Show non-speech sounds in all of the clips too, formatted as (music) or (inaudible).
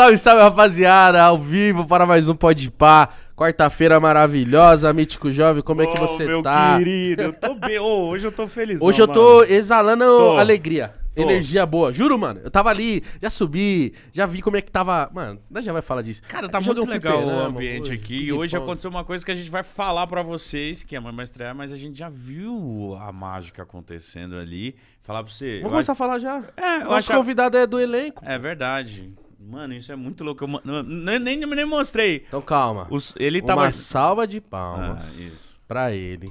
Salve, salve, rapaziada, ao vivo para mais um Pode Pá. Quarta-feira maravilhosa, Mítico Jovem, como é que você meu tá? meu querido, eu tô bem. Oh, hoje eu tô feliz. Hoje eu tô exalando tô. alegria. Tô. Energia boa, juro, mano. Eu tava ali, já subi, já vi como é que tava. Mano, nós já vai falar disso. Cara, tá muito legal o né, ambiente aqui. E hoje aconteceu uma coisa que a gente vai falar para vocês, que é mais estreia, mas a gente já viu a mágica acontecendo ali. Falar pra você. Vamos começar acho... a falar já. É, eu que. acho... convidado é do elenco. É verdade. Mano, isso é muito louco. Eu, nem, nem, nem mostrei. Então calma. Os, ele tava... Uma salva de palmas ah, isso. pra ele,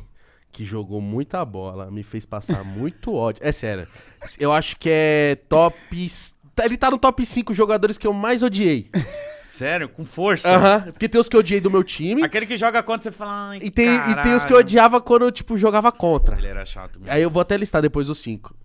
que jogou muita bola, me fez passar muito (laughs) ódio. É sério. Eu acho que é top... Ele tá no top 5 jogadores que eu mais odiei. (laughs) Sério? Com força? Aham. Uh -huh. Porque tem os que eu odiei do meu time. Aquele que joga contra, você fala. Ai, e, tem, e tem os que eu odiava quando tipo, jogava contra. Ele era chato mesmo. Aí eu vou até listar depois os cinco.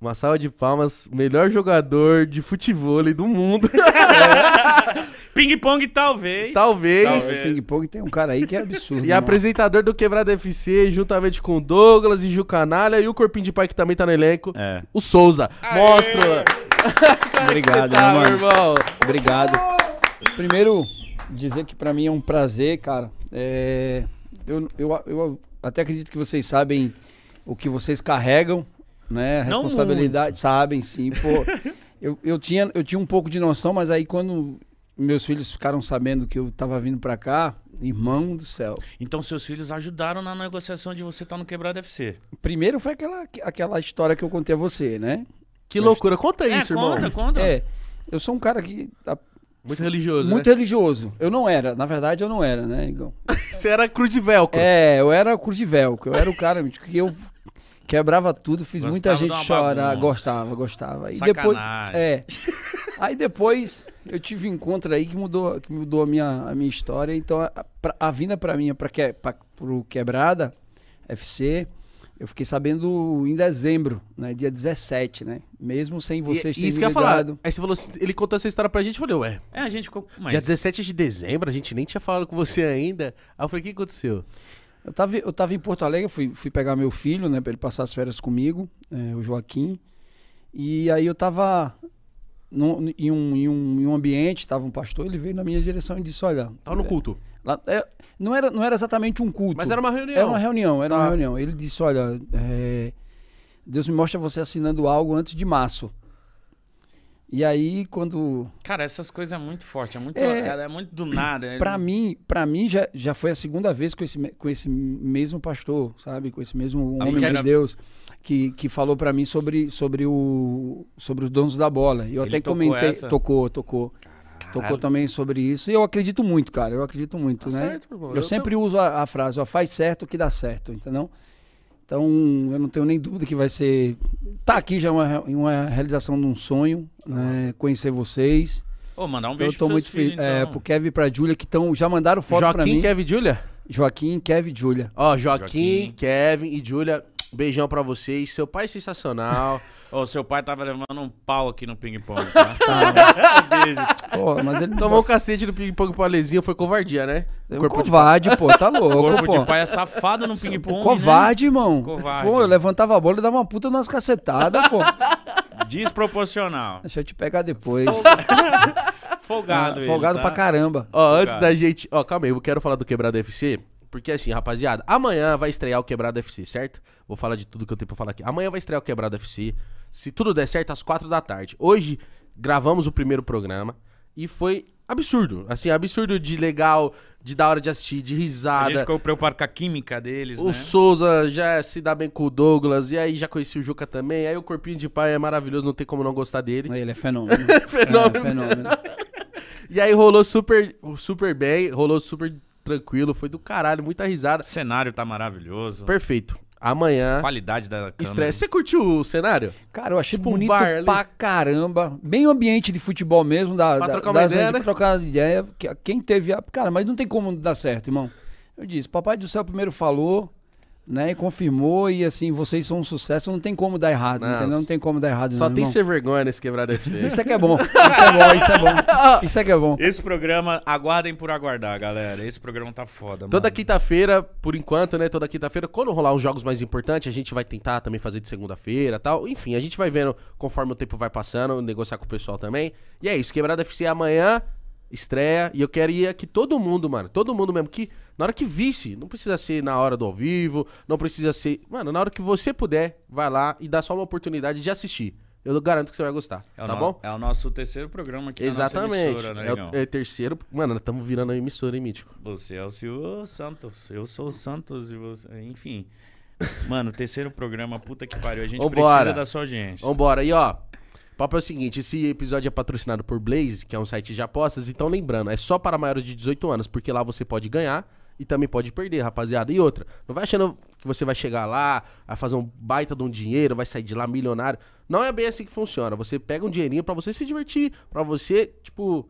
Uma salva de palmas, melhor jogador de futebol do mundo. (laughs) É. Ping-pong, talvez. Talvez. talvez. Ping-pong tem um cara aí que é absurdo. e mano. apresentador do Quebrado FC, juntamente com o Douglas e Ju Canalha, e o Corpinho de Pai que também tá no elenco, é. o Souza. Aê! Mostra! (laughs) Obrigado, tá, irmão. Obrigado. Primeiro, dizer que para mim é um prazer, cara. É... Eu, eu, eu até acredito que vocês sabem o que vocês carregam né? responsabilidade, muito. sabem sim, pô. (laughs) eu, eu, tinha, eu tinha um pouco de noção, mas aí quando meus filhos ficaram sabendo que eu tava vindo para cá, irmão do céu. Então seus filhos ajudaram na negociação de você estar tá no Quebrado FC. Primeiro foi aquela, aquela história que eu contei a você, né? Que loucura, conta é, isso, irmão. Conta, conta. É, eu sou um cara que tá muito religioso. Muito né? religioso. Eu não era, na verdade eu não era, né, Igão? (laughs) Você era cruz de velcro. É, eu era cruz de velcro. Eu era o cara que eu Quebrava tudo, fiz gostava muita gente chorar. Bagunça. Gostava, gostava. E Sacanagem. depois. É. aí depois eu tive um encontro aí que mudou, que mudou a, minha, a minha história. Então a, a vinda para mim, para que, para pro Quebrada FC, eu fiquei sabendo em dezembro, né? Dia 17, né? Mesmo sem vocês terem Isso que eu ia falar. Aí você falou, ele contou essa história pra gente, eu falei, ué. É, a gente Mas... Dia 17 de dezembro, a gente nem tinha falado com você ainda. Aí eu falei, o que aconteceu? Eu estava eu tava em Porto Alegre, fui, fui pegar meu filho, né, para ele passar as férias comigo, é, o Joaquim. E aí eu estava em, um, em, um, em um ambiente, estava um pastor, ele veio na minha direção e disse: Olha. Estava no é, culto. Lá, é, não, era, não era exatamente um culto. Mas era uma reunião. Era uma reunião, era tá. uma reunião. Ele disse: Olha, é, Deus me mostra você assinando algo antes de março. E aí, quando. Cara, essas coisas é muito forte, é muito, é, é muito do nada. É... Para mim, para mim já, já foi a segunda vez com esse, com esse mesmo pastor, sabe? Com esse mesmo homem de era... Deus que, que falou para mim sobre, sobre, o, sobre os donos da bola. Eu Ele até tocou comentei. Essa? Tocou, tocou. Caralho. Tocou também sobre isso. E eu acredito muito, cara. Eu acredito muito, tá né? Certo, eu, eu, sempre tô... uso a, a frase, ó, faz certo que dá certo, entendeu? Então, eu não tenho nem dúvida que vai ser. Tá aqui já uma, uma realização de um sonho, né? Conhecer vocês. Ô, oh, mandar um então, beijo eu tô muito feliz. É, então. É, pro Kevin e pra Júlia, que tão, já mandaram foto Joaquim, pra mim. Kevin e Júlia? Joaquim, Kevin e Júlia. Ó, Joaquim, Joaquim, Kevin e Júlia. Beijão pra vocês. Seu pai é sensacional. (laughs) Ô, seu pai tava levando um pau aqui no ping-pong, tá? (laughs) tá. Beijo. Pô, mas ele Tomou o cacete no ping-pong pro Alezinho, foi covardia, né? É um Corpo de covarde, pô, tá (laughs) louco, Corpo pô. de pai é safado no ping-pong. Né? Covarde, irmão. Covarde. Pô, eu levantava a bola e dava uma puta nas cacetadas, pô. Desproporcional. Deixa eu te pegar depois. Folgado, Ah, ele, Folgado tá? pra caramba. Ó, antes da gente. Ó, calma aí, eu quero falar do Quebrado FC. Porque assim, rapaziada, amanhã vai estrear o Quebrado FC, certo? Vou falar de tudo que eu tenho pra falar aqui. Amanhã vai estrear o Quebrado FC. Se tudo der certo, às quatro da tarde. Hoje gravamos o primeiro programa e foi absurdo. Assim, absurdo de legal, de da hora de assistir, de risada. A gente ficou preocupado com a química deles, o né? O Souza já se dá bem com o Douglas, e aí já conheci o Juca também. Aí o Corpinho de Pai é maravilhoso, não tem como não gostar dele. Ele é fenômeno. (laughs) fenômeno. É, é fenômeno. (laughs) e aí rolou super, super bem, rolou super tranquilo, foi do caralho, muita risada. O cenário tá maravilhoso. Perfeito. Amanhã. Qualidade da câmera. Você curtiu o cenário? Cara, eu achei tipo bonito um bar, pra ali. caramba. Bem o ambiente de futebol mesmo. Da, pra da, trocar ideia, né? trocar as ideias. Quem teve. A... Cara, mas não tem como dar certo, irmão. Eu disse, papai do céu primeiro falou né? E confirmou, e assim, vocês são um sucesso, não tem como dar errado, Nossa. entendeu? Não tem como dar errado. Só não, tem irmão. ser vergonha nesse quebrado FC. (laughs) Isso é que é bom. Isso é bom, isso é bom. Isso é que é bom. Esse programa, aguardem por aguardar, galera. Esse programa tá foda, mano. Toda quinta-feira, por enquanto, né? Toda quinta-feira, quando rolar os jogos mais importantes, a gente vai tentar também fazer de segunda-feira tal. Enfim, a gente vai vendo conforme o tempo vai passando, negociar com o pessoal também. E é isso, quebrado FC amanhã, estreia. E eu queria que todo mundo, mano, todo mundo mesmo que. Na hora que visse, não precisa ser na hora do ao vivo, não precisa ser. Mano, na hora que você puder, vai lá e dá só uma oportunidade de assistir. Eu garanto que você vai gostar, é tá no... bom? É o nosso terceiro programa aqui Exatamente. na nossa emissora, né, é, o, é terceiro... Mano, estamos virando a emissora, hein, Mítico? Você é o senhor Santos, eu sou o Santos e você... Enfim. Mano, terceiro programa, puta que pariu. A gente Vambora. precisa da sua audiência. Vambora. E, ó, o papo é o seguinte, esse episódio é patrocinado por Blaze, que é um site de apostas, então lembrando, é só para maiores de 18 anos, porque lá você pode ganhar e também pode perder, rapaziada. E outra, não vai achando que você vai chegar lá, vai fazer um baita de um dinheiro, vai sair de lá milionário. Não é bem assim que funciona. Você pega um dinheirinho para você se divertir, para você, tipo,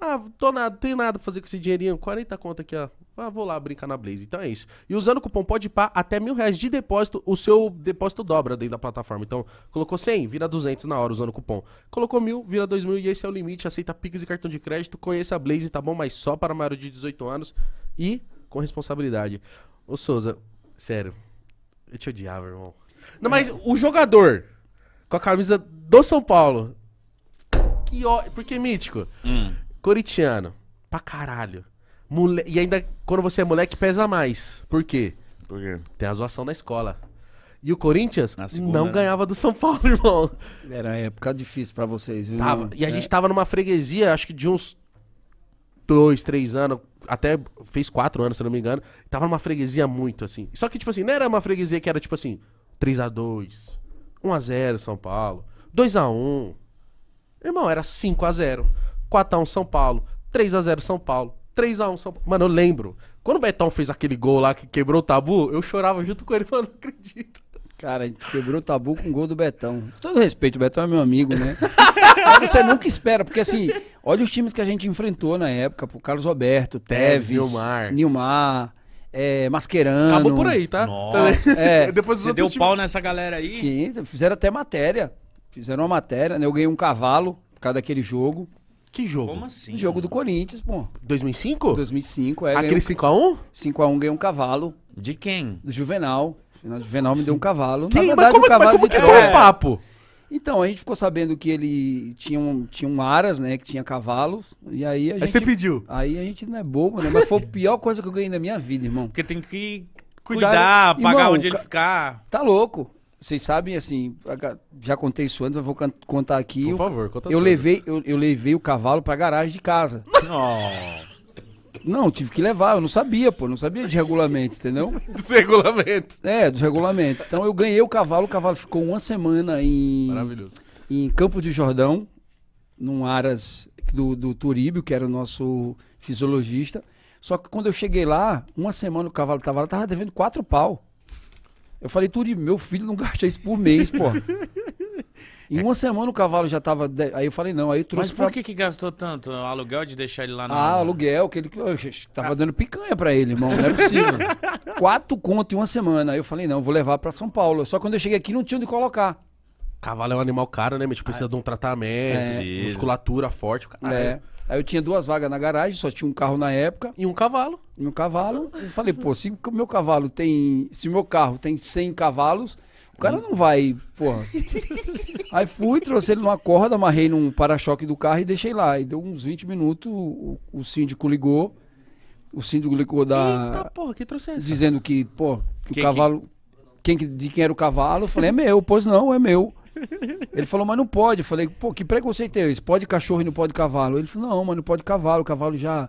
ah, tô nada, tem nada pra fazer com esse dinheirinho, 40 conta aqui, ó. Ah, vou lá brincar na Blaze. Então é isso. E usando o cupom PODPAR, até mil reais de depósito, o seu depósito dobra dentro da plataforma. Então, colocou 100, vira 200 na hora usando o cupom. Colocou mil, vira 2 mil e esse é o limite. Aceita Pix e cartão de crédito. Conheça a Blaze, tá bom? Mas só para maior de 18 anos. E com responsabilidade. Ô Souza, sério, eu te odiava, irmão. Não, mas o jogador com a camisa do São Paulo, que ó... porque é mítico, Hum. coritiano, pra caralho. Mole... E ainda quando você é moleque pesa mais. Por quê? Por quê? Tem a zoação na escola. E o Corinthians segunda, não né? ganhava do São Paulo, (laughs) irmão. Era época difícil pra vocês, viu? Tava. E a É. gente tava numa freguesia, acho que de uns dois, três anos, até fez quatro anos, se não me engano, tava numa freguesia muito assim. Só que, tipo assim, não era uma freguesia que era tipo assim, 3x2, 1x0 São Paulo, 2x1. Irmão, era 5x0, 4x1 São Paulo, 3x0 São Paulo, 3x1 São Paulo. Mano, eu lembro. Quando o Betão fez aquele gol lá que quebrou o tabu, eu chorava junto com ele (laughs) falando, não acredito. Cara, a gente quebrou o tabu com o gol do Betão. Todo respeito, o Betão é meu amigo, né? Você nunca espera, porque assim, olha os times que a gente enfrentou na época, pô, Carlos Roberto, é, Teves, Nilmar, Nilmar é, Mascherano. Acabou por aí, tá? Nossa. É, (laughs) Depois Você deu times... pau nessa galera aí? Sim, fizeram até matéria. Fizeram uma matéria, né? Eu ganhei um cavalo por causa daquele jogo. Que jogo? Como assim? O jogo do Corinthians, pô. 2005? 2005, é. Aquele 5x1? Um... 5x1 ganhei um cavalo. De quem? Do Juvenal. Final de Venal me deu um cavalo. Quem, na verdade, como, é um cavalo de Troia. Foi o é. papo? Então, a gente ficou sabendo que ele tinha um, tinha um aras, né? Que tinha cavalos. E aí a gente. Aí você pediu. Aí a gente não é bobo, né? Mas foi a pior coisa que eu ganhei na minha vida, irmão. Porque tem que cuidar, pagar onde ele ficar. Tá louco. Vocês sabem, assim, já contei isso antes, mas vou contar aqui. Por favor, conta Eu, tudo. levei, eu, eu, levei o cavalo pra garagem de casa. Oh. Não, tive que levar, eu não sabia, pô, não sabia de regulamento, entendeu? (laughs) Dos regulamentos. É, dos regulamentos. Então eu ganhei o cavalo, o cavalo ficou uma semana em. Maravilhoso. Em Campo de Jordão, num aras do, do Turíbio, que era o nosso fisiologista. Só que quando eu cheguei lá, uma semana o cavalo tava lá, tava devendo quatro pau. Eu falei, Turíbio, meu filho não gasta isso por mês, pô. (laughs) Em uma semana o cavalo já tava. De... Aí eu falei, não, aí trouxe. Mas por pra... que, que gastou tanto? O aluguel de deixar ele lá na. Ah, aluguel, que ele. Oxe, tava ah. dando picanha pra ele, irmão. Não é possível. (laughs) Quatro conto em uma semana. Aí eu falei, não, vou levar pra São Paulo. Só quando eu cheguei aqui não tinha onde colocar. Cavalo é um animal caro, né? Mas precisa ah. de um tratamento, é. musculatura forte. É. Aí eu tinha duas vagas na garagem, só tinha um carro na época. E um cavalo. E um cavalo. E falei, pô, se meu cavalo tem. Se meu carro tem 100 cavalos, o cara não vai, porra. Aí fui, trouxe ele numa corda, amarrei num para-choque do carro e deixei lá. E deu uns 20 minutos, o, o síndico ligou. O síndico ligou da. Eita, porra, que trouxe essa? Dizendo que, pô, que quem, o cavalo. Quem? quem, de quem era o cavalo? Eu falei, é meu. Pois não, é meu. Ele falou, mas não pode. Eu falei, pô, que preconceito é esse? Pode cachorro e não pode cavalo? Ele falou, não, mas não pode cavalo. O cavalo já.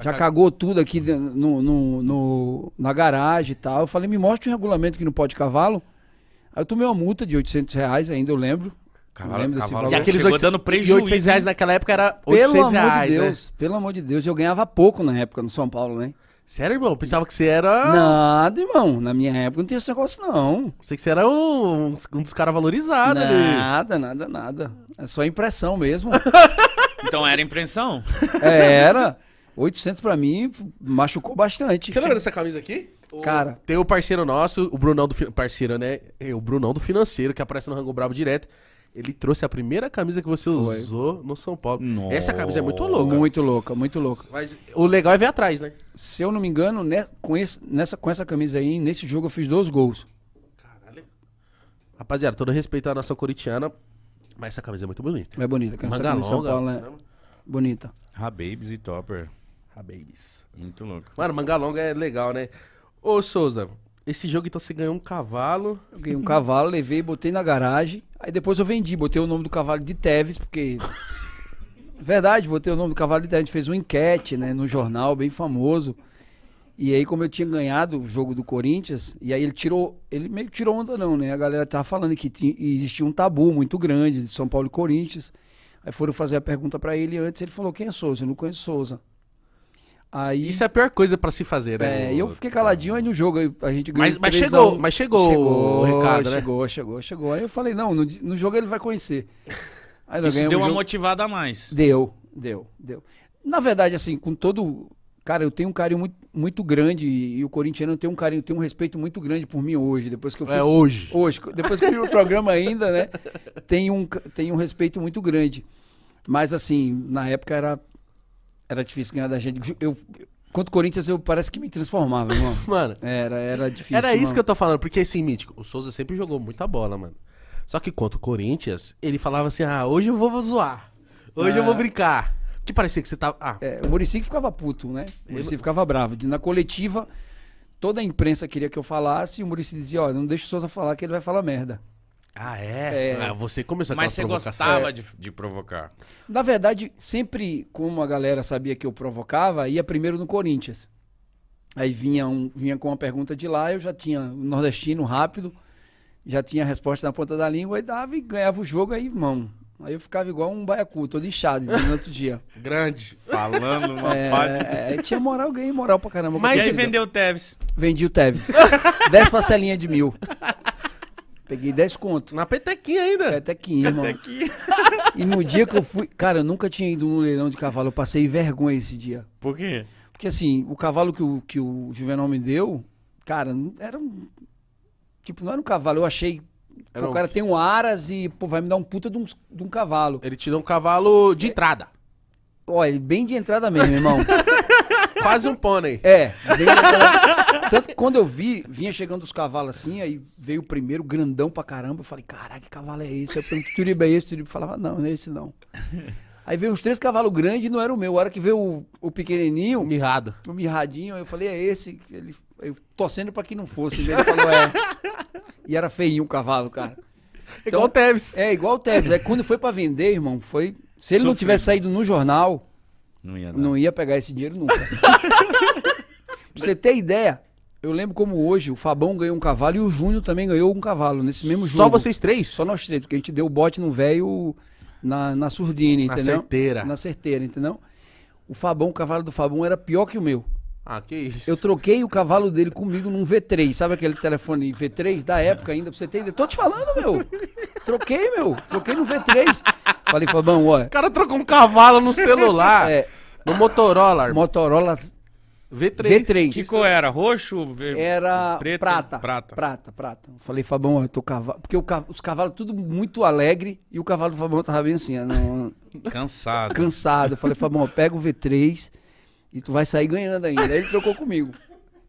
Já cagou tudo aqui no, no, no na garagem e tal. Eu falei, me mostre um regulamento que não pode cavalo. Aí eu tomei uma multa de 800 reais, ainda eu lembro. Cavalo, lembro desse valor. E é aqueles 800, prejuízo. E 800 reais naquela época era 800 pelo reais, amor de né? Deus, né? Pelo amor de Deus, eu ganhava pouco na época no São Paulo, né? Sério, irmão? Eu pensava que você era. Nada, irmão. Na minha época não tinha esse negócio, não. Sei que você era um, um dos caras valorizados ali. Nada, nada, nada. É só impressão mesmo. (laughs) então era impressão? É, era. 800 pra mim machucou bastante. Você lembra dessa camisa aqui? Cara. Tem o parceiro nosso, o Brunão do parceiro, né? É, o Brunão do financeiro, que aparece no Rango Brabo direto. Ele trouxe a primeira camisa que você Foi. usou no São Paulo. Nossa. Essa camisa é muito louca. Muito louca, muito louca. Mas o legal é ver atrás, né? Se eu não me engano, né, com, esse, nessa, com essa camisa aí, nesse jogo eu fiz dois gols. Caralho. Rapaziada, todo respeito à nação coritiana, mas essa camisa é muito bonita. É bonita. Manga Mangalonga, camisa Paulo, né? Bonita. Rababes e Topper. Rababes. Muito louco. Mano, manga longa é legal, né? Ô, Souza, esse jogo então você ganhou um cavalo. Eu ganhei um cavalo, levei, botei na garagem. Aí depois eu vendi, botei o nome do cavalo de Teves, porque. (laughs) Verdade, botei o nome do cavalo de Teves. A gente fez uma enquete, né, no jornal, bem famoso. E aí, como eu tinha ganhado o jogo do Corinthians, e aí ele tirou. Ele meio que tirou onda, não, né? A galera tava falando que tinha, existia um tabu muito grande de São Paulo e Corinthians. Aí foram fazer a pergunta para ele antes, ele falou: quem é Souza? Eu não conheço Souza. Aí, Isso é a pior coisa pra se fazer, né? É, eu fiquei caladinho aí no jogo, a gente ganhou. Mas, mas chegou, mas chegou, chegou o recado, né? Chegou, né? chegou, chegou. Aí eu falei, não, no, no jogo ele vai conhecer. Aí Isso deu um uma jogo. motivada a mais. Deu, deu, deu. Na verdade, assim, com todo. Cara, eu tenho um carinho muito, muito grande e, e o corintiano tem um carinho, tem um respeito muito grande por mim hoje, depois que eu é, fui... É hoje. Hoje, depois que eu vi o programa ainda, né? Tem um, tem um respeito muito grande. Mas assim, na época era era difícil ganhar da gente. Eu, Quanto Corinthians, eu parece que me transformava, irmão. (laughs) mano. Era, era difícil. Era isso mano. que eu tô falando, porque assim, Mítico, o Souza sempre jogou muita bola, mano. Só que quanto Corinthians, ele falava assim: ah, hoje eu vou zoar. Hoje é. eu vou ah. brincar. Que parecia que você tava. Ah. É, o Murici ficava puto, né? O Murici eu... ficava bravo. Na coletiva, toda a imprensa queria que eu falasse e o Murici dizia: ó, oh, não deixa o Souza falar que ele vai falar merda. Ah, é? é. Ah, você começou a Mas você gostava é. de, de provocar. Na verdade, sempre como a galera sabia que eu provocava, ia primeiro no Corinthians. Aí vinha, um, vinha com uma pergunta de lá, eu já tinha nordestino rápido, já tinha a resposta na ponta da língua, e dava e ganhava o jogo, aí, irmão. Aí eu ficava igual um baiacu, todo inchado no outro (laughs) dia. Grande. Falando uma é, parte. É, tinha moral, ganhei moral pra caramba. Mas e aí vendeu o Tevez? Vendi o Tevez. (laughs) Dez parcelinhas de mil. (laughs) Peguei 10 conto. Na petequinha ainda. Petequinha, irmão. Petequinha. E no dia que eu fui. Cara, eu nunca tinha ido num leilão de cavalo. Eu passei vergonha esse dia. Por quê? Porque assim, o cavalo que o, que o Juvenal me deu, cara, era um. Tipo, não era um cavalo. Eu achei. Era pô, o cara tem um aras e pô, vai me dar um puta de um, de um cavalo. Ele te deu um cavalo de é. entrada. Olha, bem de entrada mesmo, irmão. (laughs) Quase um pônei. É. Tanto que quando eu vi, vinha chegando os cavalos assim, aí veio o primeiro grandão pra caramba. Eu falei, caraca, que cavalo é esse? Eu perguntei, Turiba é esse? Turiba falava, não, não é esse não. Aí veio uns três cavalos grandes e não era o meu. A hora que veio o, o pequenininho. mirrado. O mirradinho, eu falei, é esse. Ele, eu torcendo pra que não fosse. Né? Ele falou, é. E era feinho o cavalo, cara. Então, igual o Tevez. É, igual o Tevez. É, quando foi pra vender, irmão, foi. Se ele Sofrido. não tivesse saído no jornal, não ia, né? não ia pegar esse dinheiro nunca. (laughs) pra você ter ideia, eu lembro como hoje o Fabão ganhou um cavalo e o Júnior também ganhou um cavalo nesse mesmo jogo. Só vocês três? Só nós três, porque a gente deu o bote no velho na, na surdina, entendeu? Na certeira. Na certeira, entendeu? O Fabão, o cavalo do Fabão era pior que o meu. Ah, que isso. Eu troquei o cavalo dele comigo num V3. Sabe aquele telefone V3 da (laughs) época ainda, pra você ter Tô te falando, meu. Troquei, meu. Troquei no V3. Falei, Fabão, ó. O cara trocou um cavalo no celular. (laughs) É. No Motorola. Motorola V3. V3. Que cor era? Roxo? Ver... Era preto, prata. Prata. Prata, prata. Falei, Fabão, ó, tô cavalo. Porque ca... os cavalos tudo muito alegre e o cavalo do Fabão tava bem assim, cansado. Cansado. Falei, Fabão, pega o V3 e tu vai sair ganhando ainda. Aí ele trocou comigo.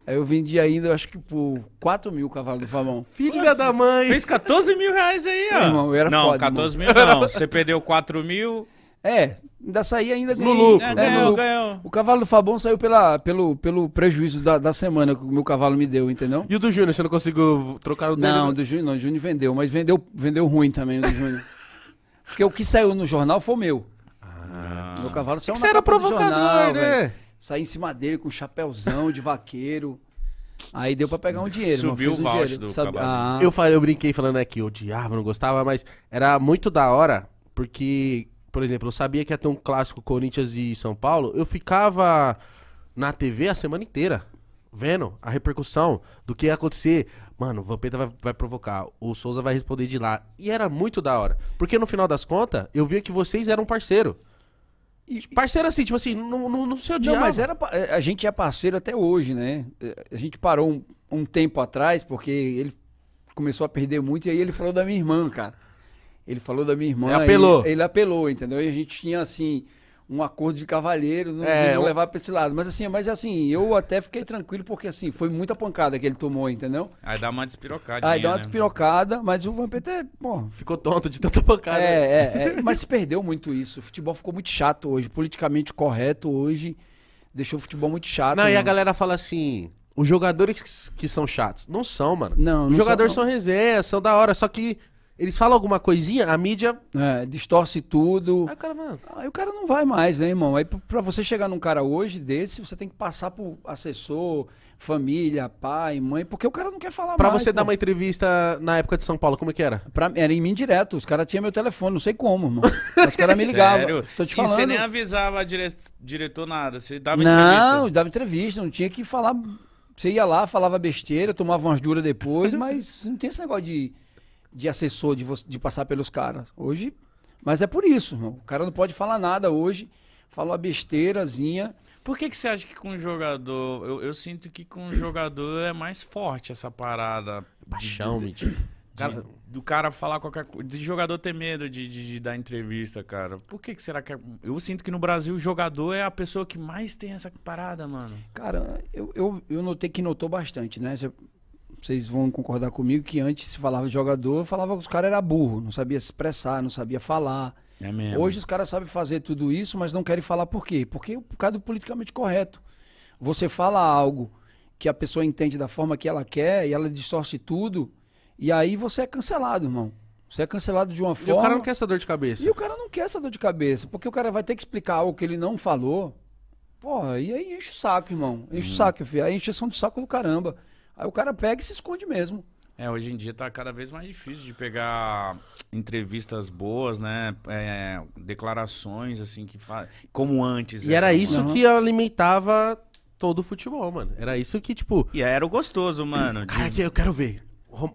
Aí eu vendi ainda, acho que por 4 mil o cavalo do Fabão. Filha da mãe! Fez 14 mil reais aí, ó. irmão, eu era não, foda, 14 mano. mil não. Você perdeu 4 mil. É, ainda saí ainda ganhei. No lucro. É, ganhou, é, no ganhou. O cavalo do Fabão saiu pela, pelo, pelo prejuízo da, da semana que o meu cavalo me deu, entendeu? E o do Júnior, você não conseguiu trocar o dele? Não, né? do Júnior não, o Júnior vendeu, mas vendeu, vendeu ruim também o do Júnior. Porque o que saiu no jornal foi meu. Ah. Meu cavalo saiu na você era provocador, jornal, né? saí em cima dele com um chapéuzão de vaqueiro. Aí deu pra pegar um dinheiro. Subiu mano, o valor do Sabe... Ah. Eu, falei, eu brinquei falando é, que odiava, não gostava, mas era muito da hora, porque, por exemplo, eu sabia que ia ter um clássico Corinthians e São Paulo, eu ficava na TV a semana inteira, vendo a repercussão do que ia acontecer. Mano, o Vampeta vai, vai provocar, o Souza vai responder de lá. E era muito da hora. Porque no final das contas, eu via que vocês eram parceiro. E, parceiro assim, tipo assim, não, não, não se Não, mas era, é, a gente é parceiro até hoje, né? É, a gente parou um, um tempo atrás, porque ele começou a perder muito, e aí ele falou da minha irmã, cara. Ele falou da minha irmã. Ele apelou. Ele, ele apelou, entendeu? E a gente tinha, assim, um acordo de cavalheiro, não, é, não levar para esse lado. Mas assim, mas assim, eu até fiquei tranquilo porque assim, foi muita pancada que ele tomou, entendeu? Aí dá uma despirocada. Aí dá uma né? despirocada, mas o Vampeta, pô, ficou tonto de tanta pancada. É, é, é, mas se perdeu muito isso. O futebol ficou muito chato hoje, politicamente correto hoje, deixou o futebol muito chato. Não, mano. e a né? galera fala assim, os jogadores que são chatos, não são, mano. Não, não Os jogadores são, não. são resenha, são da hora, só que eles falam alguma coisinha, a mídia. É, distorce tudo. Aí o, cara, mano... aí o cara não vai mais, né, irmão? Aí pra você chegar num cara hoje desse, você tem que passar por assessor, família, pai, mãe, porque o cara não quer falar pra mais. Pra você pô. dar uma entrevista na época de São Paulo, como é que era? Pra, era em mim direto. Os caras tinham meu telefone, não sei como, mano. Os caras me (laughs) ligavam. Tô te e você nem avisava dire... diretor nada. Você dava entrevista. Não, dava entrevista, não tinha que falar. Você ia lá, falava besteira, tomava umas duras depois, (laughs) mas não tem esse negócio de de assessor, de, de passar pelos caras. Hoje, mas é por isso, irmão. O cara não pode falar nada hoje, falou a besteirazinha. Por que, que você acha que com o jogador. Eu, eu sinto que com o jogador é mais forte essa parada. Paixão, de, de, cara, do cara falar qualquer coisa. De jogador ter medo de, de, de, dar entrevista, cara. Por que, que será que. É... Eu sinto que no Brasil o jogador é a pessoa que mais tem essa parada, mano. Cara, eu, eu, eu notei que notou bastante, né? Você vocês vão concordar comigo que antes se falava de jogador, falava que os caras era burro, não sabia se expressar, não sabia falar. É mesmo. Hoje os caras sabem fazer tudo isso, mas não querem falar por quê? Porque por causa do é politicamente correto. Você fala algo que a pessoa entende da forma que ela quer e ela distorce tudo, e aí você é cancelado, irmão. Você é cancelado de uma e forma. E o cara não quer essa dor de cabeça. E o cara não quer essa dor de cabeça, porque o cara vai ter que explicar algo que ele não falou. Porra, e aí enche o saco, irmão. Enche o uhum. saco, filho. a encheção do saco do caramba. Aí o cara pega e se esconde mesmo. É, hoje em dia tá cada vez mais difícil de pegar entrevistas boas, né? É, declarações, assim, que fa... como antes. E né? era, isso uhum. que alimentava todo o futebol, mano. Era isso que, tipo... E era o gostoso, mano. Cara, de... eu quero ver.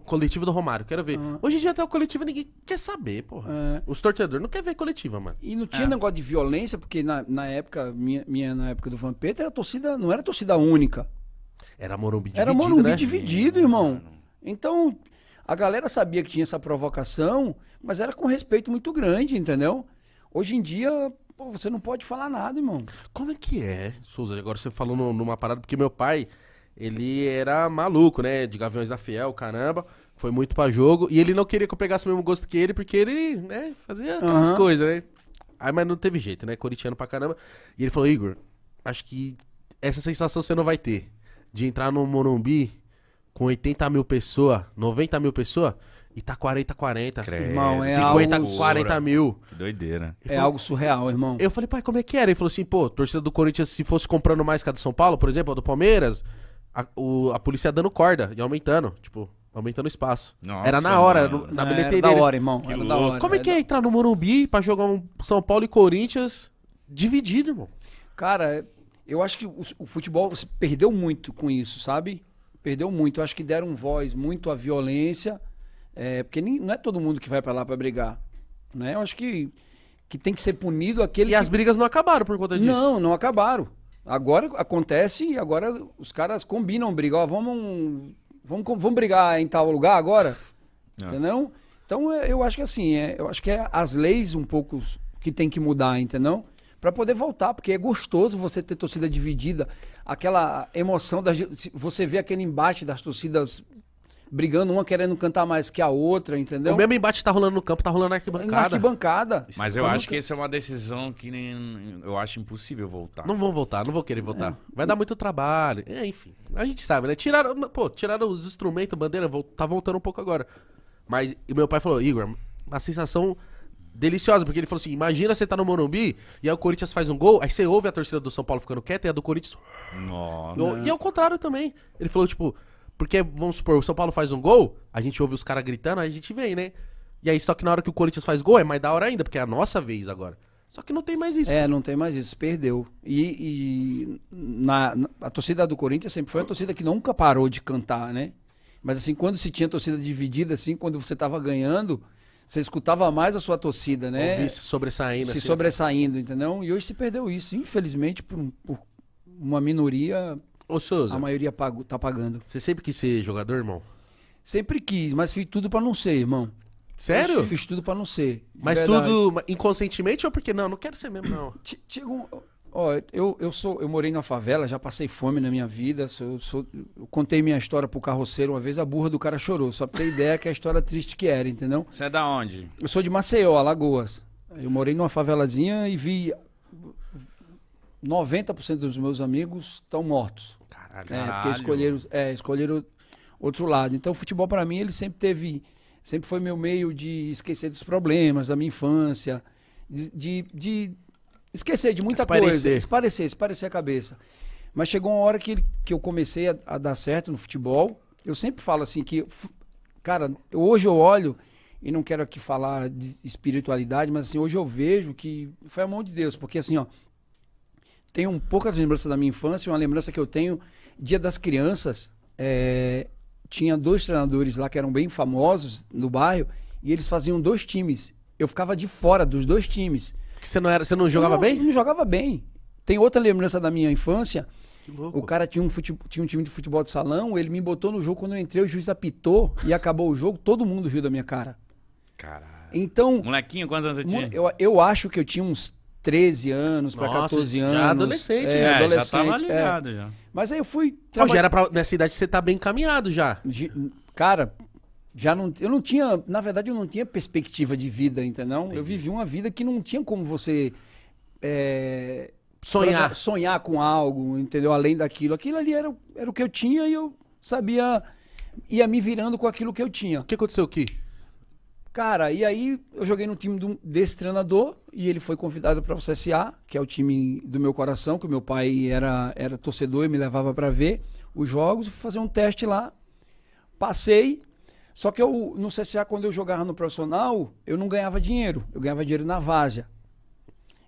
Coletivo do Romário, quero ver. Uhum. Hoje em dia até o coletivo ninguém quer saber, porra. É. Os torcedores não querem ver coletiva, mano. E não tinha é. negócio de violência, porque na, na época, minha, minha, na época do Vampeta, era torcida, não era torcida única. Era Morumbi dividido. Era Morumbi né? dividido, irmão. Então, a galera sabia que tinha essa provocação, mas era com respeito muito grande, entendeu? Hoje em dia, pô, você não pode falar nada, irmão. Como é que é, Souza? Agora você falou numa parada, porque meu pai, ele era maluco, né? De Gaviões da Fiel, caramba. Foi muito pra jogo. E ele não queria que eu pegasse o mesmo gosto que ele, porque ele, né, fazia aquelas uhum. coisas, né? Aí, mas não teve jeito, né? Coritiano pra caramba. E ele falou, Igor, acho que essa sensação você não vai ter de entrar no Morumbi com 80 mil pessoas, 90 mil pessoas, e tá 40, 40. Credo. Irmão, é 50, algo... 40 mil. Que doideira. é algo surreal, irmão. Eu falei, pai, como é que era? Ele falou assim, pô, torcida do Corinthians, se fosse comprando mais que a do São Paulo, por exemplo, a do Palmeiras, a, o, a polícia dando corda e aumentando, tipo, aumentando o espaço. Nossa, era na hora, mano. na é, bilheteria. Era da hora, irmão. Era da hora, como é que é entrar no Morumbi pra jogar um São Paulo e Corinthians dividido, irmão? Cara, eu acho que o, o futebol perdeu muito com isso, sabe? Perdeu muito. Eu acho que deram voz muito à violência, é, porque nem, não é todo mundo que vai para lá para brigar, né? Eu acho que que tem que ser punido aquele. E que... as brigas não acabaram por conta disso? Não, não acabaram. Agora acontece e agora os caras combinam brigar. Ó, vamos, vamos, vamos brigar em tal lugar agora? É. Entendeu? Então é, eu acho que assim, é, eu acho que é as leis um pouco que tem que mudar, entendeu? para poder voltar, porque é gostoso você ter torcida dividida, aquela emoção da você vê aquele embate das torcidas brigando, uma querendo cantar mais que a outra, entendeu? O mesmo embate tá rolando no campo, tá rolando na é arquibancada. Na arquibancada. Mas eu acho que... isso é uma decisão que nem, eu acho impossível voltar. Não vão voltar, não vou querer é. voltar. É. Vai dar muito trabalho. É, enfim, a gente sabe, né? Tiraram, pô, tiraram os instrumentos, bandeira, tá voltando um pouco agora. Mas meu pai falou, Igor, a sensação deliciosa, porque ele falou assim: imagina você tá no Morumbi e aí o Corinthians faz um gol, aí você ouve a torcida do São Paulo ficando quieta e a do Corinthians. Nossa. E ao é contrário também. Ele falou, tipo, porque, vamos supor, o São Paulo faz um gol, a gente ouve os caras gritando, aí a gente vem, né? E aí, só que na hora que o Corinthians faz gol, é mais da hora ainda, porque é a nossa vez agora. Só que não tem mais isso. É, cara. não tem mais isso, perdeu. E, e na, na, a torcida do Corinthians sempre foi a torcida que nunca parou de cantar, né? Mas assim, quando se tinha torcida dividida, assim, quando você tava ganhando, você escutava mais a sua torcida, né? Ouvir se sobressaindo. Se assim. Né? sobressaindo, entendeu? E hoje se perdeu isso, infelizmente, por, por uma minoria. Ô, Souza. A maioria pago, tá pagando. Você sempre quis ser jogador, irmão? Sempre quis, mas fiz tudo para não ser, irmão. Sério? Eu fiz tudo para não ser. Mas verdade. tudo inconscientemente ou porque não? Não quero ser mesmo, não. Chega um Ó, oh, eu, eu, sou, eu morei na favela, já passei fome na minha vida. Sou, sou, eu contei minha história pro carroceiro uma vez, a burra do cara chorou. Só pra ter ideia que a história triste que era, entendeu? Você é da onde? Eu sou de Maceió, Alagoas. Eu morei numa favelazinha e vi 90% dos meus amigos estão mortos. Caralho. É, porque escolheram, é, escolheram outro lado. Então, o futebol para mim, ele sempre teve... Sempre foi meu meio de esquecer dos problemas da minha infância, de, de, de esquecer de muita esparecer. coisa, esparecer, esparecer a cabeça. Mas chegou uma hora que, que eu comecei a, a, dar certo no futebol. Eu sempre falo assim que, cara, hoje eu olho e não quero aqui falar de espiritualidade, mas assim, hoje eu vejo que foi a mão de Deus, porque assim, ó, tenho um poucas lembranças da minha infância, uma lembrança que eu tenho, dia das crianças, é, tinha dois treinadores lá que eram bem famosos no bairro, e eles faziam dois times. Eu ficava de fora dos dois times. Que você não, era, você não jogava não, bem? Não jogava bem. Tem outra lembrança da minha infância. O cara tinha um, fute... tinha um time de futebol de salão, ele me botou no jogo quando eu entrei, o juiz apitou e acabou o jogo, todo mundo riu da minha cara. Caralho. Então. Molequinho, quantos anos você tinha? Eu, eu acho que eu tinha uns 13 anos para 14 anos. Já adolescente, é, né? Adolescente, é, já tava é. ligado é. já. Mas aí eu fui. Traba... já era pra, nessa idade você tá bem encaminhado já. Cara, já não, eu não tinha, na verdade, eu não tinha perspectiva de vida, entendeu? Eu vivi uma vida que não tinha como você é, sonhar, sonhar com algo, entendeu? Além daquilo, aquilo ali era, era o que eu tinha e eu sabia ia me virando com aquilo que eu tinha. O que aconteceu aqui? Cara, e aí eu joguei no time do, desse treinador e ele foi convidado para o CSA, que é o time do meu coração, que o meu pai era, era torcedor e me levava para ver os jogos, fui fazer um teste lá. Passei, só que eu, no CCA, quando eu jogava no profissional, eu não ganhava dinheiro. Eu ganhava dinheiro na várzea.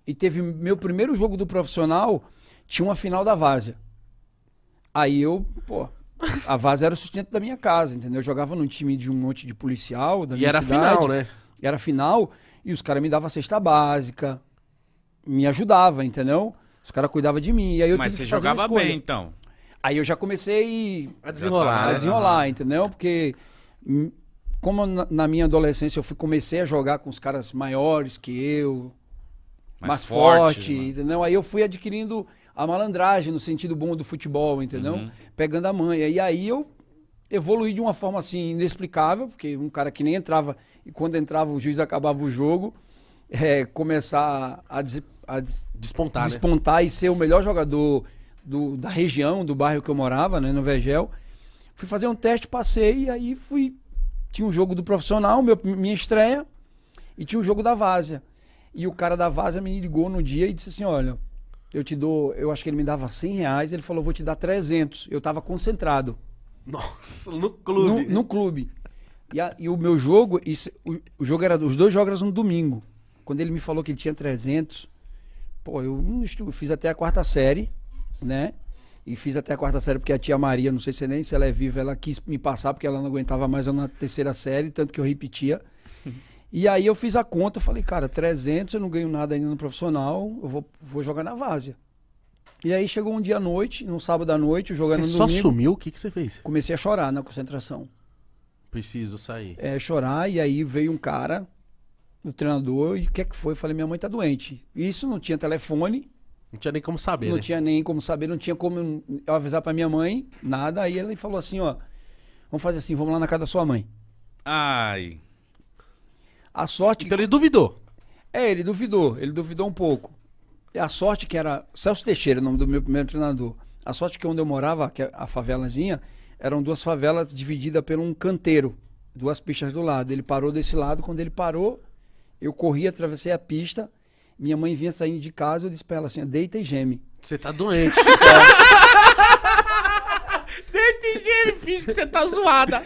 E teve meu primeiro jogo do profissional, tinha uma final da várzea. Aí eu, pô, a várzea era o sustento da minha casa, entendeu? Eu jogava num time de um monte de policial da e minha era cidade. final, né? E era final, e os caras me davam cesta básica, me ajudava, entendeu? Os caras cuidavam de mim. E aí eu Mas você jogava bem, então. Aí eu já comecei a desenrolar, a né? desenrolar, né? entendeu? Porque como na minha adolescência eu fui, comecei a jogar com os caras maiores que eu, mais, mais forte, forte né? Aí eu fui adquirindo a malandragem no sentido bom do futebol, entendeu? Uhum. Pegando a manha. E aí eu evoluí de uma forma assim inexplicável, porque um cara que nem entrava e quando entrava o juiz acabava o jogo, é, começar a, des, a des, despontar, né? despontar né? e ser o melhor jogador do, da região, do bairro que eu morava, né, no Vegel. Fui fazer um teste, passei, e aí fui. Tinha um jogo do profissional, meu, minha estreia, e tinha o um jogo da Várzea. E o cara da Várzea me ligou no dia e disse assim: Olha, eu te dou. Eu acho que ele me dava 100 reais, ele falou: Vou te dar 300. Eu tava concentrado. Nossa, no clube. No, no clube. E, a, e, o meu jogo, isso, o, o, jogo era, os dois jogos eram no domingo. Quando ele me falou que ele tinha 300, pô, eu, eu fiz até a quarta série, né? E fiz até a quarta série porque a tia Maria, não sei se nem se ela é viva, ela quis me passar porque ela não aguentava mais eu na terceira série, tanto que eu repetia. (laughs) E aí eu fiz a conta, falei, cara, 300, eu não ganho nada ainda no profissional, eu vou, vou jogar na várzea. E aí chegou um dia à noite, num sábado à noite, jogando você no Você só sumiu? O que, que você fez? Comecei a chorar na concentração. Preciso sair. É, chorar, e aí veio um cara, o treinador, e o que é que foi? Eu falei, minha mãe tá doente. Isso, não tinha telefone, não tinha nem como saber. Não né? tinha nem como saber, não tinha como eu avisar para minha mãe, nada. Aí ele falou assim: ó, vamos fazer assim, vamos lá na casa da sua mãe. Ai. A sorte. Então que... ele duvidou. É, ele duvidou, ele duvidou um pouco. A sorte que era. Celso Teixeira, o nome do meu primeiro treinador. A sorte que onde eu morava, que é a favelazinha, eram duas favelas divididas por um canteiro, duas pistas do lado. Ele parou desse lado, quando ele parou, eu corri, atravessei a pista minha mãe vinha saindo de casa, eu disse pra ela assim: deita e geme. Você tá doente. (laughs) deita e geme, finge que você tá zoada.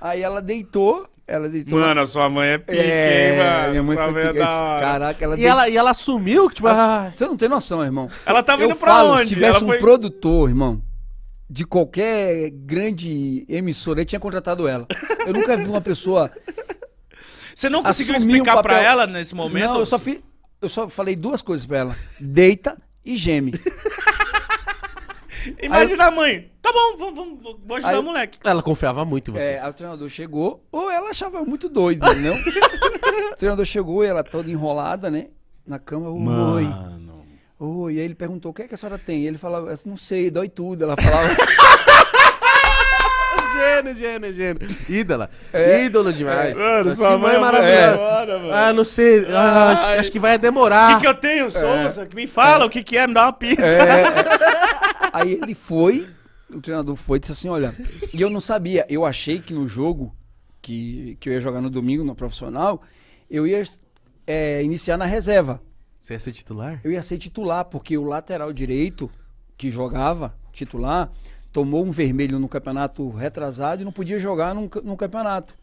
Aí ela deitou, ela deitou. Mano, a sua mãe é pique, é, hein, mano? Minha mãe foi é pique. É caraca, ela e, deit... ela e ela assumiu tipo. Ah, você não tem noção, irmão. Ela tava eu indo falo, pra onde? Se tivesse ela um foi... produtor, irmão, de qualquer grande emissora, ele tinha contratado ela. Eu nunca vi uma pessoa. Você não conseguiu explicar um papel... pra ela nesse momento? Não, eu só fiz eu só falei duas coisas pra ela: deita e geme. (laughs) Imagina a mãe. Tá bom, vamos, vamos, vou ajudar aí, o moleque. Ela confiava muito em você. É, o treinador chegou, ou ela achava muito doido, não? (laughs) o treinador chegou e ela toda enrolada, né? Na cama, oi. Mano. Oi. Aí ele perguntou: o que é que a senhora tem? E ele falava: não sei, dói tudo. Ela falava. (laughs) gênio, gênio, gênio. Ídola. É. Ídolo demais. Mano, que sua mãe é maravilhosa. mano. Ah, não sei. Ah, acho que vai demorar. O que, que eu tenho, é. Souza? Me fala é. o que, que é, me dá uma pista. É. (laughs) Aí ele foi, o treinador foi e disse assim: olha, e eu não sabia, eu achei que no jogo que, que eu ia jogar no domingo, no profissional, eu ia é, iniciar na reserva. Você ia ser titular? Eu ia ser titular, porque o lateral direito que jogava, titular, tomou um vermelho no campeonato retrasado e não podia jogar no campeonato.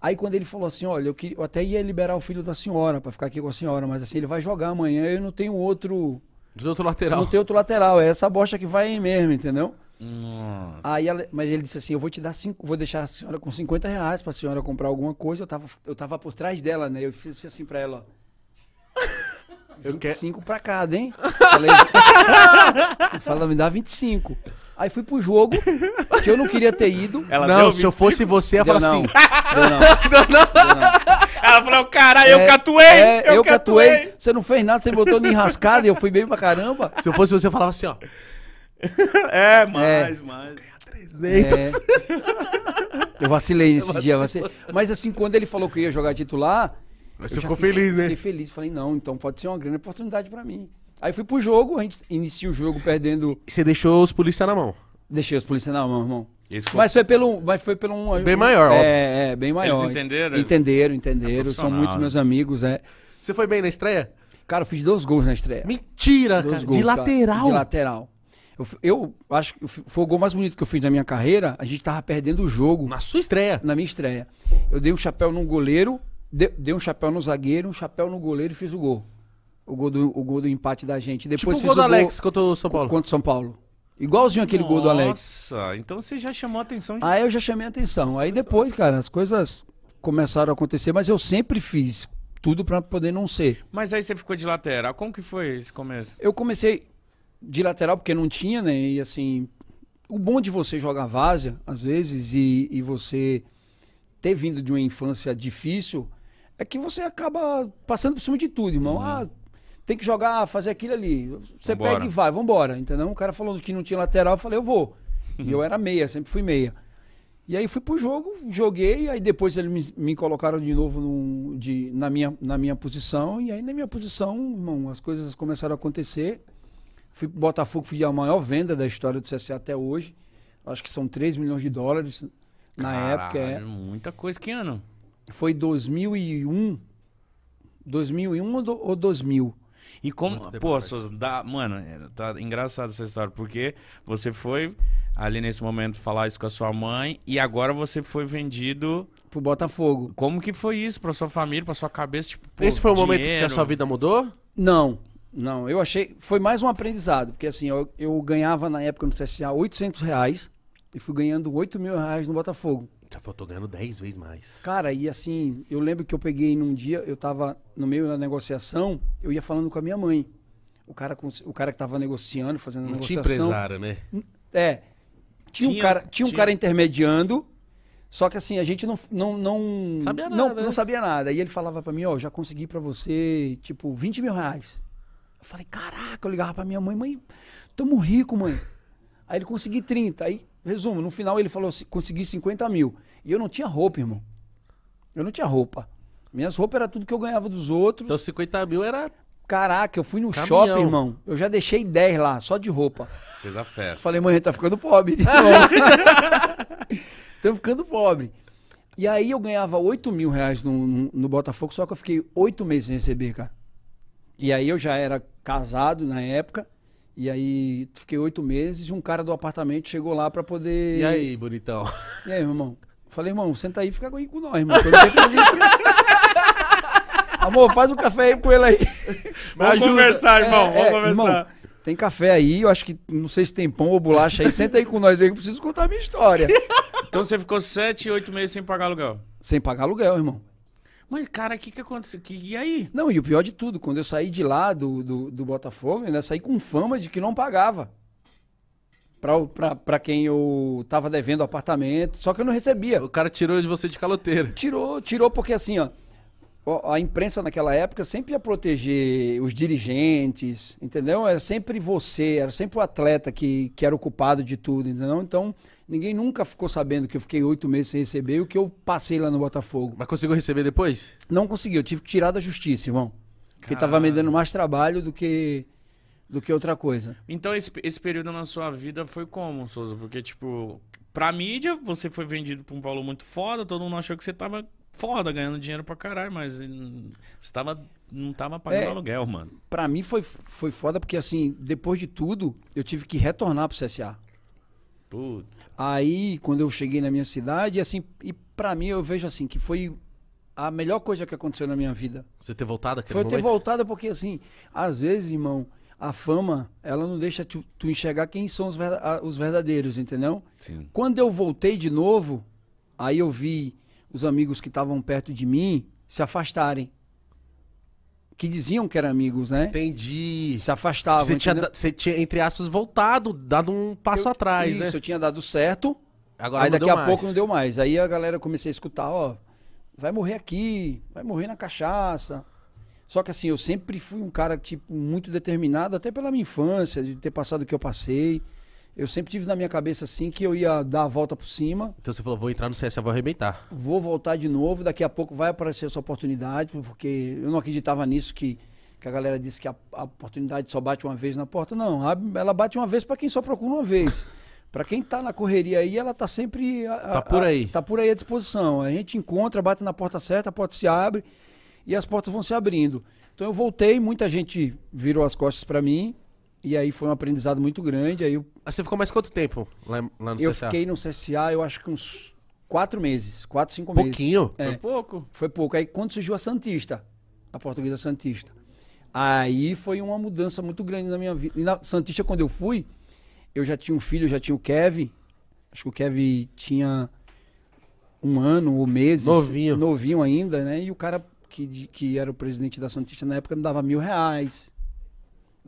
Aí quando ele falou assim, olha, eu, queria, eu até ia liberar o filho da senhora para ficar aqui com a senhora, mas assim, ele vai jogar amanhã, eu não tenho outro... Do outro lateral. Não tem outro lateral, é essa bosta que vai mesmo, entendeu? Nossa. Aí ela, mas ele disse assim, eu vou te dar cinco, vou deixar a senhora com 50 reais pra senhora comprar alguma coisa, eu tava, eu tava por trás dela, né? Eu fiz assim pra ela, ó. 25 pra cada, hein? Falei, (laughs) me dá 25. Aí fui pro jogo, (laughs) que eu não queria ter ido. Ela não, se eu fosse você, ela falou assim. Deu não. Deu (laughs) não. Deu não. Ela falou, caralho, é, eu catuei! É, eu, eu catuei. Você não fez nada, você botou no enrascado e eu fui bem pra caramba. Se eu fosse você, eu falava assim, ó. (laughs) É, mais, é. mais. É. Eu vacilei esse dia. Vacilei. Mas assim, quando ele falou que eu ia jogar titular. Mas você ficou fiquei, feliz, né? Fiquei feliz. Falei, não, então pode ser uma grande oportunidade pra mim. Aí fui pro jogo, a gente inicia o jogo perdendo. E você deixou os policiais na mão? Deixei os policiais na mão, irmão. Isso mas foi pelo, mas foi pelo um, bem maior, é, é, bem maior. Eles entenderam. Entenderam, entenderam. É São muitos né? meus amigos, é. Você foi bem na estreia? Cara, eu fiz dois gols na estreia. Mentira, dois cara. Gols, de cara. lateral. De lateral. Eu, eu, acho que foi o gol mais bonito que eu fiz na minha carreira. A gente tava perdendo o jogo. Na sua estreia? Na minha estreia. Eu dei um chapéu num goleiro, dei, dei um chapéu no zagueiro, um chapéu no goleiro e fiz o gol o gol do, o gol do empate da gente. Tipo depois tipo o gol do Alex gol, contra o São Paulo. Contra o São Paulo. Igualzinho aquele Nossa, gol do Alex. Nossa, então você já chamou a atenção. De... Aí eu já chamei a atenção. Nossa, Aí depois, cara, as coisas começaram a acontecer, mas eu sempre fiz tudo para poder não ser. Mas aí você ficou de lateral. Como que foi esse começo? Eu comecei de lateral porque não tinha, né? E assim, o bom de você jogar várzea, às vezes, e, e você ter vindo de uma infância difícil, é que você acaba passando por cima de tudo, irmão. Uhum. Ah, tem que jogar, fazer aquilo ali. Você vambora. pega e vai, vambora. Entendeu? O cara falou que não tinha lateral, eu falei, eu vou. E eu era meia, sempre fui meia. E aí fui pro jogo, joguei, aí depois eles me, me colocaram de novo num, de, na, minha, na minha posição, e aí na minha posição, irmão, as coisas começaram a acontecer. Fui pro Botafogo, fui a maior venda da história do CSA até hoje. Acho que são 3 milhões de dólares na Caralho, época. É... Muita coisa, que ano? Foi 2001. 2001 ou 2000? E como. Pô, suas Da, mano, é, tá engraçado essa história, porque você foi ali nesse momento falar isso com a sua mãe e agora você foi vendido. Pro Botafogo. Como que foi isso pra sua família, pra sua cabeça? Tipo, pô, Esse foi o dinheiro. momento que a sua vida mudou? Não. Não, eu achei. Foi mais um aprendizado, porque assim, eu, eu ganhava na época no CSA 800 reais e fui ganhando 8 mil reais no Botafogo. Já falou, tô ganhando 10 vezes mais. Cara, e assim, eu lembro que eu peguei num dia, eu tava no meio da negociação, eu ia falando com a minha mãe. O cara, o cara que tava negociando, fazendo a negociação. Tinha empresário, né? É. Tinha, tinha um cara, tinha, tinha um cara intermediando, só que assim, a gente não não não sabia nada. Não, né? não sabia nada. E ele falava para mim, ó, oh, já consegui para você, tipo, 20 mil reais. Eu falei, caraca, eu ligava pra minha mãe, mãe, tamo rico, mãe. Aí ele consegui 30. Aí resumo, no final ele falou assim, consegui 50 mil. E eu não tinha roupa, irmão. Eu não tinha roupa. Minhas roupas era tudo que eu ganhava dos outros. Então 50 mil era Caraca, eu fui no Caminhão. shopping, irmão. Eu já deixei 10 lá, só de roupa. Fez a festa. Falei, mãe, tá ficando pobre. (laughs) Tô ficando pobre. E aí eu ganhava 8 mil reais no, no, no Botafogo, só que eu fiquei 8 meses sem receber, cara. E aí eu já era casado na época. E aí fiquei oito meses e um cara do apartamento chegou lá para poder. E aí, bonitão? E aí, meu irmão? Falei, irmão, senta aí e fica com nós, irmão. Amor, faz um café aí com ele aí. Vamos conversar, irmão. É, Vamos é, conversar. Irmão, tem café aí, eu acho que não sei se tem pão ou bolacha aí. Senta aí com nós aí que eu preciso contar a minha história. então você ficou sete, oito meses sem pagar aluguel? Sem pagar aluguel, irmão. Mas, cara, o que, que aconteceu? Que, e aí? Não, e o pior de tudo, quando eu saí de lá do, do, do Botafogo, eu ainda saí com fama de que não pagava. Pra, pra, pra quem eu tava devendo apartamento, só que eu não recebia. O cara tirou de você de caloteira. Tirou, tirou porque assim, ó a imprensa naquela época sempre ia proteger os dirigentes, entendeu? Era sempre você, era sempre o atleta que, que era o culpado de tudo, entendeu? Então, Ninguém nunca ficou sabendo que eu fiquei oito meses sem receber o que eu passei lá no Botafogo. Mas conseguiu receber depois? Não consegui, eu tive que tirar da justiça, irmão. Caramba. Porque tava me dando mais trabalho do que do que outra coisa. Então esse, esse período na sua vida foi como, Souza? Porque, tipo, pra mídia você foi vendido por um valor muito foda, todo mundo achou que você tava foda, ganhando dinheiro pra caralho, mas hum, você tava, não tava pagando é, aluguel, mano. Pra mim foi, foi foda porque, assim, depois de tudo, eu tive que retornar pro CSA. Puta. Aí, quando eu cheguei na minha cidade, assim, e para mim eu vejo assim que foi a melhor coisa que aconteceu na minha vida. Você ter voltado aquele Foi momento? ter voltado porque assim, às vezes, irmão, a fama, ela não deixa tu, tu enxergar quem são os, os verdadeiros, entendeu? Sim. Quando eu voltei de novo, aí eu vi os amigos que estavam perto de mim se afastarem que diziam que eram amigos, né? Entendi. Se afastavam. Você tinha, você tinha, entre aspas, voltado, dado um passo eu, atrás, isso, né? Isso, eu tinha dado certo. Agora aí daqui a mais. pouco não deu mais. Aí a galera comecei a escutar, ó, vai morrer aqui, vai morrer na cachaça. Só que assim, eu sempre fui um cara, tipo, muito determinado, até pela minha infância, de ter passado o que eu passei eu sempre tive na minha cabeça assim que eu ia dar a volta por cima. Então você falou, vou entrar no CS, vou arrebentar. Vou voltar de novo, daqui a pouco vai aparecer essa oportunidade, porque eu não acreditava nisso que, que a galera disse que a, a oportunidade só bate uma vez na porta. Não, a, ela bate uma vez para quem só procura uma vez. para quem está na correria aí, ela está sempre a, tá por aí. A, tá por aí à disposição. A gente encontra, bate na porta certa, a porta se abre e as portas vão se abrindo. Então eu voltei, muita gente virou as costas para mim, e aí foi um aprendizado muito grande. Aí eu... você ficou mais quanto tempo lá, lá no eu CSA? Eu fiquei no CSA, eu acho que uns quatro meses, quatro, cinco Pouquinho. meses. Pouquinho? É, foi pouco? Foi pouco. Aí quando surgiu a Santista, a portuguesa Santista, aí foi uma mudança muito grande na minha vida. E na Santista, quando eu fui, eu já tinha um filho, já tinha o Kevin. Acho que o Kevin tinha um ano ou meses. Novinho. Novinho ainda, né? E o cara que, que era o presidente da Santista na época me dava mil reais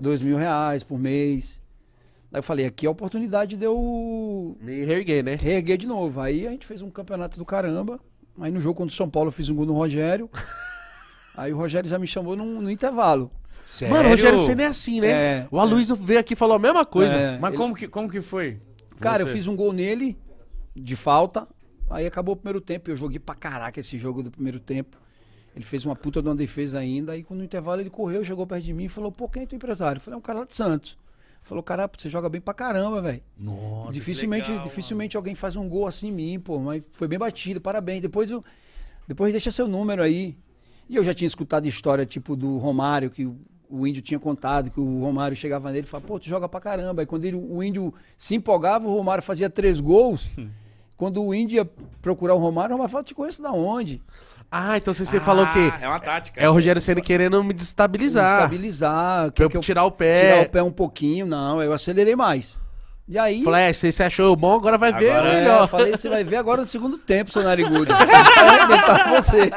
dois mil reais por mês. Aí eu falei, aqui é a oportunidade de eu. Me reerguer, né? Reerguer de novo. Aí a gente fez um campeonato do caramba. Aí no jogo contra o São Paulo eu fiz um gol no Rogério. (laughs) aí o Rogério já me chamou no, no intervalo. Sério? Mano, o Rogério sempre é assim, né? É, o Aloysio é. veio aqui e falou a mesma coisa. É, Mas ele... como, que, como que foi? Cara, Você? eu fiz um gol nele, de falta. Aí acabou o primeiro tempo. Eu joguei pra caraca esse jogo do primeiro tempo. Ele fez uma puta de uma defesa ainda. Aí, quando no intervalo, ele correu, chegou perto de mim e falou: Pô, quem é teu empresário? Eu falei: É um cara lá de Santos. Falou, cara, você joga bem pra caramba, velho. Nossa, dificilmente, legal, dificilmente alguém faz um gol assim em mim, pô. Mas foi bem batido, parabéns. Depois, eu, depois deixa seu número aí. E eu já tinha escutado história, tipo, do Romário, que o índio tinha contado, que o Romário chegava nele e falava, pô, tu joga pra caramba. E quando ele, o índio se empolgava, o Romário fazia três gols. (laughs) quando o índio ia procurar o Romário, o Romário falava, te conheço da onde? Ah, então você, ah, falou que. Ah, é uma tática. É o é Rogério Senna querendo me destabilizar. Destabilizar. quer eu, que eu tirar o pé. Tirar o pé um pouquinho. Não, eu acelerei mais. E aí. Flash, é, você achou bom, agora vai agora ver. Agora, é, melhor. falei, você vai ver agora no segundo tempo, seu narigudo. (laughs) Tá você.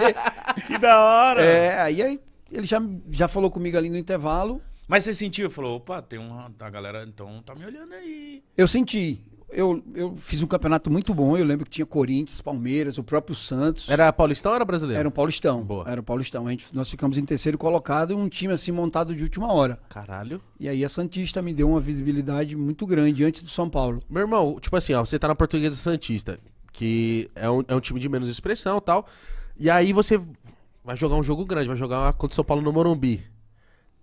Que da hora. É, aí, aí ele já, já falou comigo ali no intervalo. Mas você sentiu? Falou, opa, tem uma. A galera então tá me olhando aí. Eu senti eu, eu fiz um campeonato muito bom. Eu lembro que tinha Corinthians, Palmeiras, o próprio Santos. Era paulistão ou era brasileiro? Era um paulistão. Boa. Era um paulistão. A gente, nós ficamos em terceiro colocado, um time assim montado de última hora. Caralho. E aí a Santista me deu uma visibilidade muito grande antes do São Paulo. Meu irmão, tipo assim, ó, você tá na Portuguesa Santista, que é um, é um time de menos expressão e tal. E aí você vai jogar um jogo grande, vai jogar contra o São Paulo no Morumbi.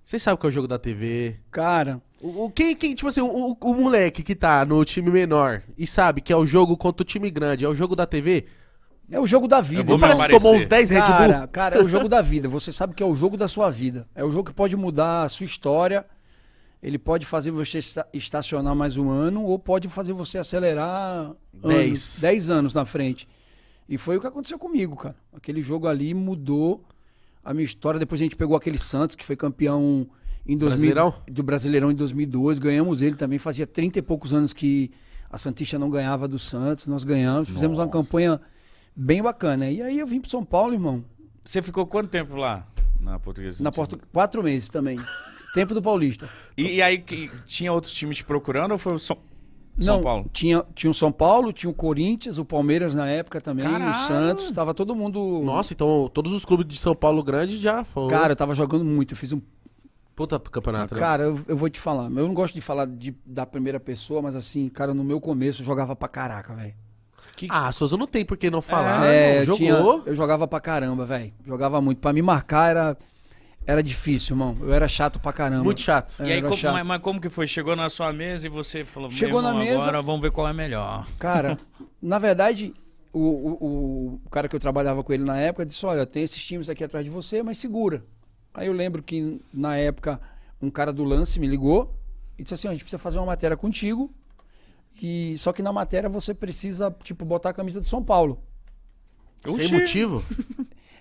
Vocês sabem que é o jogo da TV. Cara. O, o quem, quem, tipo assim, o, o, moleque que tá no time menor e sabe que é o jogo contra o time grande, é o jogo da TV. É o jogo da vida. Não parece que tomou uns 10 Red Bull. Cara, cara, é o jogo da vida. Você sabe que é o jogo da sua vida. É o jogo que pode mudar a sua história. Ele pode fazer você estacionar mais um ano ou pode fazer você acelerar 10 anos, anos na frente. E foi o que aconteceu comigo, cara. Aquele jogo ali mudou a minha história. Depois a gente pegou aquele Santos, que foi campeão em 2000, Brasileirão? do Brasileirão em 2002. Ganhamos ele também. Fazia 30 e poucos anos que a Santista não ganhava do Santos. Nós ganhamos. Fizemos uma campanha bem bacana. E aí eu vim para São Paulo, irmão. Você ficou quanto tempo lá na Portuguesa? Na Porto Quatro meses também. tempo do Paulista. E, e aí tinha outros times te procurando ou foi o São são não, Paulo? Tinha, tinha o São Paulo, tinha o Corinthians, o Palmeiras na época também, Caralho. o Santos, tava todo mundo. Nossa, então todos os clubes de São Paulo grande já foram. Cara, eu tava jogando muito, eu fiz um. Puta campeonato. Né? Cara, eu, eu vou te falar. Eu não gosto de falar de, da primeira pessoa, mas assim, cara, no meu começo eu jogava pra caraca, velho. Que... Ah, Souza não tem por que não falar. É, não, jogou. Tinha, eu jogava pra caramba, velho. Jogava muito. Pra me marcar era. Era difícil, irmão. Eu era chato pra caramba. Muito chato. É, e aí, como, mas, mas, como que foi? Chegou na sua mesa e você falou, Chegou irmão, na mesa, agora vamos ver qual é melhor. Cara, (laughs) na verdade, o, o, o, cara que eu trabalhava com ele na época disse, olha, tem esses times aqui atrás de você, mas segura. Aí eu lembro que, na época, um cara do lance me ligou e disse assim, a gente precisa fazer uma matéria contigo, e só que na matéria você precisa, tipo, botar a camisa do São Paulo. Oxi. Sem motivo? (laughs)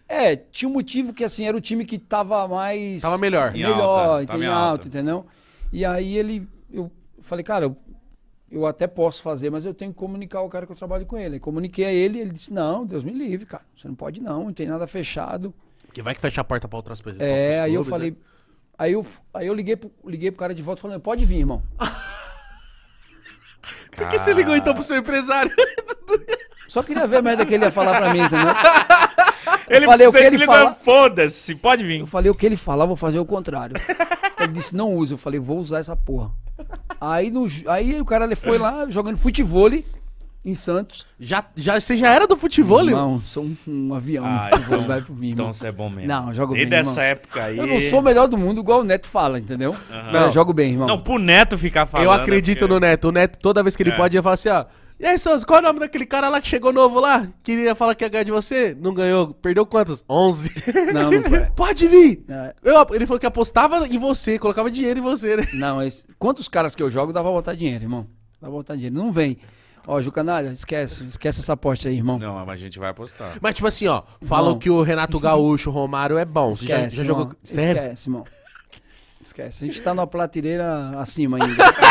É, tinha um motivo que assim, era o time que tava mais. Tava melhor. Em melhor, alta, entendeu? Em alta. entendeu? E aí ele. Eu falei, cara, eu, eu, até posso fazer, mas eu tenho que comunicar o cara que eu trabalho com ele. Eu comuniquei a ele, ele disse, não, Deus me livre, cara. Você não pode não, não tem nada fechado. Porque vai que fecha a porta para outras pessoas. É, aí eu falei. Né? Aí eu, aí eu liguei, pro, liguei pro cara de volta falando, pode vir, irmão. (laughs) Por que você ligou então pro seu empresário? Só queria ver a merda que ele ia falar pra mim, entendeu? (laughs) Ele, falei o que ele fala. Foda-se, pode vir. Eu falei o que ele falar, vou fazer o contrário. (laughs) ele disse, não usa. Eu falei, vou usar essa porra. Aí, no, aí o cara ele foi lá jogando futebol em Santos. Já, já, você já era do futebol? Não, sou um, um avião. Ah, então, vai pro mim, então você é bom mesmo. Não, jogo Desde bem. Desde essa época aí. Eu não sou o melhor do mundo, igual o Neto fala, entendeu? Uhum. Mas eu jogo bem, irmão. Não, pro Neto ficar falando. Eu acredito porque... no Neto. O Neto, toda vez que ele é. pode, ele fala assim, ó. Ah, e aí, seus, qual é o nome daquele cara lá que chegou novo lá? Queria falar que ia ganhar de você? Não ganhou. Perdeu quantas? 11. (laughs) Não, não pode. pode vir! É- eu, ele falou que apostava em você, colocava dinheiro em você, né? Não, mas quantos caras que eu jogo dá pra botar dinheiro, irmão? Dá pra botar dinheiro. Não vem. Ó, Canalha, esquece. Esquece essa aposta aí, irmão. Não, mas a gente vai apostar. Mas, tipo assim, ó. Falam Irmão. que o Renato Gaúcho, o Romário é bom. Você já, Esquece, já irmão. jogou. Sério? Esquece, irmão. Esquece. A gente tá numa platireira acima ainda. (laughs)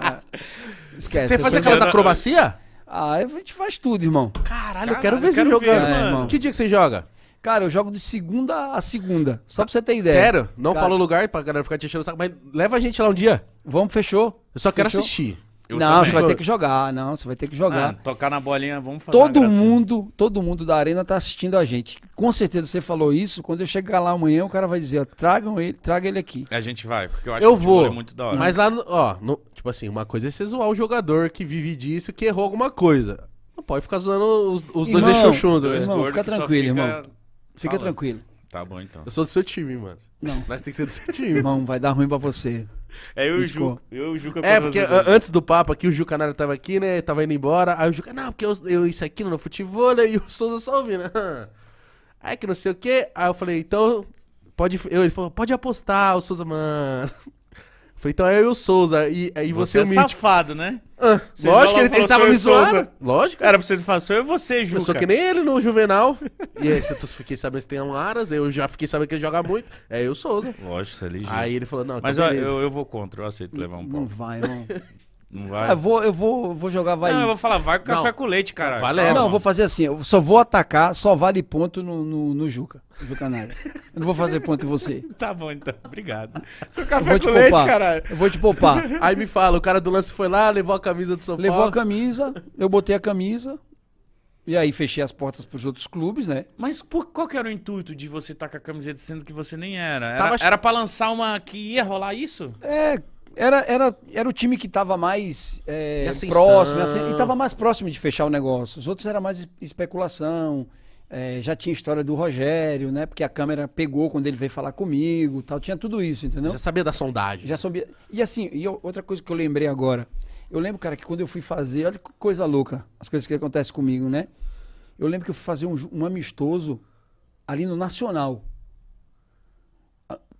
É, é, Esquece. Você faz aquelas acrobacias? Ah, a gente faz tudo, irmão. Caralho, eu quero ver você jogando. Ver, irmão. Que dia que você joga? Cara, eu jogo de segunda a segunda. Só pra você ter ideia. Sério? Não Cara... fala o lugar pra galera ficar te enchendo o saco, mas leva a gente lá um dia. Vamos, fechou. Eu só fechou. quero assistir. Eu não, você vai ter tipo, que jogar, não, você vai ter que jogar. Ah, tocar na bolinha, vamos fazer. Todo mundo, todo mundo da arena tá assistindo a gente. Com certeza você falou isso. Quando eu chegar lá amanhã, o cara vai dizer, ó, tragam ele, traga ele aqui. A gente vai, porque eu acho eu que vou. é muito da hora. Mas lá, ó, no, tipo assim, uma coisa é você zoar o jogador que vive disso, que errou alguma coisa. Não pode ficar zoando os, os irmão, dois eixochundos. Né? Irmão, irmão fica tranquilo, fica... irmão. Fica tranquilo. Tá bom, então. Eu sou do seu time, mano. Não. Mas tem que ser do seu (laughs) time. Irmão, vai dar ruim pra você. É eu e o Juca. Eu, o Juca é, porque antes do papo aqui, o Juca Nara tava aqui, né? Tava indo embora. Aí o Juca, não, porque eu, eu isso aqui é no futebol, né? (laughs) E o Souza só ouvindo. Né? (laughs) Aí que não sei o quê. Aí eu falei, então. Pode, eu, ele falou, pode apostar, o Souza, mano. Falei, então é eu Souza. E aí é, você, você é humilde. safado, né? Ah, lógico que ele, ele tava me zoando. Né? Lógico. Era pra você falar, sou eu e você, Juca. Eu sou que nem ele no Juvenal. e aí, eu fiquei sabendo se tem um Aras, eu já fiquei sabendo que ele joga muito. É eu Souza. Lógico, você é ligeiro. Aí ele falou, não, então Mas ó, eu, eu vou contra, eu aceito levar um pau. Não vai, não. (laughs) Não ah, vai. Ah, eu vou, eu vou, vou jogar vai. Não, eu vou falar vai com café não. com leite, cara. Valeu. É, não, vou fazer assim. Eu só vou atacar, só vale ponto no, no, no Juca. Juca (laughs) Eu não vou fazer ponto em você. tá bom, então. Obrigado. Seu café eu vou com leite, caralho. Eu vou te poupar. Aí me fala, o cara do lance foi lá, levou a camisa do São levou Paulo. Levou a camisa, eu botei a camisa. E aí fechei as portas para os outros clubes, né? Mas por, qual que era o intuito de você estar tá com a camiseta sendo que você nem era? Era, Tava... era para lançar uma que ia rolar isso? É, era, era, era o time que estava mais é, próximo, e estava mais próximo de fechar o negócio. Os outros era mais especulação. É, já tinha história do Rogério, né? Porque a câmera pegou quando ele veio falar comigo, tal. Tinha tudo isso, entendeu? Já sabia da sondagem. Já sabia. E assim, e outra coisa que eu lembrei agora. Eu lembro, cara, que quando eu fui fazer, olha que coisa louca, as coisas que acontecem comigo, né? Eu lembro que eu fui fazer um, um amistoso ali no Nacional.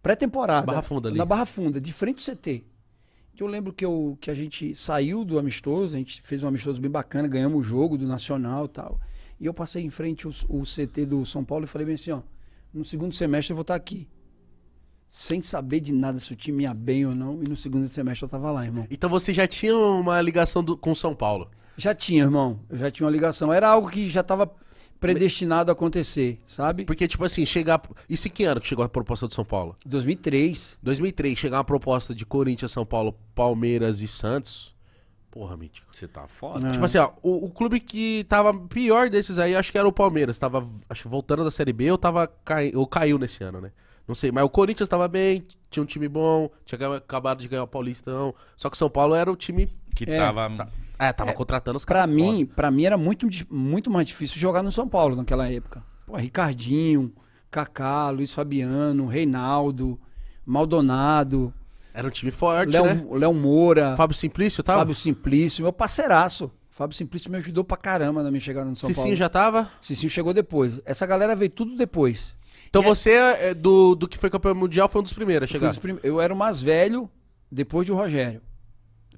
Pré-temporada. Barra Funda ali. Na Barra Funda, de frente ao CT eu lembro que, eu, que a gente saiu do amistoso, a gente fez um amistoso bem bacana, ganhamos o jogo do Nacional e tal. E eu passei em frente o, o CT do São Paulo e falei bem assim, ó, no segundo semestre eu vou estar tá aqui. Sem saber de nada se o time ia bem ou não, e no segundo semestre eu estava lá, irmão. Então você já tinha uma ligação do, com São Paulo? Já tinha, irmão. Eu já tinha uma ligação. Era algo que já estava predestinado a acontecer, sabe? Porque, tipo assim, chegar. Isso em que ano que chegou a proposta do São Paulo? 2003. 2003, chegar uma proposta de Corinthians, São Paulo, Palmeiras e Santos. Porra, Mítico, você tá foda. Não. Ah. Tipo assim, ó, o, o, clube que tava pior desses aí, acho que era o Palmeiras. Tava acho, voltando da Série B ou, tava cai, ou caiu nesse ano, né? Não sei, mas o Corinthians tava bem, tinha um time bom, tinha acabado de ganhar o Paulistão. Só que o São Paulo era o time. Que é, tava. Tá, é, tava é, contratando os caras. Pra mim, pra mim era muito, muito mais difícil jogar no São Paulo naquela época. Pô, Ricardinho, Kaká, Luiz Fabiano, Reinaldo, Maldonado. Era um time forte, Léo, né? Léo Moura. Fábio Simplício, tava? Fábio Simplício, meu parceiraço. Fábio Simplício me ajudou pra caramba na minha chegada no São Cicinho Paulo. Cicinho já tava? Cicinho chegou depois. Essa galera veio tudo depois. Então e é você, é... do, do que foi campeão mundial, foi um dos primeiros a chegar? Eu era o mais velho depois de Rogério.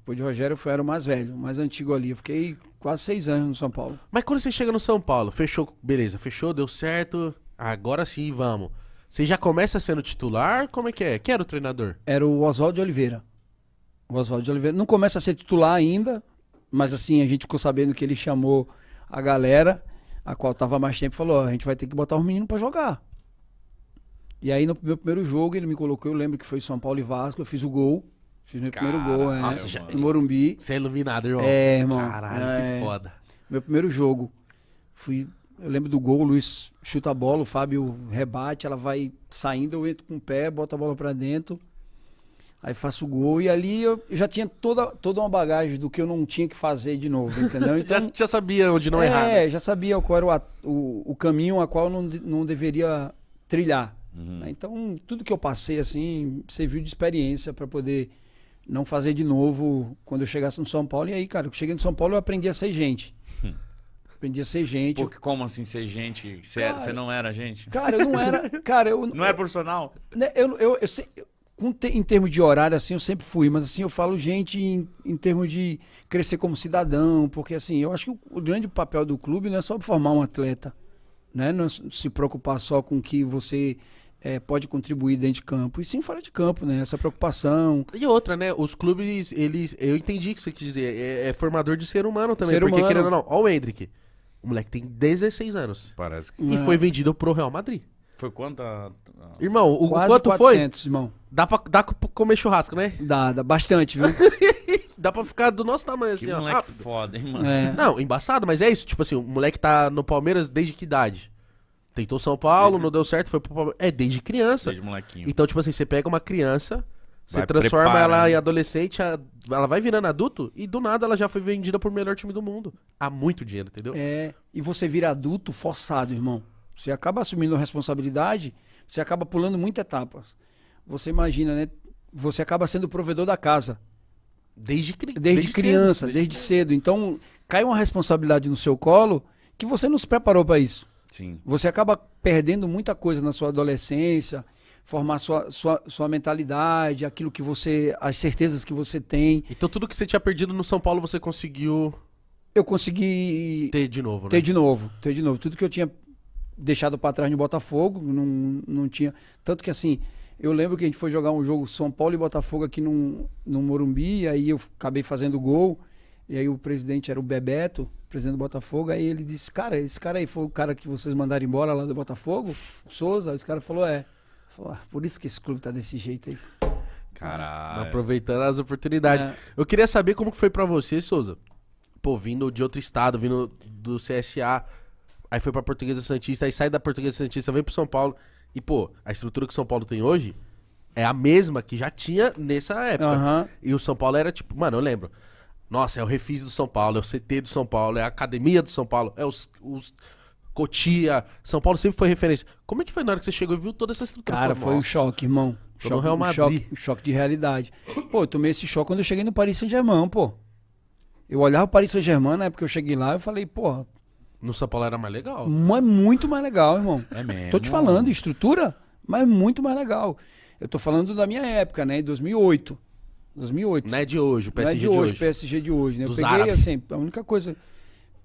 Depois de Rogério, eu era o mais velho, o mais antigo ali. Eu fiquei quase seis anos no São Paulo. Mas quando você chega no São Paulo, fechou, beleza, fechou, deu certo, agora sim, vamos. Você já começa sendo titular? Como é que é? Quem era o treinador? Era o Oswaldo de Oliveira. O Oswaldo de Oliveira. Não começa a ser titular ainda, mas assim, a gente ficou sabendo que ele chamou a galera, a qual tava mais tempo, falou: a gente vai ter que botar os meninos para jogar. E aí, no meu primeiro jogo, ele me colocou, eu lembro que foi São Paulo e Vasco, eu fiz o gol. Fiz meu Cara, primeiro gol, é. Nossa, já, no Morumbi. Você é iluminado, irmão. É, irmão. Caralho, é, que foda. Meu primeiro jogo. Fui. Eu lembro do gol, o Luiz chuta a bola, o Fábio rebate, ela vai saindo, eu entro com o pé, boto a bola para dentro. Aí faço o gol e ali eu já tinha toda, toda uma bagagem do que eu não tinha que fazer de novo, entendeu? (laughs) Então, já, já, sabia onde não é, errar. É, já sabia qual era o, o, o, caminho a qual eu não, não deveria trilhar. Uhum. Né? Então, tudo que eu passei assim serviu de experiência para poder não fazer de novo quando eu chegasse no São Paulo. E aí, cara, eu cheguei no São Paulo, eu aprendi a ser gente. Hum. aprendi a ser gente. Porque como assim ser gente? Você, não era gente? Cara, eu não era. Cara, eu, não é profissional? Né, eu, eu, eu, eu em termos de horário, assim, eu sempre fui, mas assim, eu falo gente em, em termos de crescer como cidadão, porque assim, eu acho que o, o grande papel do clube não é só formar um atleta, né? Não é se preocupar só com que você é, pode contribuir dentro de campo e sim fora de campo, né? Essa preocupação. E outra, né? Os clubes, eles. Eu entendi o que você quis dizer. É, é formador de ser humano também. Ser porque, humano. querendo ou não, Olha o Hendrick. O moleque tem 16 anos. Parece que. E é. foi vendido pro Real Madrid. Foi quanto? A... Irmão, o Quase quanto 400, foi? irmão. Dá pra, dá pra comer churrasco, né? Dá, dá bastante, viu? (laughs) dá pra ficar do nosso tamanho assim, moleque ó. moleque ah, foda, hein, mano? É. Não, embaçado, mas é isso. Tipo assim, o moleque tá no Palmeiras desde que idade? Tentou São Paulo, uhum. não deu certo, foi pro É desde criança. Desde molequinho. Então, tipo assim, você pega uma criança, você vai transforma preparando. ela né? em adolescente, ela vai virando adulto e do nada ela já foi vendida por melhor time do mundo. Há muito dinheiro, entendeu? É, e você vira adulto forçado, irmão. Você acaba assumindo responsabilidade, você acaba pulando muitas etapas. Você imagina, né? Você acaba sendo o provedor da casa. Desde, cri desde, desde criança, cedo, desde, cedo. cedo. Então, cai uma responsabilidade no seu colo que você não se preparou para isso. Sim. Você acaba perdendo muita coisa na sua adolescência, formar sua, sua, sua mentalidade, aquilo que você. as certezas que você tem. Então tudo que você tinha perdido no São Paulo você conseguiu. Eu consegui. Ter de novo, né? Ter de novo, ter de novo. Tudo que eu tinha deixado para trás no Botafogo, não, não tinha. Tanto que assim. Eu lembro que a gente foi jogar um jogo São Paulo e Botafogo aqui no, no Morumbi, aí eu acabei fazendo gol, e aí o presidente era o Bebeto, presidente do Botafogo, aí ele disse, cara, esse cara aí foi o cara que vocês mandaram embora lá do Botafogo, Souza, esse cara falou, é. Falou, ah, por isso que esse clube tá desse jeito aí. Caralho. Tá aproveitando as oportunidades. É. Eu queria saber como que foi para você, Souza. Pô, vindo de outro estado, vindo do CSA, aí foi pra Portuguesa Santista, aí sai da Portuguesa Santista, vem pro São Paulo. E, pô, a estrutura que São Paulo tem hoje é a mesma que já tinha nessa época. Uhum. E o São Paulo era tipo, mano, eu lembro. Nossa, é o refis do São Paulo, é o CT do São Paulo, é a academia do São Paulo, é os, os Cotia. São Paulo sempre foi referência. Como é que foi na hora que você chegou e viu toda essa estrutura? Cara, foi, um choque, irmão. Tô choque, Real Madrid. Um choque, choque de realidade. Pô, eu tomei esse choque quando eu cheguei no Paris Saint-Germain, pô. Eu olhava o Paris Saint-Germain, na época que eu cheguei lá, eu falei, pô. No São Paulo era mais legal. Mas é muito mais legal, irmão. É mesmo. Tô te falando, estrutura, mas é muito mais legal. Eu tô falando da minha época, né, em 2008. 2008. Não é de hoje, o PSG Não é de, hoje, de hoje. PSG de hoje, né? Dos eu peguei, árabes. assim, a única coisa.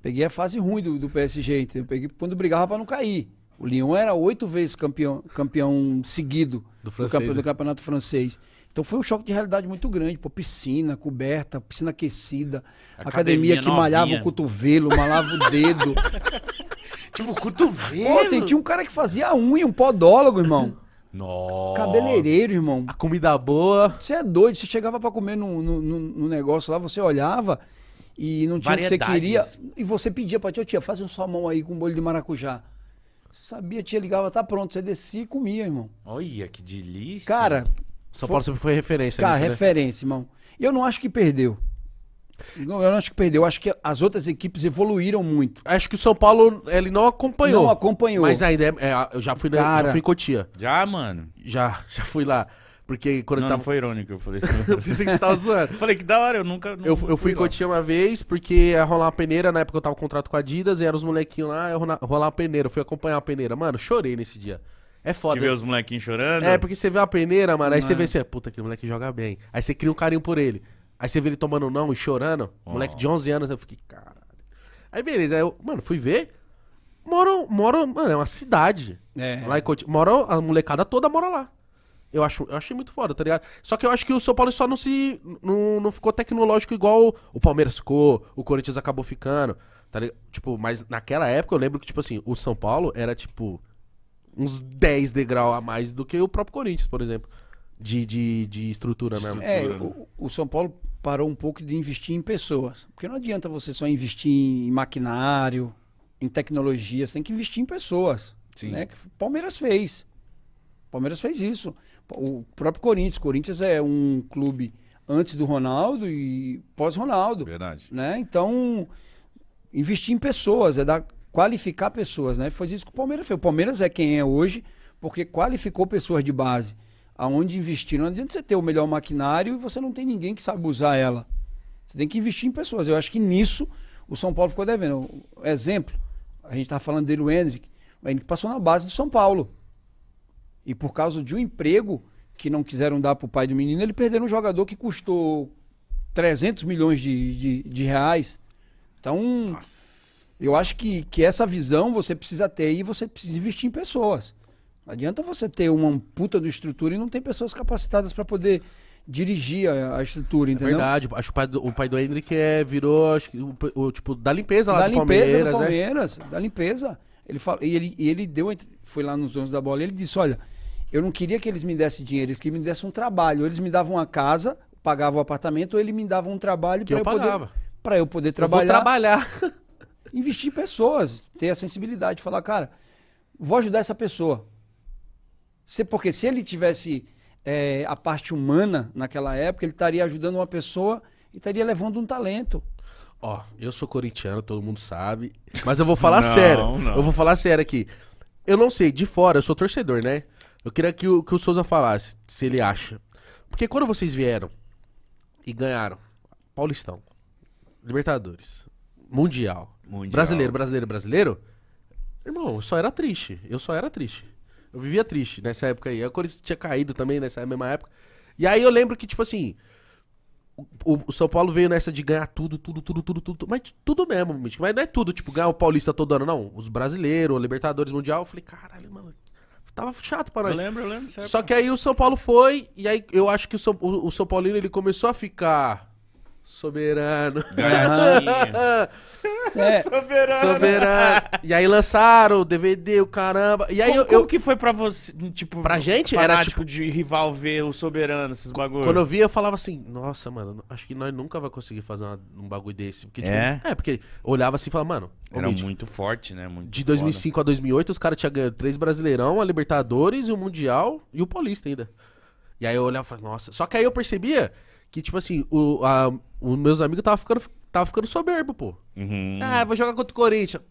Peguei a fase ruim do, do PSG, Eu peguei quando brigava para não cair. O Lyon era oito vezes campeão, campeão seguido do, francês, do, né? do, campeonato francês. Então foi um choque de realidade muito grande. Pô, piscina coberta, piscina aquecida, academia, academia que novinha. malhava o cotovelo, malava o dedo. (laughs) tipo, cotovelo? Pô, tem, tinha um cara que fazia a unha, um podólogo, irmão. Nossa. Cabeleireiro, irmão. A comida boa. Você é doido. Você chegava para comer no, no, no, negócio lá, você olhava e não tinha o que você queria. E você pedia pra tia, tia, faz um salmão aí com bolho de maracujá. Você sabia, tia ligava, tá pronto. Você descia e comia, irmão. Olha, que delícia. Cara. São Paulo foi... sempre foi referência. Cara, nisso, né? referência, né? irmão. E eu não acho que perdeu. Não, eu não acho que perdeu. Eu acho que as outras equipes evoluíram muito. Acho que o São Paulo, ele não acompanhou. Não acompanhou. Mas ainda é, é, eu já fui, na, já fui em Cotia. Já, mano? Já, já fui lá. Porque quando não, eu tava... não foi irônico, eu falei assim. (laughs) eu pensei que você tava zoando. (laughs) Falei que da hora, eu nunca... eu, eu fui em Cotia uma vez, porque ia rolar uma peneira, na época eu tava com contrato com a Adidas, e eram os molequinhos lá, eu rolar uma peneira, eu fui acompanhar a peneira. Mano, chorei nesse dia. É foda. Te vê os molequinhos chorando? É, porque você vê a peneira, mano, aí você é. vê assim, puta, aquele moleque joga bem. Aí você cria um carinho por ele. Aí você vê ele tomando não e chorando. Oh. Moleque de 11 anos, eu fiquei, caralho. Aí beleza, aí eu, mano, fui ver. moram moram mano, é uma cidade. É. Lá em Coutinho, moram a molecada toda mora lá. Eu, acho, eu achei muito foda, tá ligado? Só que eu acho que o São Paulo só não se. não, não ficou tecnológico igual o Palmeiras ficou, o Corinthians acabou ficando. Tá ligado? Tipo, mas naquela época eu lembro que, tipo assim, o São Paulo era, tipo, uns 10 degraus a mais do que o próprio Corinthians, por exemplo de, de, de estrutura mesmo. É, né? o, o, São Paulo parou um pouco de investir em pessoas. Porque não adianta você só investir em maquinário, em tecnologias. tem que investir em pessoas. Sim. Né? Que o Palmeiras fez. O Palmeiras fez isso. O próprio Corinthians. O Corinthians é um clube antes do Ronaldo e pós-Ronaldo. Verdade. Né? Então, investir em pessoas, é dar, qualificar pessoas, né? Foi isso que o Palmeiras fez. O Palmeiras é quem é hoje, porque qualificou pessoas de base aonde investir. Não adianta você ter o melhor maquinário e você não tem ninguém que sabe usar ela. Você tem que investir em pessoas. Eu acho que nisso o São Paulo ficou devendo. Exemplo, a gente estava tá falando dele, o Hendrick. O Hendrick passou na base do São Paulo. E por causa de um emprego que não quiseram dar para o pai do menino, ele perdeu um jogador que custou 300 milhões de, de, de reais. Então, Nossa. eu acho que, que essa visão você precisa ter e você precisa investir em pessoas. Não adianta você ter uma puta de estrutura e não ter pessoas capacitadas para poder dirigir a, a, estrutura, é entendeu? É verdade, acho que o pai do, o do Hendrick é, virou acho que, o, o tipo da limpeza lá da do limpeza Palmeiras, do Palmeiras, né? da limpeza. Ele fala, e ele, e ele deu foi lá nos donos da bola, e ele disse, olha, eu não queria que eles me dessem dinheiro, eles queriam que me dessem um trabalho. Eles me davam a casa, pagavam o apartamento, ou ele me dava um trabalho para eu, eu poder para eu poder trabalhar. Eu trabalhar. investir em pessoas, ter a sensibilidade, falar, cara, vou ajudar essa pessoa porque se ele tivesse é, a parte humana naquela época, ele estaria ajudando uma pessoa e estaria levando um talento. Ó, eu sou corintiano, todo mundo sabe. Mas eu vou falar (laughs) não, sério. Não. Eu vou falar sério aqui. Eu não sei, de fora, eu sou torcedor, né? Eu queria que o, que o Souza falasse, se ele acha. Porque quando vocês vieram e ganharam Paulistão, Libertadores, Mundial, Mundial. brasileiro, brasileiro, brasileiro, irmão, eu só era triste. Eu só era triste. Eu vivia triste nessa época aí. A Corinthians tinha caído também nessa mesma época. E aí eu lembro que, tipo assim, o, o, São Paulo veio nessa de ganhar tudo, tudo, tudo, tudo, tudo. Mas tudo mesmo, bicho. Mas não é tudo, tipo, ganhar o Paulista todo ano, não. Os brasileiros, o Libertadores Mundial. Eu falei, caralho, mano. Tava chato pra nós. Eu lembro, eu lembro. Certo. Só que aí o São Paulo foi, e aí eu acho que o o, o São Paulino ele começou a ficar Soberano. Garotinha. É. é. Soberano. Soberano. E aí lançaram o DVD, o caramba. E aí como, eu, como que foi pra você, tipo... Pra gente era tipo... de rival ver o Soberano, esses bagulho. Quando eu via, eu falava assim, nossa, mano, acho que nós nunca vai conseguir fazer uma, um bagulho desse. Porque, tipo, é? é, porque olhava assim e falava, mano... Era muito forte, né? Muito de 2005 foda. a 2008, os caras tinham ganho três Brasileirão, a Libertadores, o Mundial e o Paulista ainda. E aí eu olhava e falava, nossa... Só que aí eu percebia que, tipo assim, o, a, os meus amigos tava ficando, tava ficando soberbo, pô. Uhum. Ah, vou jogar contra o Corinthians.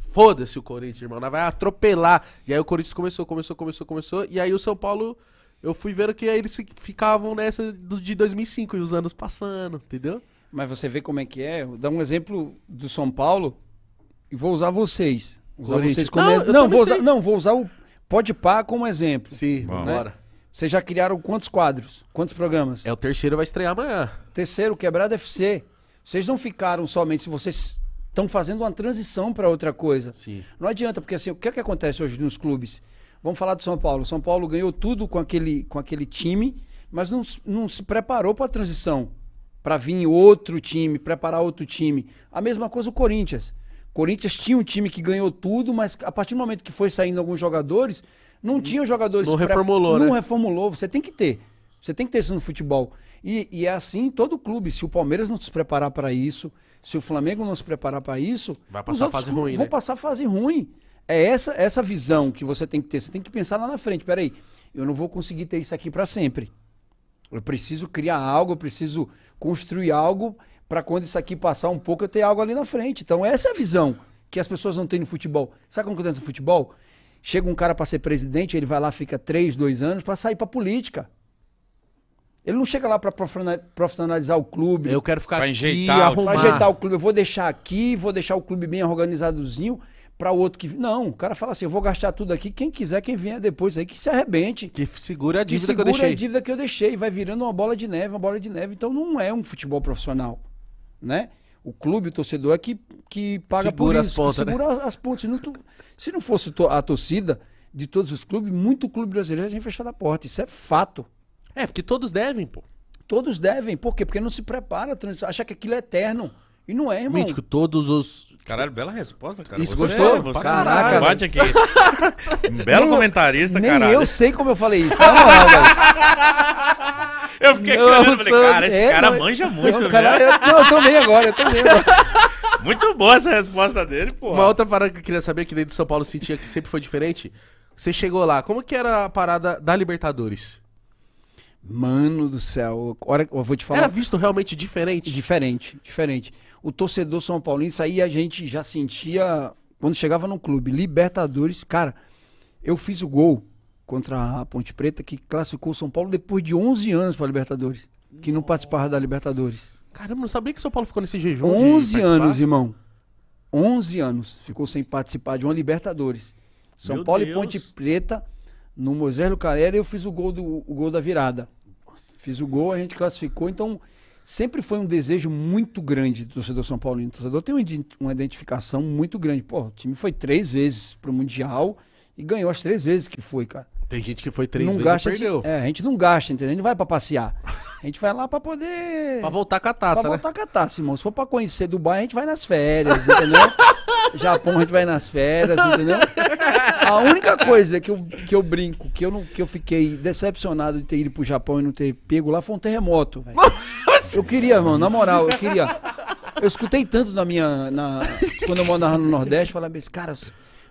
Foda-se o Corinthians, irmão. vai atropelar. E aí o Corinthians começou, começou, começou, começou. E aí o São Paulo, eu fui vendo que aí eles ficavam nessa de 2005 e os anos passando, entendeu? Mas você vê como é que é. Dá um exemplo do São Paulo e vou usar vocês. Usar vocês como não, não vou usar, não, vou usar o Pode Pá como exemplo. Sim, né? Vocês já criaram quantos quadros? Quantos programas? É, o terceiro vai estrear amanhã. Terceiro, Quebrada FC. Vocês não ficaram somente, vocês estão fazendo uma transição para outra coisa. Sim. Não adianta, porque assim, o que é que acontece hoje nos clubes? Vamos falar do São Paulo. São Paulo ganhou tudo com aquele, com aquele time, mas não, não se preparou para a transição. Para vir outro time, preparar outro time. A mesma coisa o Corinthians. Corinthians tinha um time que ganhou tudo, mas a partir do momento que foi saindo alguns jogadores, não tinha jogadores... Não reformulou, né? Não reformulou. Você tem que ter. Você tem que ter isso no futebol. E, e é assim em todo clube. Se o Palmeiras não se preparar para isso, se o Flamengo não se preparar para isso... Vai passar fase ruim, vão né? passar fase ruim. É essa, essa visão que você tem que ter. Você tem que pensar lá na frente. Peraí, eu não vou conseguir ter isso aqui para sempre. Eu preciso criar algo, eu preciso construir algo para quando isso aqui passar um pouco eu ter algo ali na frente. Então essa é a visão que as pessoas não têm no futebol. Sabe como que eu tenho no futebol? Chega um cara para ser presidente, ele vai lá, fica três, dois anos para sair para política. Ele não chega lá para profissionalizar o clube. Eu quero ficar pra aqui, ajeitar, arrumar. Pra ajeitar o clube. Eu vou deixar aqui, vou deixar o clube bem organizadozinho para o outro que. Não, o cara fala assim: eu vou gastar tudo aqui. Quem quiser, quem vier depois aí, que se arrebente. Que segura a dívida que, segura que eu deixei. a dívida que eu deixei. Vai virando uma bola de neve, uma bola de neve. Então não é um futebol profissional. Né? O clube, o torcedor é que, que paga segura por isso. As pontas, né? segura né? as pontes. Não, se não fosse a torcida de todos os clubes, muito clube brasileiro já tinha fechado a porta. Isso é fato. É, porque todos devem, pô. Todos devem. Por quê? Porque não se prepara, acha que aquilo é eterno. E não é, irmão. Mítico, todos os Caralho, bela resposta, cara. Isso, você, gostou? É você é Caraca. Caralho, bate aqui. um belo nem comentarista, eu, nem caralho. eu sei como eu falei isso. Na moral, velho. (laughs) Eu fiquei não, eu falei, cara, esse é, cara não, manja muito, não, cara, né? eu, não, eu também agora, eu também agora. (laughs) Muito boa essa resposta dele, pô. Uma outra parada que eu queria saber, que dentro do São Paulo sentia que sempre foi diferente. Você chegou lá, como que era a parada da Libertadores? Mano do céu, Olha, eu vou te falar. Era visto realmente diferente? Diferente, diferente o torcedor São Paulino, isso aí a gente já sentia quando chegava no clube. Libertadores, cara, eu fiz o gol contra a Ponte Preta que classificou São Paulo depois de 11 anos para a Libertadores, que não participava da Libertadores. Caramba, não sabia que São Paulo ficou nesse jejum 11 anos, irmão. 11 anos ficou sem participar de uma Libertadores. São Meu Paulo Deus. e Ponte Preta no Moisés Lucarelli, eu fiz o gol do o gol da virada. Nossa. Fiz o gol, a gente classificou, então sempre foi um desejo muito grande do torcedor São Paulino. O torcedor tem uma identificação muito grande. Pô, o time foi três vezes pro Mundial e ganhou as três vezes que foi, cara. Tem gente que foi três não vezes gasta, e perdeu. É, a gente não gasta, entendeu? A gente não vai pra passear. A gente vai lá pra poder... (laughs) pra voltar com a taça, pra né? voltar com a taça, irmão. Se for pra conhecer Dubai, a gente vai nas férias, entendeu? (laughs) Japão a gente vai nas férias, entendeu? A única coisa que eu, que eu brinco, que eu, não, que eu fiquei decepcionado de ter ido pro Japão e não ter pego lá, foi um terremoto, velho. (laughs) Eu queria, mano, na moral, eu queria. Eu escutei tanto na minha. Na, quando eu morava no Nordeste, falava assim, cara,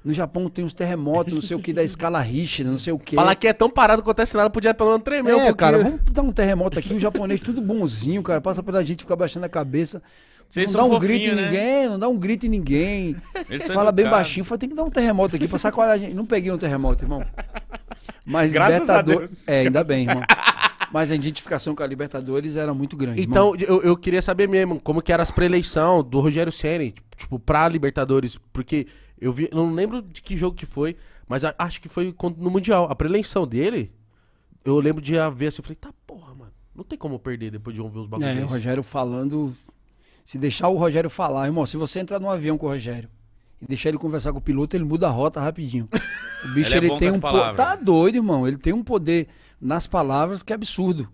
no Japão tem uns terremotos, não sei o que, da escala Richter, não sei o que. Falar que é tão parado que acontece nada, podia pelo menos tremer. É, um cara, vamos dar um terremoto aqui, o japonês tudo bonzinho, cara, passa pela gente, fica baixando a cabeça. Vocês não dá um fofinho, grito em né? ninguém, não dá um grito em ninguém. Eles Fala bem educado. baixinho, fala, tem que dar um terremoto aqui pra com a gente. Não peguei um terremoto, irmão. Mas Graças libertador. É, ainda bem, irmão. Mas a identificação com a Libertadores era muito grande. Então, eu, eu queria saber mesmo como que era as preleição do Rogério Ceni, tipo, pra Libertadores, porque eu vi, não lembro de que jogo que foi, mas acho que foi no Mundial. A preleição dele, eu lembro de ver assim, eu falei, tá porra, mano, não tem como perder depois de ouvir os bagulhos. É, o Rogério falando, se deixar o Rogério falar, irmão, se você entrar num avião com o Rogério, e deixar ele conversar com o piloto, ele muda a rota rapidinho. (laughs) O bicho, ele, é ele tem um. Po... Tá doido, irmão. Ele tem um poder nas palavras, que é absurdo.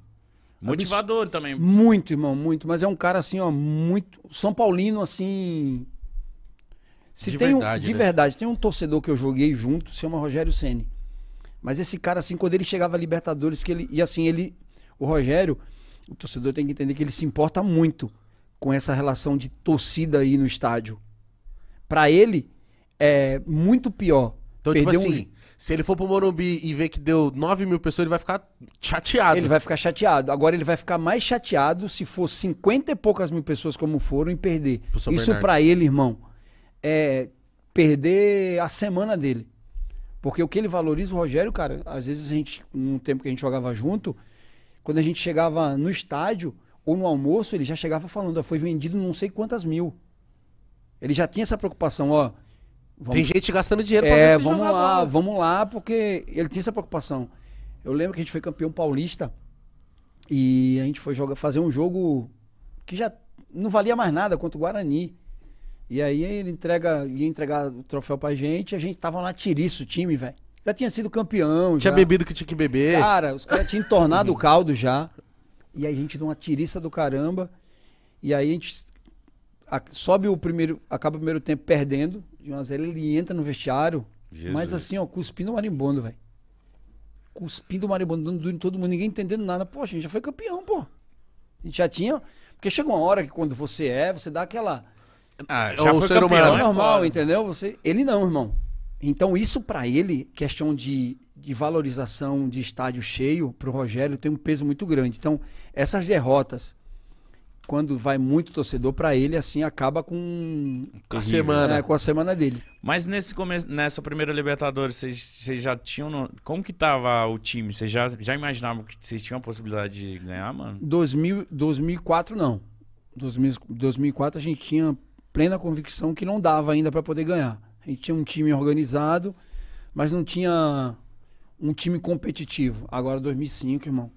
Motivador absurdo. também. Muito, irmão, muito. Mas é um cara assim, ó, muito. São Paulino, assim. Se de tem verdade, um, de né? verdade, tem um torcedor que eu joguei junto, se chama Rogério Ceni. Mas esse cara, assim, quando ele chegava a Libertadores, que ele. E assim, ele. O Rogério, o torcedor tem que entender que ele se importa muito com essa relação de torcida aí no estádio. Para ele, é muito pior. Então, Perdeu tipo assim, um... Se ele for pro Morumbi e ver que deu 9 mil pessoas, ele vai ficar chateado. Ele vai ficar chateado. Agora ele vai ficar mais chateado se for 50 e poucas mil pessoas como foram e perder. Isso para ele, irmão, é perder a semana dele. Porque o que ele valoriza, o Rogério, cara, às vezes a gente, num tempo que a gente jogava junto, quando a gente chegava no estádio ou no almoço, ele já chegava falando, foi vendido não sei quantas mil. Ele já tinha essa preocupação, ó, Vamos... Tem gente gastando dinheiro pra É, vamos lá, bola. vamos lá, porque ele tinha essa preocupação. Eu lembro que a gente foi campeão paulista e a gente foi jogar, fazer um jogo que já não valia mais nada contra o Guarani. E aí ele entrega, ia entregar o troféu pra gente, e a gente tava lá tiriço o time, velho. Já tinha sido campeão, Tinha já. bebido o que tinha que beber. Cara, os caras tinham tornado o (laughs) caldo já. E aí a gente deu uma tiriça do caramba. E aí a gente sobe o primeiro, acaba o primeiro tempo perdendo de 1 a 0 ele entra no vestiário, Jesus. mas assim, ó, cuspindo o marimbondo, velho. Cuspindo o marimbondo, dando duro em todo mundo, ninguém entendendo nada. Poxa, a gente já foi campeão, pô. A gente já tinha. Porque chega uma hora que quando você é, você dá aquela. Ah, é já o foi ser campeão, humano, é normal, entendeu? Você, ele não, irmão. Então, isso para ele, questão de, de valorização de estádio cheio, pro Rogério, tem um peso muito grande. Então, essas derrotas quando vai muito torcedor para ele, assim acaba com a semana, é, com a semana dele. Mas nesse começo, nessa primeira Libertadores, vocês já tinham, no... como que tava o time? Vocês já, já imaginavam que vocês tinham a possibilidade de ganhar, mano? 2000, 2004 não. 2004 a gente tinha plena convicção que não dava ainda para poder ganhar. A gente tinha um time organizado, mas não tinha um time competitivo. Agora 2005, irmão.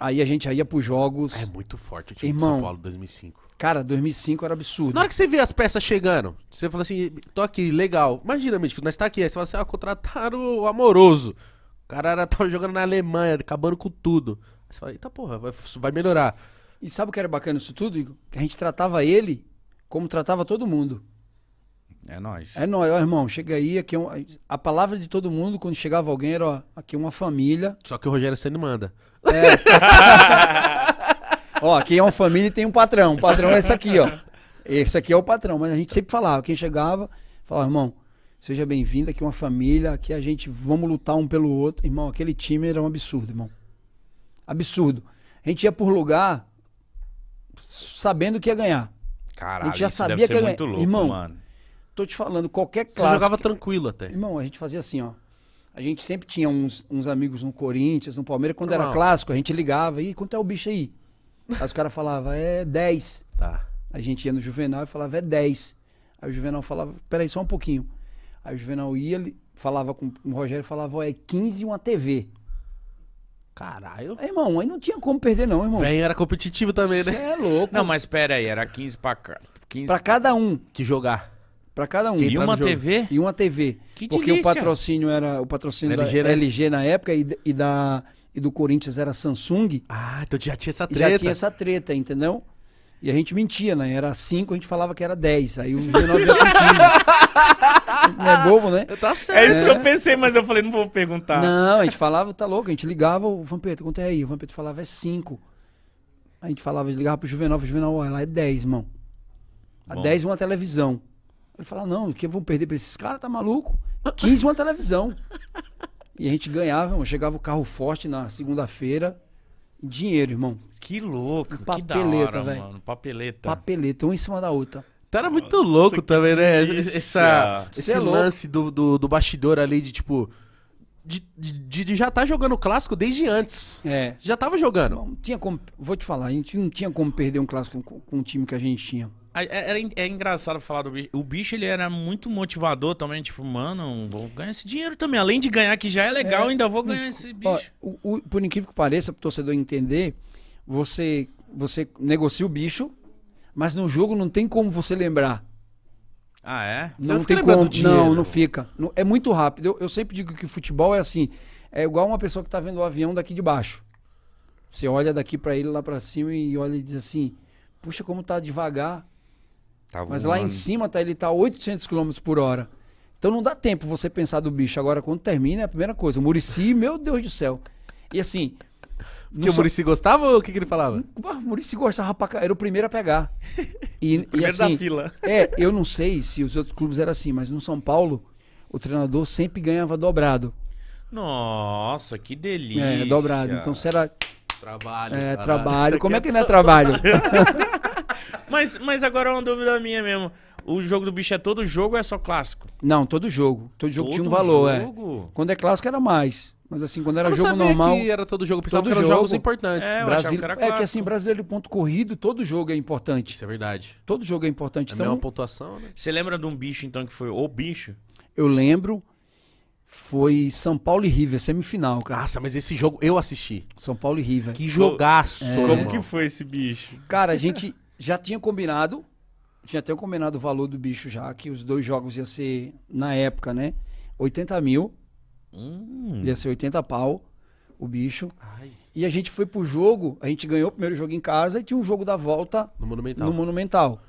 Aí a gente ia pros jogos. É muito forte o time Irmão, de São Paulo 2005. Cara, 2005 era absurdo. Na hora que você vê as peças chegando, você fala assim, tô aqui, legal. Imagina, Mítico, nós tá aqui. Aí você fala assim, ah, contrataram o Amoroso. O cara era, tava jogando na Alemanha, acabando com tudo. Aí você fala, eita porra, vai, vai melhorar. E sabe o que era bacana isso tudo, Que a gente tratava ele como tratava todo mundo. É nós. É nós, ó, irmão, chega aí, aqui é um, a palavra de todo mundo quando chegava alguém era, ó, aqui é uma família. Só que o Rogério não manda. É. (laughs) ó, aqui é uma família e tem um patrão. O patrão é esse aqui, ó. Esse aqui é o patrão, mas a gente sempre falava, quem chegava, falava, irmão, seja bem-vindo, aqui é uma família, aqui a gente vamos lutar um pelo outro. Irmão, aquele time era um absurdo, irmão. Absurdo. A gente ia por lugar sabendo que ia ganhar. Caralho, a gente já sabia que ia ganhar. Louco, irmão, mano tô te falando, qualquer clássico. Você jogava tranquilo até. Irmão, a gente fazia assim, ó. A gente sempre tinha uns, uns amigos no Corinthians, no Palmeiras. Quando Normal. era clássico, a gente ligava. E quanto é o bicho aí? Aí os caras falavam, é 10. Tá. A gente ia no Juvenal e falava, é 10. Aí o Juvenal falava, peraí, só um pouquinho. Aí o Juvenal ia, falava com o Rogério, falava, ó, é 15 e uma TV. Caralho. É, irmão, aí não tinha como perder, não, irmão. Vem era competitivo também, né? Você é louco. Não, mas pera aí, era 15 pra, 15 pra cada um. Que jogar para cada um. e uma TV? E uma TV. Que porque delícia. o patrocínio era o patrocínio LG, da né? LG na época e, e, da e do Corinthians era Samsung. Ah, então já tinha essa treta. Já tinha essa treta, entendeu? E a gente mentia, né? Era 5, a gente falava que era 10. Aí o G9 já 15. Não é bobo, né? Tá certo. É isso é. que eu pensei, mas eu falei, não vou perguntar. Não, a gente falava, tá louco. A gente ligava, o Vampeta, quanto é aí? O Vampeta falava, é 5. A gente falava, ligava pro Juvenal, o Juvenal, olha lá, é 10, irmão. A 10 uma televisão. Ele falava não, que vão perder pra esses caras, tá maluco? 15 uma televisão. E a gente ganhava, chegava o carro forte na segunda-feira, dinheiro, irmão. Que louco, papeleta, velho. Papeleta. Papeleta, um em cima da outra. Tu era muito Nossa, louco também, né? Essa, esse é lance do, do, do, bastidor ali de tipo. De, de, de já estar tá jogando clássico desde antes. É. Já tava jogando. tinha como, vou te falar, a gente não tinha como perder um clássico com, com o time que a gente tinha. É, é, engraçado falar do bicho. O bicho, ele era muito motivador também. Tipo, mano, vou ganhar esse dinheiro também. Além de ganhar, que já é legal, é, ainda vou ganhar tipo, esse bicho. Ó, o, o, por incrível que pareça, pro torcedor entender, você, você negocia o bicho, mas no jogo não tem como você lembrar. Ah, é? Não, não tem como. Não, não fica. Não, é muito rápido. Eu, eu, sempre digo que futebol é assim. É igual uma pessoa que tá vendo o avião daqui de baixo. Você olha daqui para ele lá para cima e olha e diz assim: puxa, como tá devagar Tá Mas lá em cima tá, ele tá 800 km por hora. Então não dá tempo você pensar do bicho. Agora, quando termina, é a primeira coisa. O Murici, meu Deus do céu. E assim. (laughs) Que o Murici gostava ou o que, que ele falava? Hum, o Murici gostava pra Era o primeiro a pegar. E, primeiro e assim, da fila. É, eu não sei se os outros clubes eram assim, mas no São Paulo, o treinador sempre ganhava dobrado. Nossa, que delícia. É, dobrado. Então, será. Trabalho. É, trabalho. Como é, é que não é trabalho? (laughs) (laughs) Mas, mas agora é uma dúvida minha mesmo. O jogo do bicho é todo jogo ou é só clássico? Não, todo jogo. Todo jogo todo tinha um valor, é. jogo? é. Quando é clássico era mais. Mas assim, quando era eu jogo normal. Que era todo jogo, pensava todo que eram jogo. jogos importantes. É, Brasil... que é que assim, brasileiro ponto corrido, todo jogo é importante. Isso é verdade. Todo jogo é importante. É então... uma pontuação, né? Você lembra de um bicho, então, que foi o bicho? Eu lembro. Foi São Paulo e River, semifinal, cara. Nossa, mas esse jogo eu assisti. São Paulo e River. Que jogaço! É... Como que foi esse bicho? Cara, a gente já tinha combinado, tinha até combinado o valor do bicho já, que os dois jogos ia ser, na época, né? 80 mil. Hum. Ia ser 80 pau o bicho. Ai. E a gente foi pro jogo, a gente ganhou o primeiro jogo em casa e tinha um jogo da volta no Monumental. No Monumental.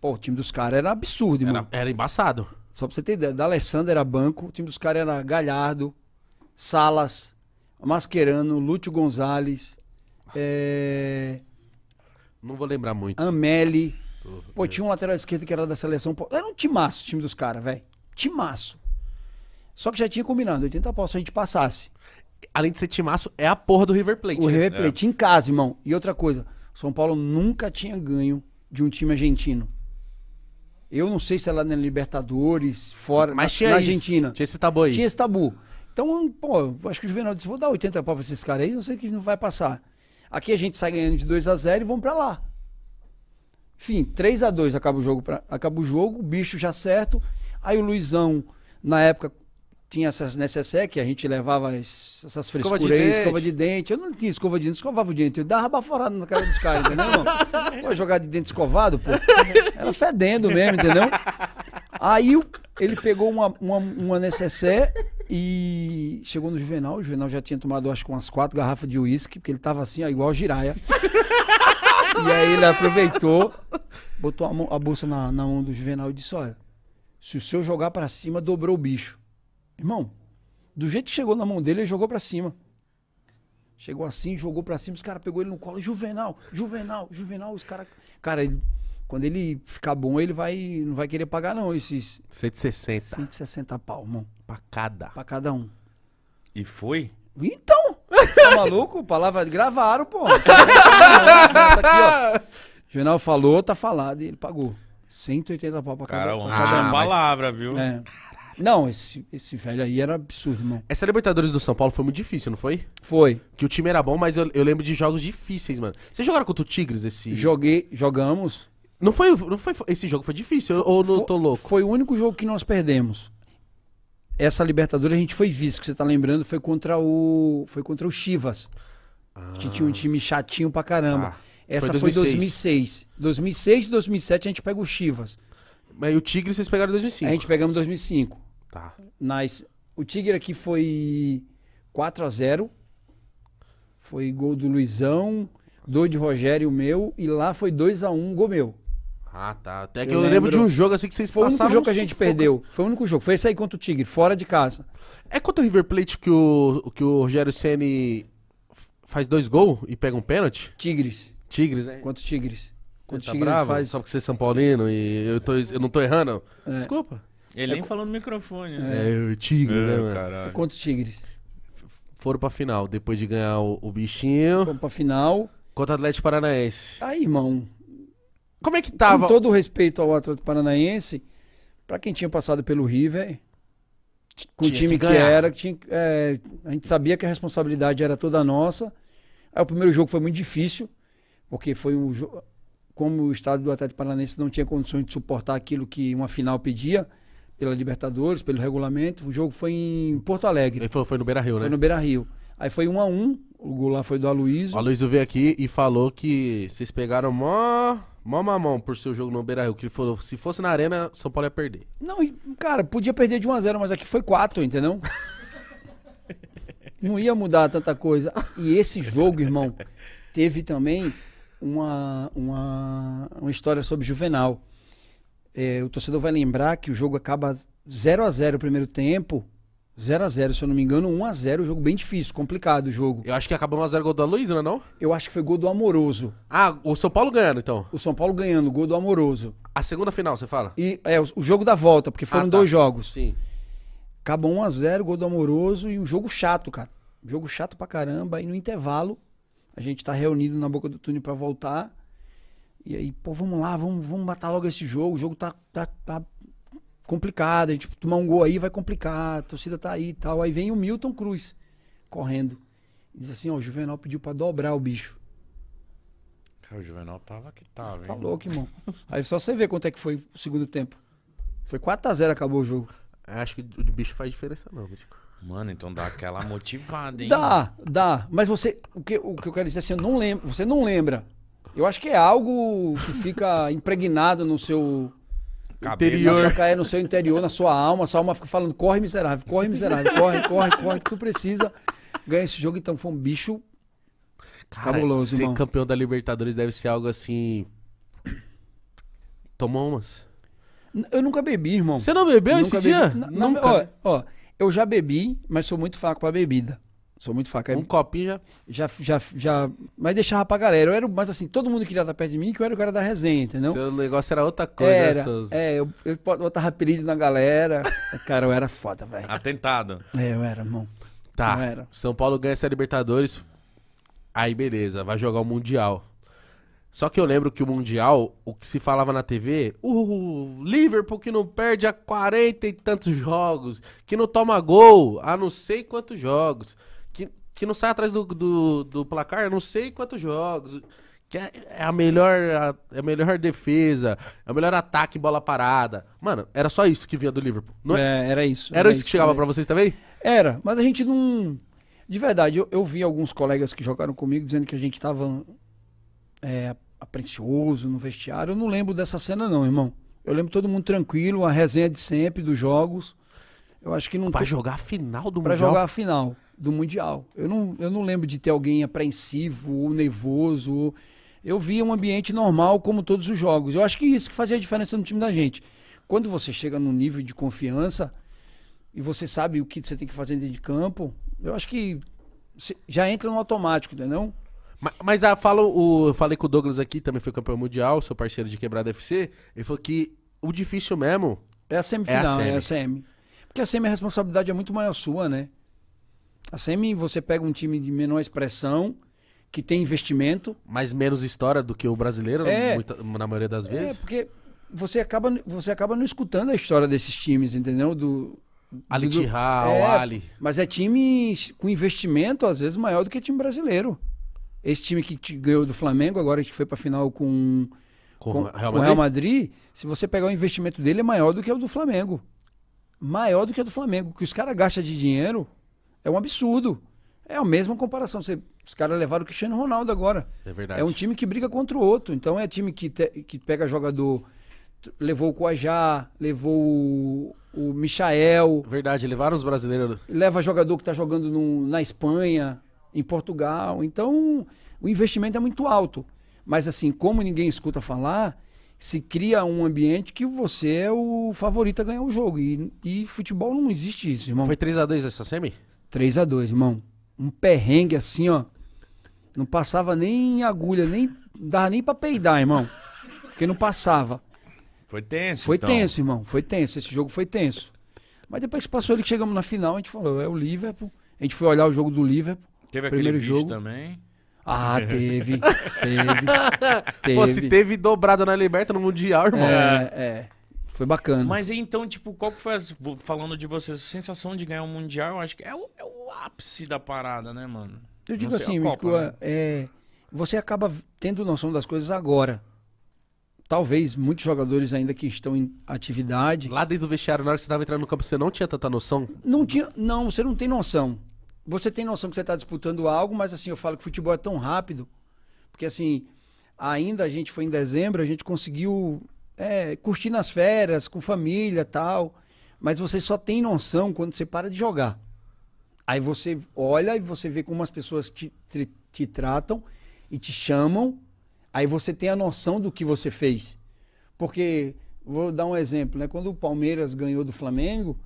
Pô, o time dos caras era absurdo, era, mano. Era embaçado. Só pra você ter ideia, da Alessandra era banco, o time dos caras era Galhardo, Salas, Mascherano, Lúcio Gonzalez, é, não vou lembrar muito. Ameli. Uhum. Pô, é. tinha um lateral esquerdo que era da seleção. Era um timaço o time dos caras, velho. Timaço. Só que já tinha combinado, 80 pau se a gente passasse. Além de ser timaço, é a porra do River Plate. O né? River é. Plate é. em casa, irmão. E outra coisa, São Paulo nunca tinha ganho de um time argentino. Eu não sei se é lá na Libertadores, fora, Mas na, tinha na Argentina. Tinha esse tabu aí. Tinha esse tabu. Então, pô, acho que o Juvenal disse, vou dar 80 pau pra esses caras aí, não sei que não vai passar. Aqui a gente sai ganhando de 2 a 0 e vamos para lá. Enfim, 3 a 2 acaba o jogo, pra, acaba o jogo, o bicho já certo. Aí o Luizão, na época, tinha essas necessaire que a gente levava as, essas escova frescuras, de escova de dente. Eu não tinha escova de dente, escovava o dente. Eu dava baforada na cara dos caras, entendeu? (laughs) Pô, jogar de dente escovado, pô. Era fedendo mesmo, entendeu? Aí ele pegou uma, uma, uma necessaire e chegou no Juvenal, o Juvenal já tinha tomado acho que umas quatro garrafas de uísque, porque ele tava assim, ó, igual giraia. (laughs) e aí ele aproveitou, botou a, mão, a bolsa na, na, mão do Juvenal e disse: Olha, se o senhor jogar para cima, dobrou o bicho. Irmão, do jeito que chegou na mão dele, ele jogou para cima. Chegou assim, jogou para cima, os caras pegou ele no colo, Juvenal, Juvenal, Juvenal, os caras. Cara, ele quando ele ficar bom, ele vai não vai querer pagar não esses 160. 160 pau, irmão pra cada. Pra cada um. E foi? Então! Tá maluco? Palavra. Gravaram, pô. Tá o tá (laughs) jornal falou, tá falado e ele pagou. 180 pau pra cada, Cara, pra cada ah, palavra, viu? É. Não, esse, esse velho aí era absurdo, mano. Essa Libertadores do São Paulo foi muito difícil, não foi? Foi. Que o time era bom, mas eu, eu lembro de jogos difíceis, mano. Vocês jogaram contra o Tigres esse. Joguei, jogamos. Não foi, não foi. Esse jogo foi difícil, foi, ou não tô louco? Foi o único jogo que nós perdemos essa Libertadores a gente foi vice, que você tá lembrando, foi contra o foi contra o Chivas. Ah. Que tinha um time chatinho pra caramba. Ah, essa foi 2006. Foi 2006. 2006 e 2007 a gente pega o Chivas. Mas o Tigre vocês pegaram em 2005. A gente pegamos em 2005. Tá. Nas, o Tigre aqui foi 4 a 0 Foi gol do Luizão, dois de Rogério meu e lá foi 2 a 1 gol meu. Ah, tá. Até que eu, eu lembro, lembro, de um jogo assim que vocês passaram. Foi o único jogo que a gente focos. perdeu. Assim. Foi o único jogo. Foi esse aí contra o Tigre, fora de casa. É contra o River Plate que o, que o Rogério Ceni faz dois gols e pega um pênalti? Tigres. Tigres, né? Contra o Tigres. Contra tá Tigres bravo, faz... Só porque você é São Paulino e eu, tô, eu não tô errando? É. Desculpa. Ele é, nem falou no microfone, né? É, o Tigre, né, é, né, mano? Caralho. Contra o Tigres. Foram pra final, depois de ganhar o, o bichinho. Foram pra final. Contra o Atlético Paranaense. Aí, irmão. Como é que tava? Com todo o respeito ao Atlético Paranaense, para quem tinha passado pelo River, com o time que, que era, tinha, é, a gente sabia que a responsabilidade era toda nossa. Aí o primeiro jogo foi muito difícil, porque foi um jogo. Como o estado do Atlético Paranaense não tinha condições de suportar aquilo que uma final pedia, pela Libertadores, pelo regulamento, o jogo foi em Porto Alegre. Ele falou, foi no Beira Rio, foi né? Foi no Beira Rio. Aí foi um a um, o gol lá foi do Aloysio. O Aloysio veio aqui e falou que vocês pegaram mó mó mamão por seu jogo no Beira Rio, que ele falou, se fosse na arena, São Paulo ia perder. Não, cara, podia perder de 1x0, mas aqui foi 4, entendeu? Não ia mudar tanta coisa. E esse jogo, irmão, teve também uma, uma, uma história sobre Juvenal. É, o torcedor vai lembrar que o jogo acaba 0 a 0 o primeiro tempo, 0 a 0 se eu não me engano, 1 a 0 jogo bem difícil, complicado o jogo. Eu acho que acabou 1x0 gol do Aloysio, não é não? Eu acho que foi gol do Amoroso. Ah, o São Paulo ganhando, então. O São Paulo ganhando, gol do Amoroso. A segunda final, você fala? E é o, o jogo da volta, porque foram Ah, tá. dois jogos. Sim. Acabou 1 a 0 gol do Amoroso e um jogo chato, cara. Um jogo chato pra caramba. E no intervalo, a gente tá reunido na boca do túnel pra voltar. E aí, pô, vamos lá, vamos, vamos matar logo esse jogo. O jogo tá, tá, tá complicada, a gente tomar um gol aí vai complicar, a torcida tá aí e tal. Aí vem o Milton Cruz correndo. diz assim, ó, o Juvenal pediu para dobrar o bicho. Cara, o Juvenal tava que tava, tá hein? Tá louco, irmão. aí só você vê quanto é que foi o segundo tempo. Foi 4x0 acabou o jogo. É, acho que o bicho faz diferença não, Mano, então dá aquela motivada, hein? Dá, dá. Mas você. O que, o que eu quero dizer é assim, eu não lembro. Você não lembra. Eu acho que é algo que fica impregnado no seu cabeça. Interior. Já cair no seu interior, na sua alma. Sua alma fica falando, corre, miserável, corre, miserável, corre, (laughs) corre, corre, que tu precisa ganhar esse jogo. Então foi um bicho Cara, cabuloso, ser irmão. campeão da Libertadores deve ser algo assim... Tomou umas. Eu nunca bebi, irmão. Você não bebeu nunca esse bebi. dia? não, ó, ó, eu já bebi, mas sou muito fraco pra bebida. Sou muito faca. É um copinho já. Já, já, já. Mas deixava pra galera. Eu era, mas assim, todo mundo queria estar tá perto de mim, que eu era o cara da resenha, entendeu? Seu negócio era outra coisa, era, É, eu, eu botava apelido na galera. (laughs) cara, eu era foda, velho. Atentado. É, eu era, irmão. Tá. Eu era. São Paulo ganha essa Libertadores. Aí, beleza, vai jogar o Mundial. Só que eu lembro que o Mundial, o que se falava na TV, o uh, Liverpool que não perde há 40 e tantos jogos, que não toma gol há não sei quantos jogos que não sai atrás do, do, do placar, não sei quantos jogos. Que é, é, a melhor, a, é a melhor defesa, é o melhor ataque, bola parada. Mano, era só isso que vinha do Liverpool. Não é, é era isso. Era, era isso que chegava para vocês também? Era, mas a gente não. De verdade, eu, eu vi alguns colegas que jogaram comigo dizendo que a gente tava é, no vestiário. Eu não lembro dessa cena, não, irmão. Eu lembro todo mundo tranquilo, a resenha de sempre, dos jogos. Eu acho que não. Pra tô... jogar a final do pra Mundial? Pra jogar a final do Mundial. Eu não, eu não lembro de ter alguém apreensivo ou nervoso. Ou... Eu via um ambiente normal como todos os jogos. Eu acho que isso que fazia a diferença no time da gente. Quando você chega num nível de confiança e você sabe o que você tem que fazer dentro de campo, eu acho que já entra no automático, entendeu? Mas, mas ah, falo, o, falei com o Douglas aqui, também foi campeão mundial, seu parceiro de quebrada FC. Ele falou que o difícil mesmo. É a semifinal, é a semi. É a semi. Porque a semi é a responsabilidade é muito maior sua, né? A SEMI, você pega um time de menor expressão, que tem investimento. Mas menos história do que o brasileiro, é, muita, na maioria das é, vezes. É, porque você acaba, você acaba não escutando a história desses times, entendeu? Do, Ali do, é, Ali. Mas é time com investimento, às vezes, maior do que time brasileiro. Esse time que ganhou do Flamengo, agora que foi para final com, com, com, Real Madrid? com Real Madrid, se você pegar o investimento dele, é maior do que o do Flamengo. Maior do que o do Flamengo. que os caras gastam de dinheiro é um absurdo. É a mesma comparação. Você, os caras levaram o Cristiano Ronaldo agora. É verdade. É um time que briga contra o outro. Então é time que, te, que pega jogador. Levou o Coajá, levou o, o Michael. Verdade, levaram os brasileiros. Leva jogador que está jogando no, na Espanha, em Portugal. Então o investimento é muito alto. Mas assim, como ninguém escuta falar, se cria um ambiente que você é o favorito a ganhar o jogo. E, e futebol não existe isso, irmão. Foi 3x2 essa semi? 3 a 2 irmão. Um perrengue assim, ó. Não passava nem agulha, nem não dava nem pra peidar, irmão. Porque não passava. Foi tenso, Foi então. tenso, irmão. Foi tenso. Esse jogo foi tenso. Mas depois que passou ele, que chegamos na final, a gente falou, é o Liverpool. A gente foi olhar o jogo do Liverpool. Teve primeiro aquele jogo também. Ah, teve, (laughs) teve, teve. Pô, se teve dobrada na Liberta no Mundial, irmão. É, é. Foi bacana. Mas então, tipo, qual que foi, as, falando de vocês, a sensação de ganhar um Mundial, eu acho que é o, é o, ápice da parada, né, mano? Eu digo assim, a Copa, Mico, né? É, é, você acaba tendo noção das coisas agora. Talvez muitos jogadores ainda que estão em atividade. Lá dentro do vestiário, na hora que você estava entrando no campo, você não tinha tanta noção? Não tinha, não, você não tem noção. Você tem noção que você está disputando algo, mas assim, eu falo que futebol é tão rápido, porque assim, ainda a gente foi em dezembro, a gente conseguiu é, curtindo as férias, com família tal. Mas você só tem noção quando você para de jogar. Aí você olha e você vê como as pessoas te, te, te tratam e te chamam. Aí você tem a noção do que você fez. Porque, vou dar um exemplo, né? Quando o Palmeiras ganhou do Flamengo,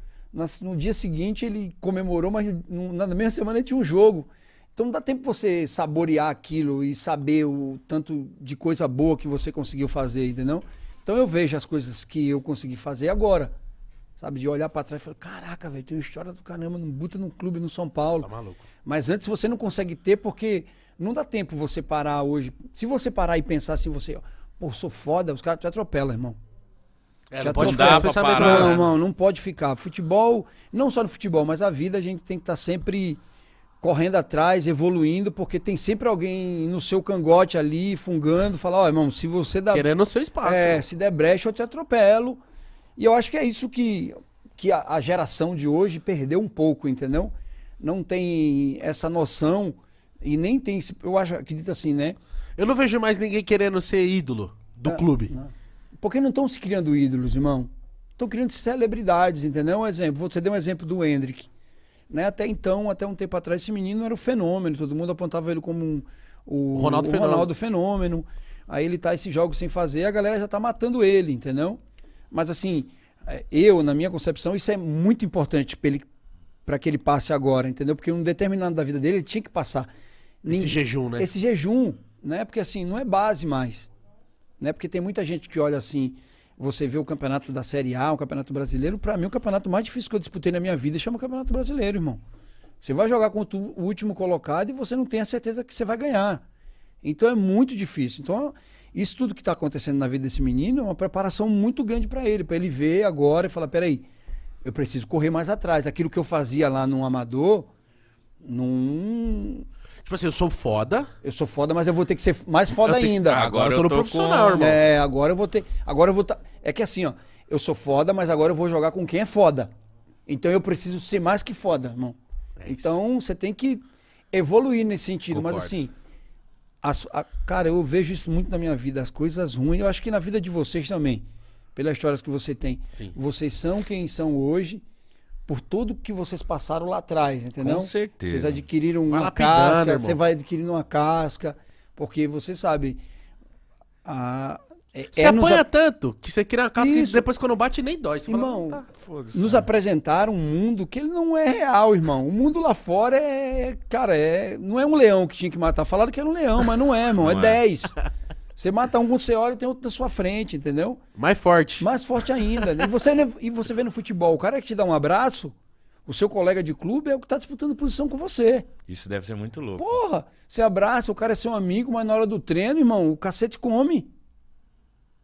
no dia seguinte ele comemorou, mas na mesma semana ele tinha um jogo. Então não dá tempo você saborear aquilo e saber o tanto de coisa boa que você conseguiu fazer, entendeu? Então eu vejo as coisas que eu consegui fazer agora. Sabe, de olhar para trás e falar, caraca, velho, tem uma história do caramba, não buta num clube no São Paulo. Tá maluco. Mas antes você não consegue ter, porque não dá tempo você parar hoje. Se você parar e pensar assim, você, pô, sou foda, os caras te atropelam, irmão. É, Já não pode dar não, não, né? não pode ficar. Futebol, não só no futebol, mas a vida a gente tem que estar tá sempre correndo atrás, evoluindo, porque tem sempre alguém no seu cangote ali, fungando, falar, ó, oh, irmão, se você dá... Querendo o seu espaço. É, né? se der brecha, eu te atropelo. E eu acho que é isso que, que a, a geração de hoje perdeu um pouco, entendeu? Não tem essa noção e nem tem... Eu acho, acredito assim, né? Eu não vejo mais ninguém querendo ser ídolo do é, clube. Não. Né? Porque não estão se criando ídolos, irmão. Estão criando celebridades, entendeu? Um exemplo. Você deu um exemplo do Hendrick. Né? Até então, até um tempo atrás, esse menino era o fenômeno. Todo mundo apontava ele como um, o, o, Ronaldo, o fenômeno. Ronaldo, fenômeno. Aí ele tá esse jogo sem fazer, a galera já tá matando ele, entendeu? Mas assim, é, eu, na minha concepção, isso é muito importante para ele, que ele passe agora, entendeu? Porque um determinado da vida dele, ele tinha que passar. Esse Ninguém, jejum, né? Esse jejum, né? Porque assim, não é base mais. Né? Porque tem muita gente que olha assim você vê o campeonato da Série A, o campeonato brasileiro, para mim o campeonato mais difícil que eu disputei na minha vida chama campeonato brasileiro, irmão. Você vai jogar contra o último colocado e você não tem a certeza que você vai ganhar. Então é muito difícil. Então, isso tudo que está acontecendo na vida desse menino é uma preparação muito grande para ele, para ele ver agora e falar: peraí, eu preciso correr mais atrás. Aquilo que eu fazia lá no amador, não, Tipo assim, eu sou foda. Eu sou foda, mas eu vou ter que ser mais foda ainda. Ah, agora, agora, eu tô no tô profissional, com... irmão. É, agora eu vou ter. Agora eu vou. tá É que assim, ó. Eu sou foda, mas agora eu vou jogar com quem é foda. Então eu preciso ser mais que foda, irmão. É então você tem que evoluir nesse sentido. Concordo. Mas assim. As, a, cara, eu vejo isso muito na minha vida. As coisas ruins. Eu acho que na vida de vocês também. Pelas histórias que você tem. Sim. Vocês são quem são hoje por tudo que vocês passaram lá atrás, entendeu? Com certeza. Vocês adquiriram uma casca, você vai adquirindo uma casca, porque você sabe. A, é, você é apanha tanto que você cria uma casca Isso. depois quando bate nem dói. Você irmão, fala, tá, nos apresentaram um mundo que ele não é real, irmão. O mundo lá fora é. Cara, é, não é um leão que tinha que matar. Falaram que era um leão, mas não é, irmão. É não é 10. É. (laughs) Você mata um você olha, tem outro na sua frente, entendeu? Mais forte. Mais forte ainda. Né? E, você, é e você vê no futebol, o cara que te dá um abraço, o seu colega de clube é o que está disputando posição com você. Isso deve ser muito louco. Porra, você abraça, o cara é seu amigo, mas na hora do treino, irmão, o cacete come.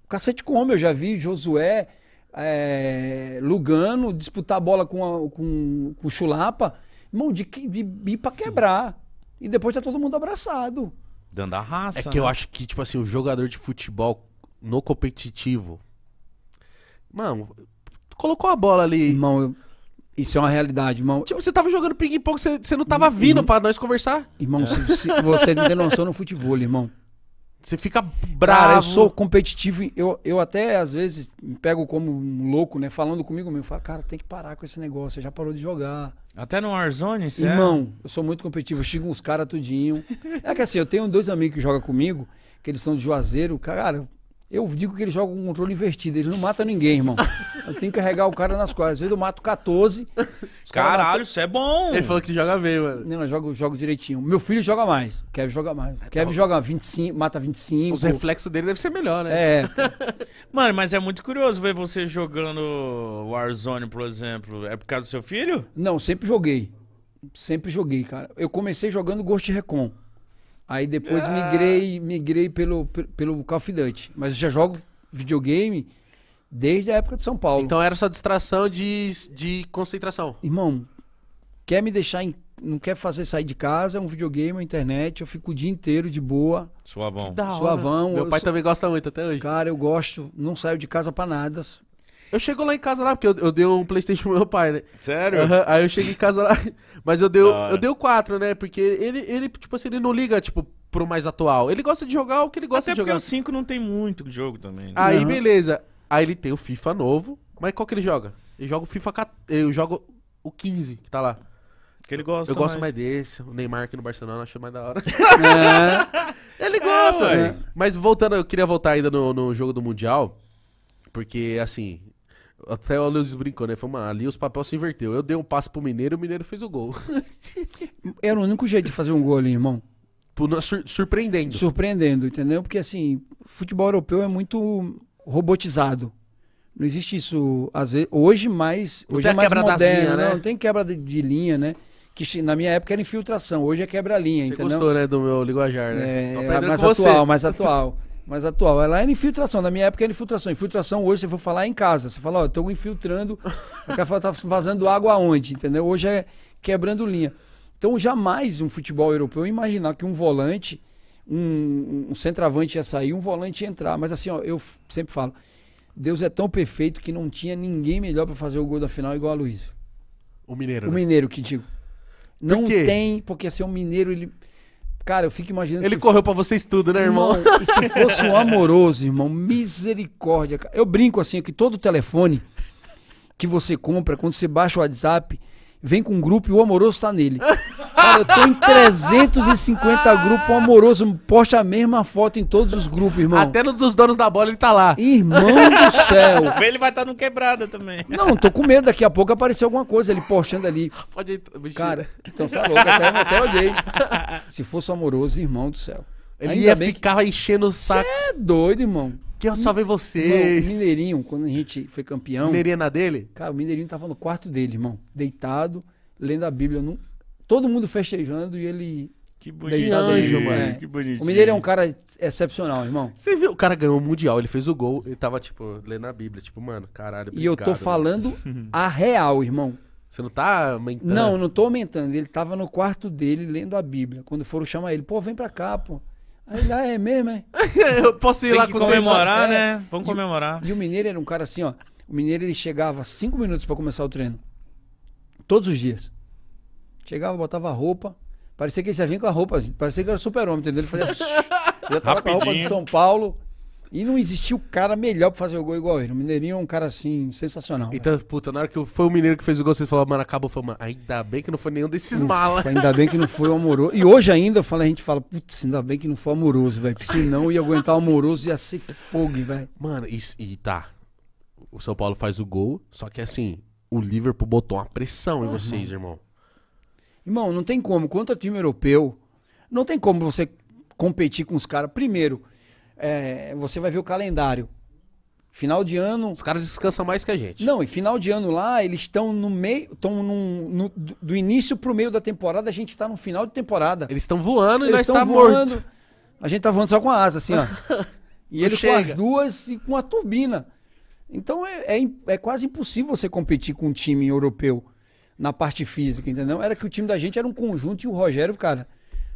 O cacete come. Eu já vi Josué, é, Lugano disputar a bola com, a, com, com o Chulapa. Irmão, de, de, de ir pra quebrar. E depois tá todo mundo abraçado. Dando a raça. É que né? eu acho que, tipo assim, o jogador de futebol no competitivo. Mano, colocou a bola ali. Irmão, eu... isso é uma realidade, irmão. Tipo, você tava jogando ping-pong, você, você não tava vindo irmão, pra nós conversar. Irmão, se, se você não tem noção no futebol, irmão. Você fica bravo. Cara, eu sou competitivo. Eu, eu até, às vezes, me pego como um louco, né? Falando comigo mesmo. Falo, cara, tem que parar com esse negócio. Você já parou de jogar. Até no Warzone, você é? Irmão, é? eu sou muito competitivo. Eu xingo uns caras tudinho. é que assim, eu tenho dois amigos que jogam comigo, que eles são de Juazeiro. Cara, eu digo que ele joga com um controle invertido, ele não mata ninguém, irmão. Eu tenho que carregar o cara nas quadras. Às vezes eu mato 14. Caralho, isso é bom! Ele falou que joga bem, mano. Não, eu jogo, jogo direitinho. Meu filho joga mais. Kevin joga mais. O é Kevin joga 25, mata 25. Os reflexos dele devem ser melhor, né? É. (laughs) mano, mas é muito curioso ver você jogando Warzone, por exemplo. É por causa do seu filho? Não, sempre joguei. Sempre joguei, cara. Eu comecei jogando Ghost Recon. Aí depois ah. migrei, migrei pelo, pelo Call of Duty. Mas já jogo videogame desde a época de São Paulo. Então era só distração de, de concentração. Irmão, quer me deixar em não quer fazer sair de casa, é um videogame, a internet, eu fico o dia inteiro de boa. Suavão. Suavão. Meu pai sou... também gosta muito até hoje. Cara, eu gosto, não saio de casa para nada. Eu chego lá em casa lá, porque eu, eu dei um Playstation pro meu pai, né? Sério? Uhum, aí eu cheguei em casa lá. (laughs) Mas eu dei, eu dei o 4, né? Porque ele, ele, tipo assim, ele não liga, tipo, pro mais atual. Ele gosta de jogar o que ele gosta Até de jogar. Até porque o 5 não tem muito jogo também. Né? Aí, uhum. beleza. Aí ele tem o FIFA novo. Mas qual que ele joga? Ele joga o FIFA... Eu jogo o 15, que tá lá. Que ele gosta Eu gosto mais. mais desse. O Neymar aqui no Barcelona, acho mais da hora. É. (laughs) ele gosta, é, Mas voltando, eu queria voltar ainda no, no jogo do Mundial. Porque, assim, até o Lewis brincou, né? uma, ali os papéis se inverteu. Eu dei um passe pro Mineiro e o Mineiro fez o gol. (laughs) Era o único jeito de fazer um gol ali, irmão. Sur surpreendendo. Surpreendendo, entendeu? Porque assim, futebol europeu é muito robotizado. Não existe isso às vezes, hoje mais, hoje é mais moderno, linha, né? não, não, tem quebra de, de, linha, né? Que na minha época era infiltração, hoje é quebra-linha, entendeu? gostou, né, do meu linguajar, né? É, é mais atual, mais (laughs) atual, mais atual mais atual. Ela era infiltração. Na minha época era infiltração. Infiltração hoje você for falar em casa. Você fala, ó, oh, eu tô infiltrando, a cara tá vazando água aonde, entendeu? Hoje é quebrando linha. Então jamais um futebol europeu imaginar que um volante, um, um centroavante ia sair, um volante ia entrar. Mas assim, ó, eu sempre falo, Deus é tão perfeito que não tinha ninguém melhor para fazer o gol da final igual a Luiz. O Mineiro. O né? Mineiro que digo. Não Por tem, porque assim, o é Mineiro ele Cara, eu fico imaginando. Ele correu for... para vocês tudo, né, irmão? irmão? se fosse um amoroso, irmão, misericórdia. Cara. Eu brinco assim que todo telefone que você compra, quando você baixa o WhatsApp, vem com um grupo e o amoroso tá nele. Cara, eu tô em 350 grupos amoroso. Posta a mesma foto em todos os grupos, irmão. Até no dos donos da bola ele tá lá. Irmão do (laughs) céu. Ele vai estar tá no quebrada também. Não, tô com medo. Daqui a pouco aparecer alguma coisa ele postando ali. Pode ir, mentira. Cara, então você é louco. Até, olhei. Se fosse amoroso, irmão do céu. Ele Ainda ia ficar que... enchendo o saco. Você é doido, irmão. Que eu ver vocês. Irmão, o Mineirinho, quando a gente foi campeão. Mineirinho na dele? Cara, o Mineirinho tava no quarto dele, irmão. Deitado, lendo a Bíblia. Eu não todo mundo festejando e ele. Que bonitinho, anjo, mano. É. Que bonitinho. O Mineiro é um cara excepcional, irmão. Você viu? O cara ganhou o Mundial, ele fez o gol, e tava, tipo, lendo a Bíblia, tipo, mano, caralho. Obrigado, e eu tô né? falando (laughs) a real, irmão. Você não tá aumentando? Não, não tô aumentando. Ele tava no quarto dele lendo a Bíblia. Quando foram chamar ele, pô, vem pra cá, pô. Aí lá ah, é mesmo, é? (laughs) eu posso ir Tem lá que com comemorar, vocês, é. né? É. Vamos comemorar. E, e o Mineiro era um cara assim, ó. O Mineiro ele chegava cinco minutos para começar o treino. Todos os dias. Chegava, botava roupa. Parecia que ele já vinha com a roupa. Parecia que era super-homem, entendeu? Ele fazia. (laughs) já tava com a roupa de São Paulo. E não existia o cara melhor pra fazer o gol igual ele. O Mineirinho é um cara, assim, sensacional. Então, velho. puta, na hora que foi o Mineiro que fez o gol, vocês falaram, mano, acabou. Foi, mano, ainda bem que não foi nenhum desses malas. Ainda bem que não foi o amoroso. E hoje ainda falo, a gente fala, putz, ainda bem que não foi o amoroso, velho. Porque senão ia aguentar o amoroso e ia ser fogo, velho. Mano, e, e tá. O São Paulo faz o gol, só que assim, o Liverpool botou uma pressão uhum. em vocês, irmão. Irmão, não tem como. Quanto a time europeu, não tem como você competir com os caras. Primeiro, é, você vai ver o calendário. Final de ano. Os caras descansam mais que a gente. Não, e final de ano lá, eles estão no meio. Estão do início pro meio da temporada, a gente está no final de temporada. Eles estão voando eles e nós estamos tá voando. Morto. A gente tá voando só com a asa, assim, ó. (laughs) e ele chega. com as duas e com a turbina. Então é, é, é quase impossível você competir com um time europeu na parte física, entendeu? Era que o time da gente era um conjunto e o Rogério, cara.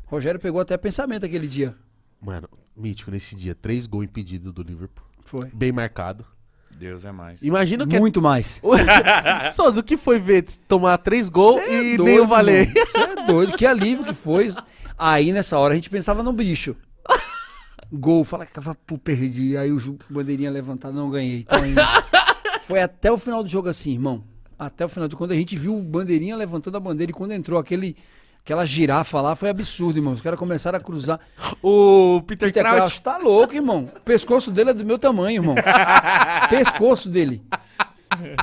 O Rogério pegou até pensamento aquele dia. Mano, mítico nesse dia. Três gols impedidos do Liverpool. Foi. Bem marcado. Deus é mais. Imagina que. É- Muito mais. (laughs) Souza, o que foi ver tomar três gols Cê é e é doido, nem o valer? Você é doido, que alívio que foi. Aí nessa hora a gente pensava no bicho. Gol, fala que pô, perdi. Aí o bandeirinha levantado, não ganhei. Então, (laughs) foi até o final do jogo assim, irmão até o final de contas, a gente viu o bandeirinha levantando a bandeira e quando entrou aquele aquela girafa lá foi absurdo, irmão. Os caras começaram a cruzar. O (laughs) Peter, Peter Crouch. tá louco, irmão. O pescoço dele é do meu tamanho, irmão. (laughs) pescoço dele.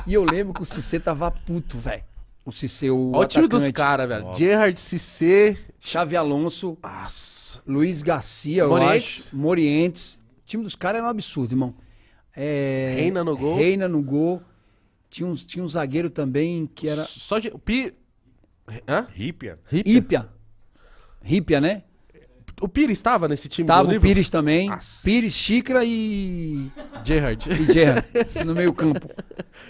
E eu lembro que o Cissé tava puto, velho. O Cissé, o Olha o time dos caras, velho. Gerard Cissé. Xavi Alonso. Nossa. Luiz Garcia, Morientes. eu acho. Morientes. O time dos caras era um absurdo, irmão. É... Reina no gol. Reina no gol. Tinha, um tinha um zagueiro também que era. Só de. Pi... Hã? Rípia. Rípia. Rípia, né? O Pires estava nesse time Tava o Pires também. Nossa. Pires, Chicra e. Gerard. E Gerard, (laughs) no meio campo.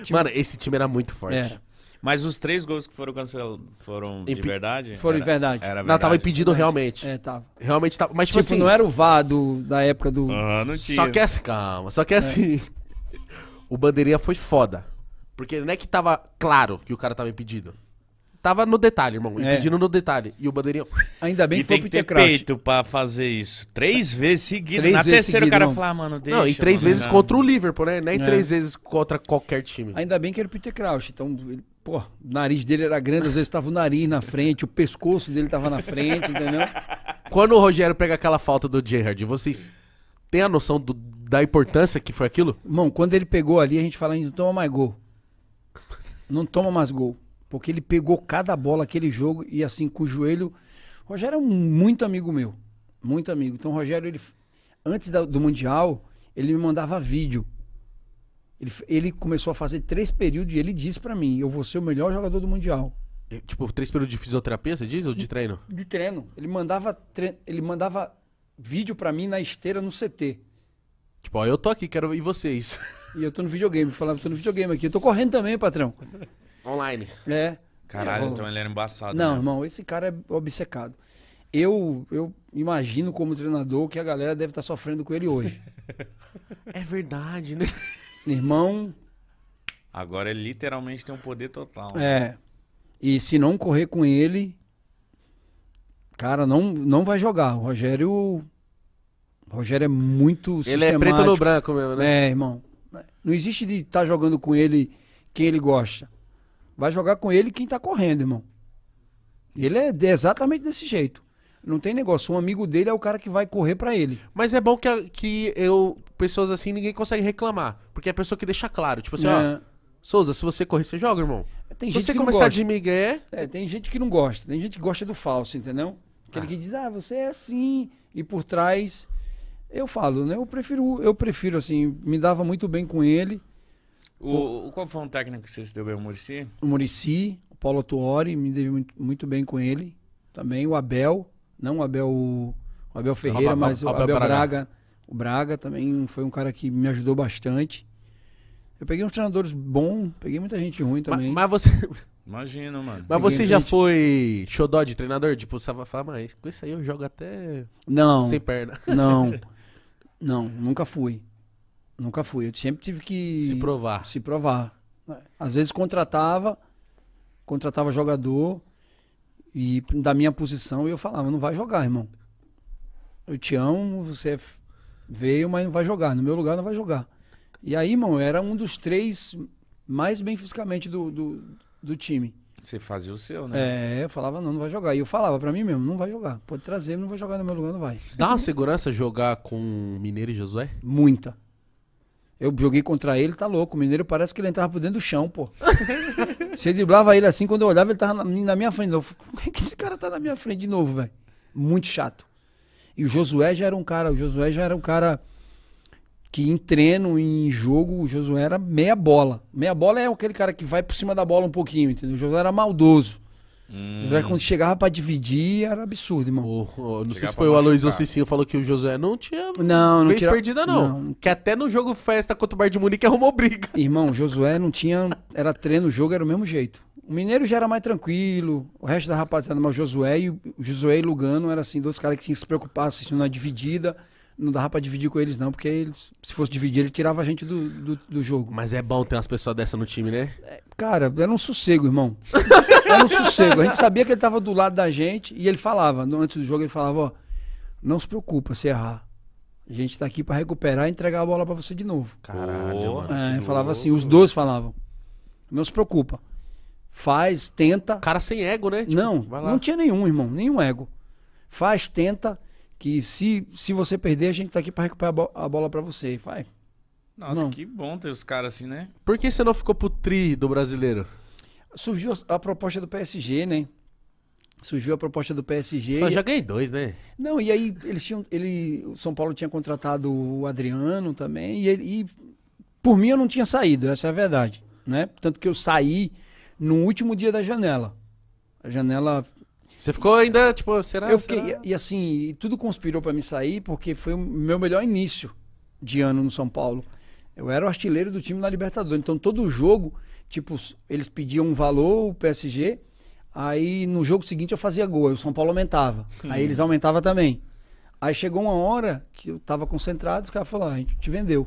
Tipo... Mano, esse time era muito forte. Era. É. Mas os três gols que foram cancelados foram de verdade? Foram de verdade. Era verdade. Não, tava impedido realmente. É, tava. Realmente tava. Mas, tipo, tipo assim... não era o VAR do, da época do. Ah, não tinha. Só que é assim, calma. Só que é assim. É. (laughs) o bandeirinha foi foda. Porque não é que tava claro que o cara tava impedido. Tava no detalhe, irmão. É. Impedindo no detalhe. E o bandeirinha. Ainda bem e que foi o Peter Crouch. peito pra fazer isso. Três é. vezes seguidas. Três Na vezes terceira seguido, o cara falar, ah, mano, deixa. Não, e três mano, vezes contra o Liverpool, né? Nem é. três vezes contra qualquer time. Ainda bem que era o Peter Crouch. Então, ele, pô, o nariz dele era grande, às vezes tava o nariz na frente, o pescoço dele tava na frente, entendeu? Quando o Rogério pega aquela falta do Gerrard, vocês têm a noção do, da importância que foi aquilo? Irmão, quando ele pegou ali, a gente fala, ainda, então, toma mais gol não toma mais gol. Porque ele pegou cada bola aquele jogo e assim, com o joelho. O Rogério é um muito amigo meu. Muito amigo. Então, o Rogério, ele, antes da, do Mundial, ele me mandava vídeo. Ele, ele começou a fazer três períodos e ele disse para mim: eu vou ser o melhor jogador do Mundial. Tipo, três períodos de fisioterapia, você diz? Ou de treino? De treino. Ele mandava, tre... ele mandava vídeo para mim na esteira no CT. Tipo, ó, eu tô aqui, quero ir vocês. (laughs) E eu tô no videogame, falava, tô no videogame aqui. Eu tô correndo também, patrão. Online. É. Caralho, é, então ele era embaçado. Não, né? irmão, esse cara é obcecado. Eu, eu imagino como treinador que a galera deve estar tá sofrendo com ele hoje. (laughs) É verdade, né? Irmão. Agora ele literalmente tem um poder total. É. E se não correr com ele, cara, não, não vai jogar. O Rogério. O Rogério é muito Ele é preto no branco mesmo, né? É, irmão. Não existe de estar tá jogando com ele quem ele gosta. Vai jogar com ele quem tá correndo, irmão. Ele é exatamente desse jeito. Não tem negócio. Um amigo dele é o cara que vai correr para ele. Mas é bom que, que eu. Pessoas assim, ninguém consegue reclamar. Porque é a pessoa que deixa claro. Tipo assim, ó. Souza, se você correr, você joga, irmão. É, tem se gente você que começar de migué. É, tem gente que não gosta. Tem gente que gosta do falso, entendeu? Aquele ah. que diz, ah, você é assim. E por trás eu falo, né? Eu prefiro, eu prefiro assim, me dava muito bem com ele. O, o qual foi um técnico que você se deu bem? O Murici? O Murici, o Paulo Tuori, me deu muito, muito, bem com ele. Também o Abel, não o Abel, o Abel Ferreira, mas o Abel, Braga. Braga. O Braga também foi um cara que me ajudou bastante. Eu peguei uns treinadores bons, peguei muita gente ruim também. Mas, mas você. (laughs) Imagina, mano. Mas peguei você já gente... foi xodó de treinador? Tipo, você vai falar, mas com isso aí eu jogo até. Não. Sem perna. Não. (laughs) Não, nunca fui. Nunca fui. Eu sempre tive que. Se provar. Se provar. Às vezes contratava, contratava jogador e da minha posição eu falava, não vai jogar, irmão. Eu te amo, você é veio, mas não vai jogar. No meu lugar não vai jogar. E aí, irmão, eu era um dos três mais bem fisicamente do, do, do time. Você fazia o seu, né? É, eu falava, não, não vai jogar. E eu falava para mim mesmo, não vai jogar. Pode trazer, não vai jogar no meu lugar, não vai. Dá uma segurança jogar com Mineiro e Josué? Muita. Eu joguei contra ele, tá louco. O Mineiro parece que ele entrava por dentro do chão, pô. (laughs) Você driblava ele assim, quando eu olhava, ele tava na, na minha frente. Eu falei, como é que esse cara tá na minha frente de novo, velho? Muito chato. E o Josué já era um cara, o Josué já era um cara que em treino, em jogo, o Josué era meia bola. Meia bola é aquele cara que vai por cima da bola um pouquinho, entendeu? O Josué era maldoso. Hum. Josué, quando chegava pra dividir, era absurdo, irmão. Oh, oh, não sei se foi o Aloysio Cicinho falou que o Josué não tinha. Não, não fez tira... perdida, não. não. Que até no jogo festa contra o Bar de Munique arrumou briga. (laughs) Irmão, o Josué não tinha. Era treino, jogo era o mesmo jeito. O Mineiro já era mais tranquilo, o resto da rapaziada, mas o Josué e o Josué e Lugano era assim, dois caras que tinham que se preocupar assistindo na dividida não dava pra dividir com eles, não, porque eles, se fosse dividir, ele tirava a gente do, do, do jogo. Mas é bom ter umas pessoas dessa no time, né? É, cara, era um sossego, irmão. era um sossego. A gente sabia que ele tava do lado da gente e ele falava, no, antes do jogo, ele falava, ó, não se preocupa se errar. A gente tá aqui para recuperar e entregar a bola para você de novo. Caralho, mano. É, falava assim, os dois falavam. Não se preocupa. Faz, tenta. Cara sem ego, né? Tipo, não, não tinha nenhum, irmão, nenhum ego. Faz, tenta que se, se você perder, a gente tá aqui para recuperar a, bo a bola para você. Vai. Nossa, não. que bom ter os caras assim, né? Por que você não ficou pro tri do brasileiro? Surgiu a proposta do PSG, né? Surgiu a proposta do PSG. Mas já joguei dois, né? Não, e aí eles tinham. Ele, o São Paulo tinha contratado o Adriano também. E, ele, e por mim eu não tinha saído, essa é a verdade. Né? Tanto que eu saí no último dia da janela. A janela você ficou ainda, tipo, será? Eu fiquei, será? E, e, assim, tudo conspirou para me sair, porque foi o meu melhor início de ano no São Paulo. Eu era o artilheiro do time na Libertadores. Então, todo jogo, tipo, eles pediam um valor, o PSG. Aí, no jogo seguinte, eu fazia gol. Aí o São Paulo aumentava. Aí uhum. eles aumentavam também. Aí chegou uma hora que eu tava concentrado, os caras falaram, ah, a gente te vendeu.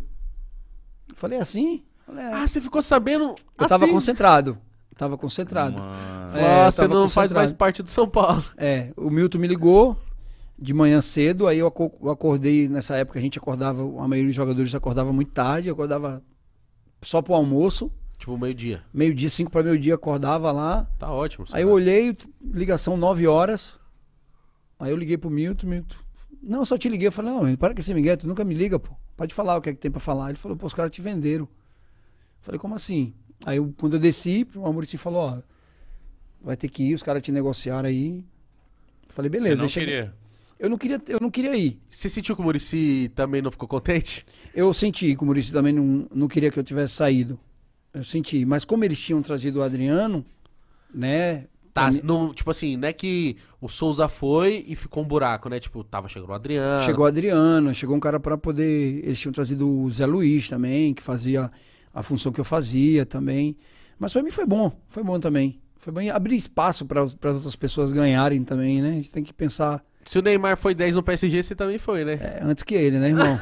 Eu falei, é assim? falei, é. ah, você ficou sabendo. Eu assim? tava ah, concentrado. Tava concentrado. Nossa, ah, é, você não faz mais parte do São Paulo. É, o Milton me ligou de manhã cedo, aí eu acordei, nessa época a gente acordava, a maioria dos jogadores acordava muito tarde, eu acordava só pro almoço. Tipo meio-dia. Meio-dia, cinco para meio-dia, acordava lá. Tá ótimo. Aí eu olhei, ligação nove horas, aí eu liguei pro Milton, Milton, não, só te liguei, eu falei, não, para com esse Miguel, tu nunca me liga, pô, pode falar o que é que tem pra falar. Ele falou, pô, os caras te venderam. Eu falei, como assim? Aí eu, quando eu desci, o Murici falou, ó, vai ter que ir, os caras te negociaram aí. Eu falei, beleza. Você não cheguei... queria? Eu não queria, eu não queria ir. Você sentiu que o Murici também não ficou contente? Eu senti que o Murici também não, não queria que eu tivesse saído. Eu senti, mas como eles tinham trazido o Adriano, né? Tá, mim... não, tipo assim, não é que o Souza foi e ficou um buraco, né? Tipo, tava chegando o Adriano. Chegou o Adriano, chegou um cara para poder. Eles tinham trazido o Zé Luiz também, que fazia a função que eu fazia também. Mas para mim foi bom, foi bom também. Foi bom abrir espaço para outras pessoas ganharem também, né? A gente tem que pensar. Se o Neymar foi 10 no PSG, você também foi, né? É, antes que ele, né, irmão?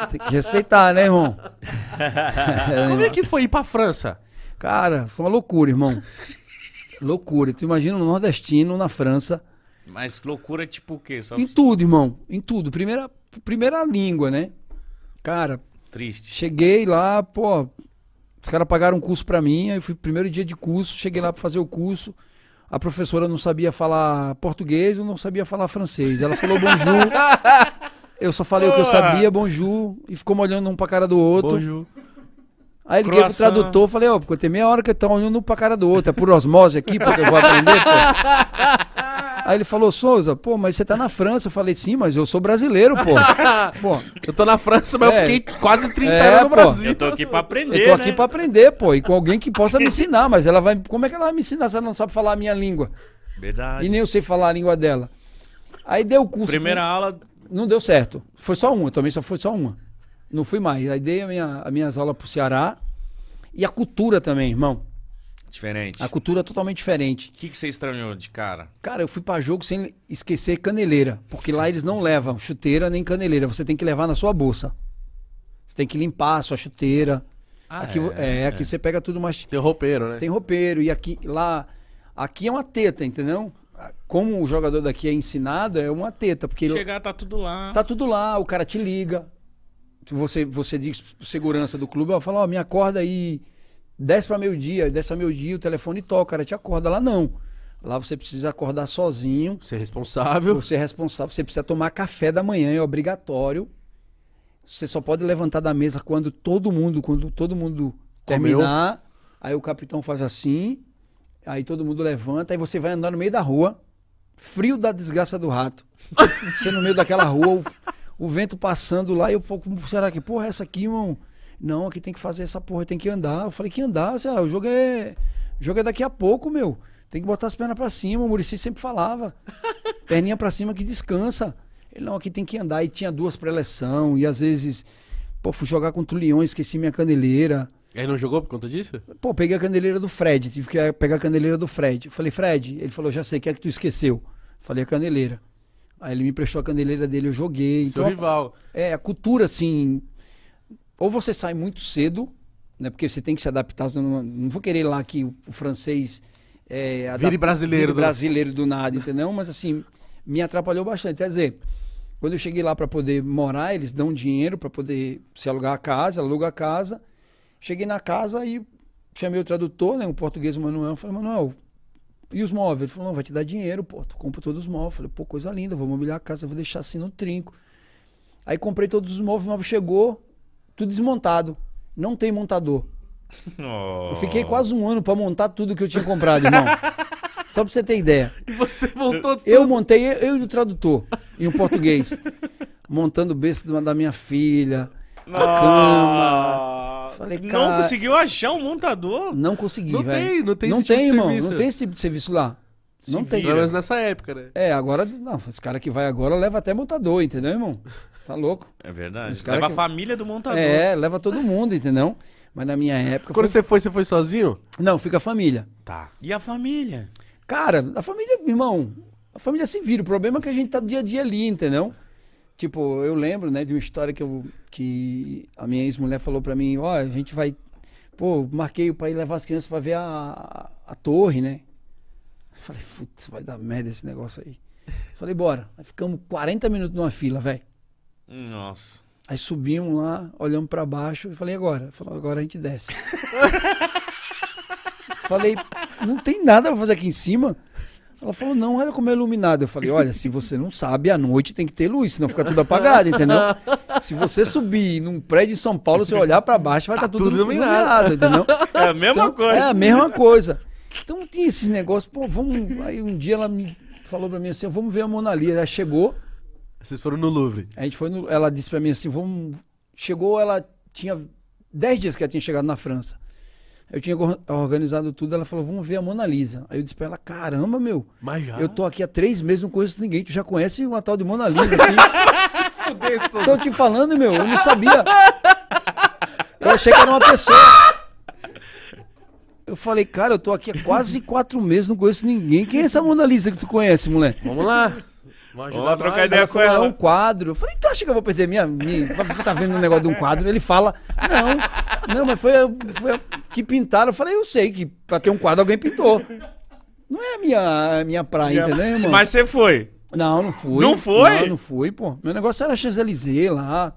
é, tem que respeitar, né, irmão? (laughs) Como é que foi ir pra França? Cara, foi uma loucura, irmão. loucura. Tu imagina um nordestino na França. Mas loucura tipo o quê? Só em você... tudo, irmão. Em tudo. Primeira, primeira língua, né? Cara, Triste. Cheguei lá, pô, os caras pagaram um curso para mim, aí fui primeiro dia de curso, cheguei lá para fazer o curso. A professora não sabia falar português, eu não sabia falar francês. Ela falou bonjour. (laughs) eu só falei Boa. o que eu sabia, bonjour, e ficou olhando um pra cara do outro. Bonjour. Aí liguei pro tradutor, falei, ó, oh, porque tem meia hora que eu tá tô olhando um pra cara do outro, é por osmose aqui, porque eu vou aprender, pô. (laughs) Aí ele falou, Souza, pô, mas você tá na França. Eu falei, sim, mas eu sou brasileiro, pô. (laughs) pô eu tô na França, mas é, eu fiquei quase 30 é, anos no pô, Brasil. Eu tô aqui pra aprender. Eu tô aqui né? pra aprender, pô. E com alguém que possa me ensinar, mas ela vai. Como é que ela vai me ensinar se ela não sabe falar a minha língua? Verdade. E nem eu sei falar a língua dela. Aí deu o curso. Primeira aula. Não deu certo. Foi só uma, também só foi só uma. Não fui mais. Aí dei a minha, as minhas aulas pro Ceará. E a cultura também, irmão. Diferente. A cultura é totalmente diferente. O que, que você estranhou de cara? Cara, eu fui para jogo sem esquecer caneleira, porque lá eles não levam chuteira nem caneleira, você tem que levar na sua bolsa. Você tem que limpar a sua chuteira. Ah, aqui, é, é, aqui é. você pega tudo mais. Tem roupeiro, né? Tem roupeiro. E aqui, lá. Aqui é uma teta, entendeu? Como o jogador daqui é ensinado, é uma teta. Porque Chegar, ele, tá tudo lá. Tá tudo lá, o cara te liga. Você, você diz segurança do clube, ela fala, ó, oh, me acorda aí. E 10 para meio-dia, 10 para meio-dia, o telefone toca, ela te acorda. Lá não. Lá você precisa acordar sozinho. Ser responsável. Você é responsável. Você precisa tomar café da manhã, é obrigatório. Você só pode levantar da mesa quando todo mundo, quando todo mundo terminar. Comeu. Aí o capitão faz assim, aí todo mundo levanta, aí você vai andar no meio da rua, frio da desgraça do rato. (laughs) você no meio daquela rua, o, o vento passando lá, e eu, pouco. será que, porra, é essa aqui, irmão? Não, aqui tem que fazer essa porra, tem que andar. Eu falei que andar, será? O jogo é. O jogo é daqui a pouco, meu. Tem que botar as pernas para cima. O Murici sempre falava. (laughs) Perninha para cima que descansa. Ele, não, aqui tem que andar. E tinha duas pré-eleção. E às vezes, pô, fui jogar com o Tulião, esqueci minha caneleira. aí não jogou por conta disso? Pô, peguei a caneleira do Fred. Tive que eh, pegar a caneleira do Fred. Eu falei, Fred. Ele falou, já sei, o que é que tu esqueceu? Eu falei, a caneleira. Aí ele me emprestou a caneleira dele, eu joguei. Seu então, rival. É, a cultura, assim, ou você sai muito cedo, né? Porque você tem que se adaptar. Não, não vou querer lá que o, o francês é, vire brasileiro, vire brasileiro do nada, entendeu? Mas assim me atrapalhou bastante. Quer dizer, quando eu cheguei lá para poder morar, eles dão dinheiro para poder se alugar a casa, aluga a casa. Cheguei na casa e chamei o tradutor, né, o português o Manuel, falei: "Manuel, e os móveis?" Ele falou: "Não, vai te dar dinheiro, pô, tu compra todos os móveis". Eu falei: "Pô, coisa linda, vou mobiliar a casa, vou deixar assim no trinco". Aí comprei todos os móveis, o móvel chegou, tudo desmontado. Não tem montador. Oh. Eu fiquei oh. quase um ano para montar tudo que eu tinha comprado, irmão. (laughs) Só pra você ter ideia. E você montou tudo? Eu montei, eu e o tradutor, em um português. (laughs) montando o berço da minha filha, a cama. Falei, cara, não conseguiu achar um montador? Não consegui, velho. Não véio. tem, não tem não tipo tem, tipo irmão, Não tem esse tipo de serviço lá. Se não tem. mas nessa época, né? É, agora, não, os cara que vai agora leva até montador, entendeu, irmão? Tá louco. É verdade. Leva que... a família do montador. É, leva todo mundo, entendeu? Mas na minha época. Quando foi... você foi, você foi sozinho? Não, fica a família. Tá. E a família? Cara, a família, irmão, a família se vira. O problema é que a gente tá dia a dia ali, entendeu? Tipo, eu lembro, né, de uma história que, eu, que a minha ex-mulher falou para mim: ó, oh, a gente vai. Pô, marquei pra ir levar as crianças pra ver a, a, a torre, né? Falei, putz, vai dar merda esse negócio aí. Falei, bora. Aí ficamos 40 minutos numa fila, velho. Nossa. Aí subimos lá, olhamos para baixo e falei, agora? Falou, agora a gente desce. falei, não tem nada pra fazer aqui em cima. Ela falou, não, olha como é iluminado. Eu falei, olha, se você não sabe, à noite tem que ter luz, senão fica tudo apagado, entendeu? Se você subir num prédio em São Paulo, você olhar para baixo, vai estar tá tá tudo, iluminado. iluminado, entendeu? É a mesma então, coisa. É a mesma coisa. Então tinha esses negócios, pô, vamos. Aí um dia ela me falou pra mim assim, vamos ver a Mona Lisa. Ela chegou. Vocês foram no Louvre? A gente foi no. Ela disse pra mim assim, vamos. Chegou, ela tinha dez dias que ela tinha chegado na França. Eu tinha organizado tudo, ela falou, vamos ver a Mona Lisa. Aí eu disse pra ela, caramba, meu. Mas já? Eu tô aqui há três meses, não conheço ninguém. Tu já conhece uma tal de Mona Lisa aqui? (laughs) tô te falando, meu, eu não sabia. Eu achei que era uma pessoa. Eu falei, cara, eu tô aqui há quase (laughs) quatro meses, não conheço ninguém. Quem é essa Mona Lisa que tu conhece, moleque? Vamos lá. Vamos lá trocar ideia com é ela. É um quadro. Eu falei, tu acha que eu vou perder minha. minha tá vendo o um negócio de um quadro? Ele fala, não, não, mas foi, foi que pintaram. Eu falei, eu sei que pra ter um quadro alguém pintou. Não é a minha, a minha praia, entendeu, irmão? Mas você foi. Não, não fui. Não foi? Não, não fui, pô. Meu negócio era Champs-Élysées lá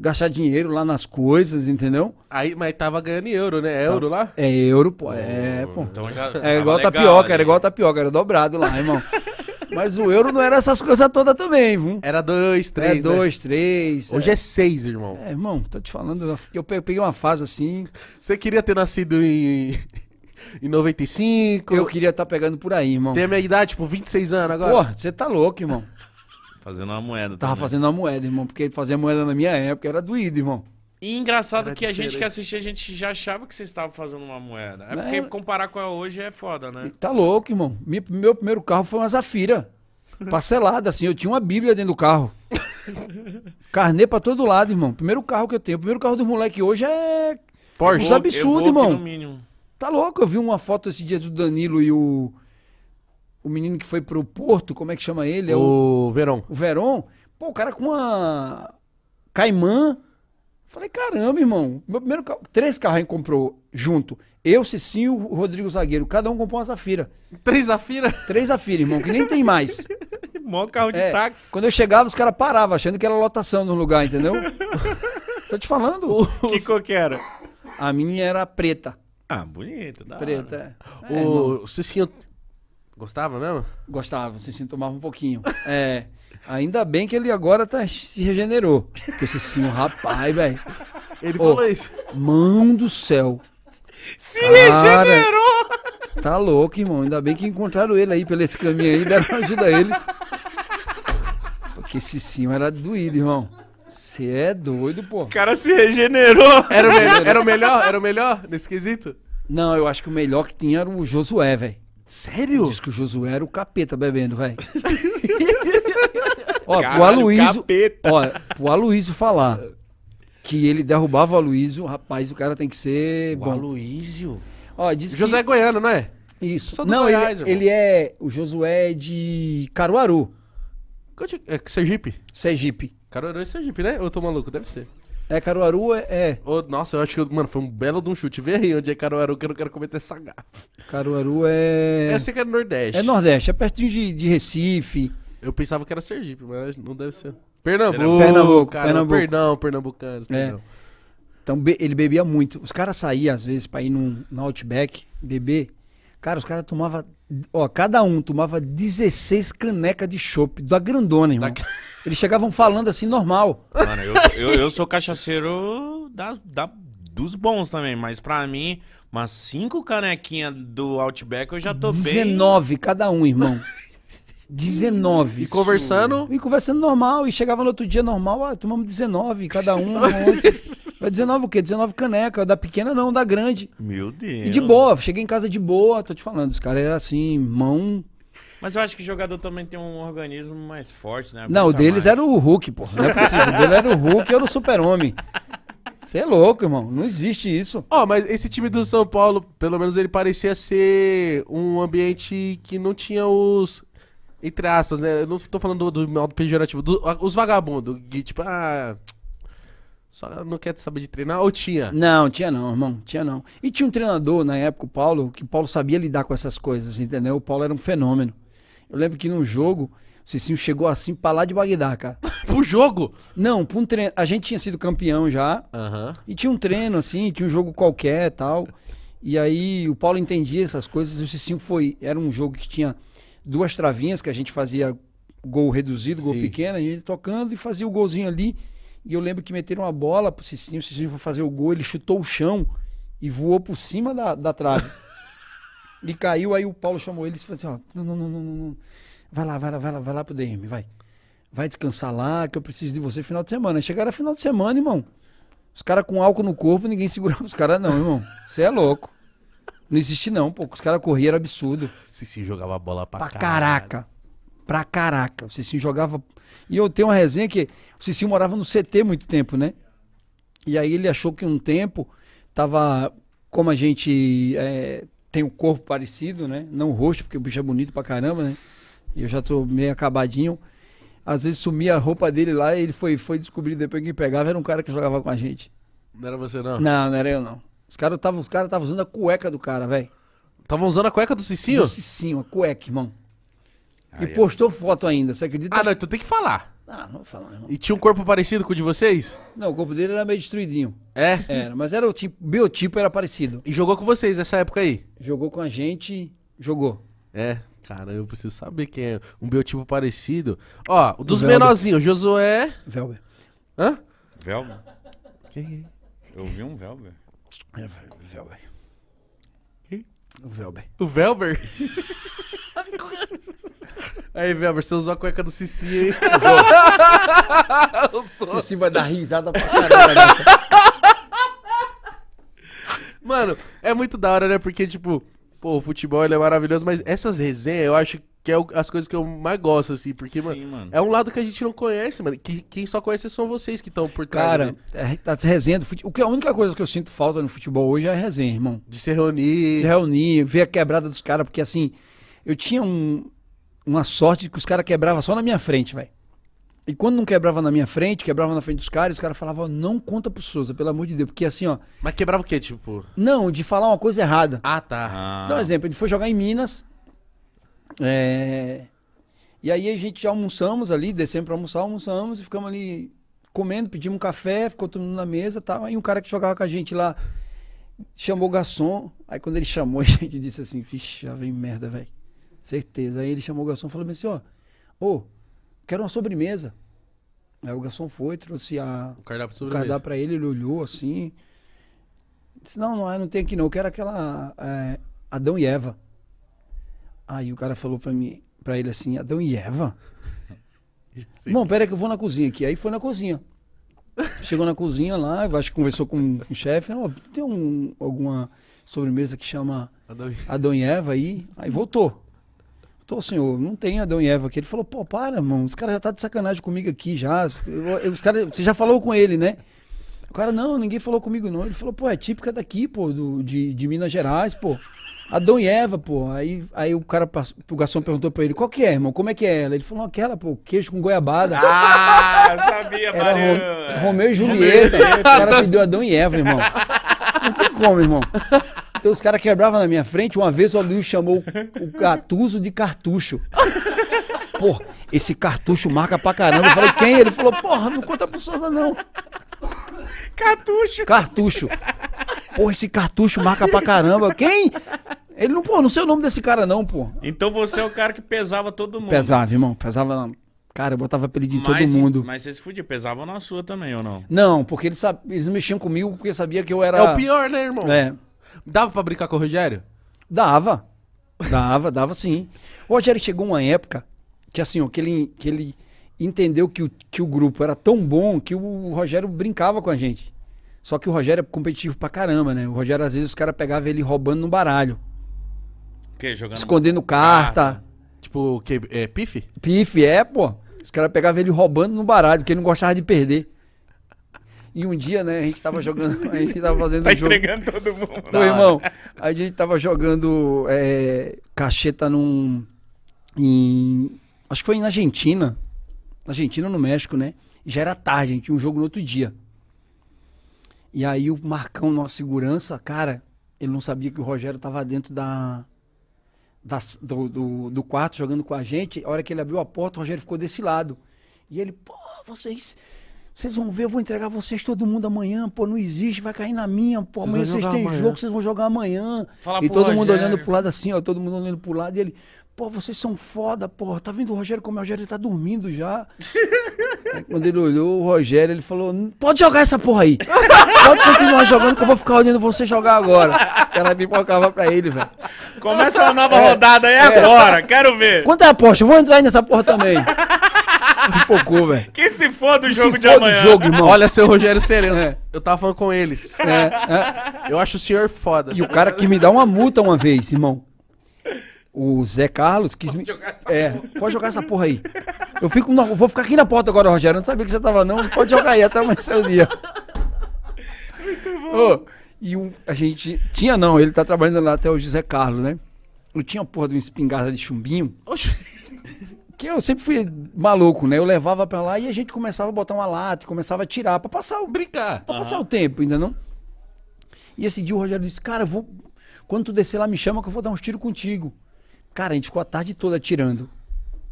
gastar dinheiro lá nas coisas, entendeu? Aí, mas tava ganhando euro, né? É euro lá? É euro, pô. É, pô. Então já é igual legal, tapioca, né? era igual tapioca, era dobrado lá, irmão. (laughs) Mas o euro não era essas coisas todas também, viu? Era dois, três. É né? dois, três. Hoje é... é... seis, irmão. É, irmão, tô te falando. Eu peguei uma fase assim. Você queria ter nascido em. (laughs) em 95? Eu queria estar tá pegando por aí, irmão. Tem a minha idade, tipo, 26 anos agora. Pô, você tá louco, irmão. Fazendo uma moeda. Tava também. fazendo uma moeda, irmão, porque fazer moeda na minha época era doído, irmão. E engraçado era que a gente que assistia, a gente já achava que você estava fazendo uma moeda. É porque né? comparar com a hoje é foda, né? Tá louco, irmão. Meu primeiro carro foi uma Zafira. (laughs) Parcelada, assim. Eu tinha uma Bíblia dentro do carro. Carnê pra todo lado, irmão. Primeiro carro que eu tenho. primeiro carro do moleque hoje é. Porsche. Evoque, absurdo, irmão. Tá louco? Eu vi uma foto esse dia do Danilo e o o menino que foi pro Porto, como é que chama ele? É o, veron O veron Pô, o cara com uma Caimã. Falei, caramba, irmão. Meu primeiro carro, três carros a gente comprou junto. Eu, Cicinho, o Rodrigo Zagueiro. Cada um comprou uma Zafira. Três Zafira? Três Zafira, irmão, que nem tem mais. (laughs) Mó carro de é, táxi. Quando eu chegava, os caras paravam, achando que era lotação no lugar, entendeu? (laughs) Tô te falando. Que cor que era? A minha era preta. Ah, bonito, da Preta, hora. é. O, é, Cicinho Gostava mesmo? Gostava, Cicinho tomava um pouquinho. É. Ainda bem que ele agora tá, se regenerou. Porque o Cicinho, rapaz, velho. Ele falou isso. Mão do céu. Se Cara, regenerou! Tá louco, irmão. Ainda bem que encontraram ele aí pelo esse caminho aí, deram ajuda a ele. Porque Cicinho era doído, irmão. Você é doido, pô. O cara se regenerou. Era o, melhor, era o melhor? Era o melhor nesse quesito? Não, eu acho que o melhor que tinha era o Josué, velho. Sério? Diz que o Josué era o capeta bebendo, velho. (laughs) ó, Caralho, pro Aloysio, capeta. ó, pro Aloysio falar que ele derrubava o Aloysio, rapaz, o cara tem que ser o bom. Aloysio? Ó, diz que... Josué é goiano, não é? Isso. Não, é Goiás, ele, ele, é... O Josué é de Caruaru. É Sergipe? Sergipe. Caruaru é Sergipe, né? Eu tô maluco, deve ser. É, Caruaru é. é. Oh, nossa, eu acho que. Mano, foi um belo de um chute. Vê aí onde é Caruaru, que eu não quero cometer essa gafa. Caruaru é. Eu sei que é Nordeste. É Nordeste, é pertinho de, de Recife. Eu pensava que era Sergipe, mas não deve ser. Pernambuco. Pernambuco, cara, Pernambuco. Perdão, pernambucanos. Perdão. É. Então be ele bebia muito. Os caras saíam, às vezes, pra ir num, num outback beber. Cara, os caras tomavam. Ó, cada um tomava 16 canecas de chopp da grandona, irmão. Da... Eles chegavam falando assim, normal. Mano, eu, eu, eu sou cachaceiro da, da, dos bons também, mas pra mim, umas cinco canequinhas do Outback eu já tô 19 bem... cada um, irmão. 19. (laughs) E conversando? E conversando normal. E chegava no outro dia normal, ah, tomamos 19, cada um. Né, (laughs) Vai 19 o quê? 19 caneca. Da pequena não, da grande. Meu Deus. E de boa, cheguei em casa de boa, tô te falando. Os caras eram assim, mão mas eu acho que o jogador também tem um organismo mais forte, né? não, o deles mais. era o Hulk, pô. Não é possível. o dele era o Hulk e era o super-homem. Você é louco, irmão. Não existe isso. Ó, oh, mas esse time do São Paulo, pelo menos ele parecia ser um ambiente que não tinha os. Entre aspas, né? Eu não tô falando do, modo pejorativo. Do, os vagabundos, que tipo, ah. Só não quer saber de treinar? Ou tinha? Não, tinha não, irmão. Tinha não. E tinha um treinador na época, o Paulo, que o Paulo sabia lidar com essas coisas, entendeu? O Paulo era um fenômeno. Eu lembro que num jogo, o Cicinho chegou assim pra lá de Bagdá, cara. (laughs) Pro jogo? Não, pra um treino. A gente tinha sido campeão já. Uhum. E tinha um treino, assim, tinha um jogo qualquer tal. E aí o Paulo entendia essas coisas. E o Cicinho foi. Era um jogo que tinha duas travinhas que a gente fazia gol reduzido, gol Sim. pequeno, a gente tocando e fazia o golzinho ali. E eu lembro que meteram uma bola pro Cicinho, o Cicinho foi fazer o gol, ele chutou o chão e voou por cima da, da trave. (laughs) e caiu, aí o Paulo chamou ele e falou assim: ó, não, não, não, não, Vai lá, vai lá, vai lá, vai lá pro DM, vai. Vai descansar lá, que eu preciso de você final de semana. Aí chegaram final de semana, irmão. Os caras com álcool no corpo, ninguém (laughs) segurava os caras, não, irmão. Você é louco. Não existe, não, pô. Os caras corriam, era absurdo. se jogava bola pra, pra caraca. Pra caraca. O Cicinho jogava. E eu tenho uma resenha que o Cicinho morava no CT muito tempo, né? E aí ele achou que um tempo tava. Como a gente. É tem um corpo parecido, né? Não o rosto, porque o bicho é bonito pra caramba, né? E eu já tô meio acabadinho. Às vezes sumia a roupa dele lá e ele foi, foi descobrir depois que pegava, era um cara que jogava com a gente. Não era você, não? Não, não era eu, não. Os caras estavam cara tava usando a cueca do cara, velho. Estavam usando a cueca do Cicinho? Do Cicinho, a cueca, irmão. e é postou foto ainda, você acredita? Ah, não, tu então tem que falar. Ah, não vou falar, irmão. E tinha um corpo parecido com o de vocês? Não, o corpo dele era meio destruidinho. É? Era, mas era o tipo, biotipo era parecido. E jogou com vocês nessa época aí? Jogou com a gente, jogou. É, cara, eu preciso saber quem é um biotipo parecido. Ó, o dos menorzinhos, Josué. Velber. Hã? Velber? Quem é? Eu vi um Velber. É, Velber. O Velber. O Velber? Aí, Velber, você usou a cueca do Cici, hein? Usou. (laughs) Cici vai dar risada pra caramba Mano, é muito da hora, né? Porque, tipo, pô, o futebol ele é maravilhoso, mas essas resenhas eu acho que é o, as coisas que eu mais gosto, assim, porque, Sim, mano, mano, é um lado que a gente não conhece, mano. Que, quem só conhece são vocês que estão por trás. Cara, é, tá se resenha O que a única coisa que eu sinto falta no futebol hoje é a resenha, irmão. De se reunir. De se reunir, ver a quebrada dos caras, porque assim, eu tinha um, uma sorte que os caras quebravam só na minha frente, velho. E quando não quebrava na minha frente, quebrava na frente dos caras, os caras falavam, não conta pro Souza, pelo amor de Deus. Porque assim, ó. Mas quebrava o quê, tipo? Não, de falar uma coisa errada. Ah, tá. Ah. Então, exemplo, ele foi jogar em Minas, é... E aí a gente almoçamos ali, descemos para almoçar, almoçamos e ficamos ali comendo, pedimos um café, ficou todo mundo na mesa e tal. Aí um cara que jogava com a gente lá chamou o garçom. Aí quando ele chamou, (laughs) a gente disse assim: Vixe, já vem merda, velho. Certeza. Aí ele chamou o garçom e falou assim: Ó, oh, ô, quero uma sobremesa. Aí o garçom foi, trouxe a, o cardápio, o cardápio pra ele, ele olhou assim. Disse: Não, não, é, não tem aqui não, eu quero aquela é, Adão e Eva. Aí o cara falou pra mim, pra ele assim, Adão e Eva? Sim. Bom, pera que eu vou na cozinha aqui. Aí foi na cozinha. Chegou na cozinha lá, acho que conversou com, o chefe. Oh, tem um, alguma sobremesa que chama Adão e... Eva aí? Aí voltou. Tô, senhor, não tem Adão e Eva aqui. Ele falou, pô, para, irmão, os caras já tá de sacanagem comigo aqui já. os cara, você já falou com ele, né? O cara, não, ninguém falou comigo não. Ele falou, pô, é típica daqui, pô, do, de, de Minas Gerais, pô. Adão e Eva, pô. Aí, aí o cara, passou, o garçom perguntou pra ele, qual que é, irmão? Como é que é ela? Ele falou, aquela, pô, queijo com goiabada. Ah, sabia, Era Ro, Romeu e Julieta. o cara me deu Adão e Eva, irmão. Não tem como, irmão. Então os caras quebravam na minha frente. Uma vez o Luiz chamou o Gatuso de cartucho. pô esse cartucho marca pra caramba. Eu falei, quem? Ele falou, porra, não conta pro Souza não. Cartucho. Cartucho. Pô, esse cartucho marca pra caramba. Quem? Ele não, pô, não sei o nome desse cara, não, pô. Então você é o cara que pesava todo mundo. Pesava, irmão. Pesava. Cara, eu botava apelido em todo mundo. Mas vocês fudiam, pesavam na sua também, ou não? Não, porque eles, sab... eles não mexiam comigo porque sabia que eu era. É o pior, né, irmão? É. Dava pra brincar com o Rogério? Dava. Dava, dava sim. O Rogério chegou uma época que assim, ó, que ele, que ele entendeu que o, que o grupo era tão bom que o Rogério brincava com a gente. Só que o Rogério é competitivo pra caramba, né? O Rogério, às vezes, os caras pegavam ele roubando no baralho. Que, jogando escondendo carta. carta. Tipo, que, é, pife? Pife, é, pô. Os caras pegavam ele roubando no baralho, porque ele não gostava de perder. E um dia, né, a gente tava jogando, a gente tava (laughs) fazendo tá jogo. entregando todo mundo. Pô, irmão, né? a gente tava jogando é, cacheta num... Em, acho que foi na Argentina na Argentina ou no México, né? Já era tarde, a gente tinha um jogo no outro dia. E aí o Marcão, nossa segurança, cara, ele não sabia que o Rogério estava dentro da, da do, do, do, quarto jogando com a gente. A hora que ele abriu a porta, o Rogério ficou desse lado. E ele, pô, vocês. Vocês vão ver, eu vou entregar vocês todo mundo amanhã, pô, não existe, vai cair na minha, pô, amanhã vocês têm amanhã. jogo, vocês vão jogar amanhã. Fala e todo Rogério. mundo olhando pro lado assim, ó, todo mundo olhando pro lado e ele, Pô, vocês são foda, porra. Tá vendo o Rogério como o Rogério tá dormindo já. (laughs) quando ele olhou o Rogério, ele falou: Pode jogar essa porra aí. Pode continuar jogando que eu vou ficar olhando você jogar agora. Ela pipocava pra ele, velho. Começa uma nova é, rodada aí é, agora, quero ver. Quanto é a aposta? Eu vou entrar aí nessa porra também. Pipocou, velho. Quem se for do jogo se de amanhã. Do jogo, irmão. Olha, seu Rogério Sereno. É. Eu tava falando com eles. É, é. Eu acho o senhor foda. E o cara que me dá uma multa uma vez, irmão o Zé Carlos quis pode me. Jogar essa é, porra. pode jogar essa porra aí. Eu fico, vou ficar aqui na porta agora, Rogério. Eu não sabia que você tava, não. Pode jogar aí até mais seu dia. Muito bom. Oh, e o, a gente. Tinha não, ele tá trabalhando lá até o José Carlos, né? Eu tinha uma porra de uma espingarda de chumbinho. Oxi. Que eu sempre fui maluco, né? Eu levava pra lá e a gente começava a botar uma lata, começava a tirar pra passar o. Brincar. Pra uhum. passar o tempo, ainda não? E esse dia o Rogério disse: Cara, vou. Quando tu descer lá, me chama que eu vou dar uns tiros contigo. Cara, a gente ficou a tarde toda tirando.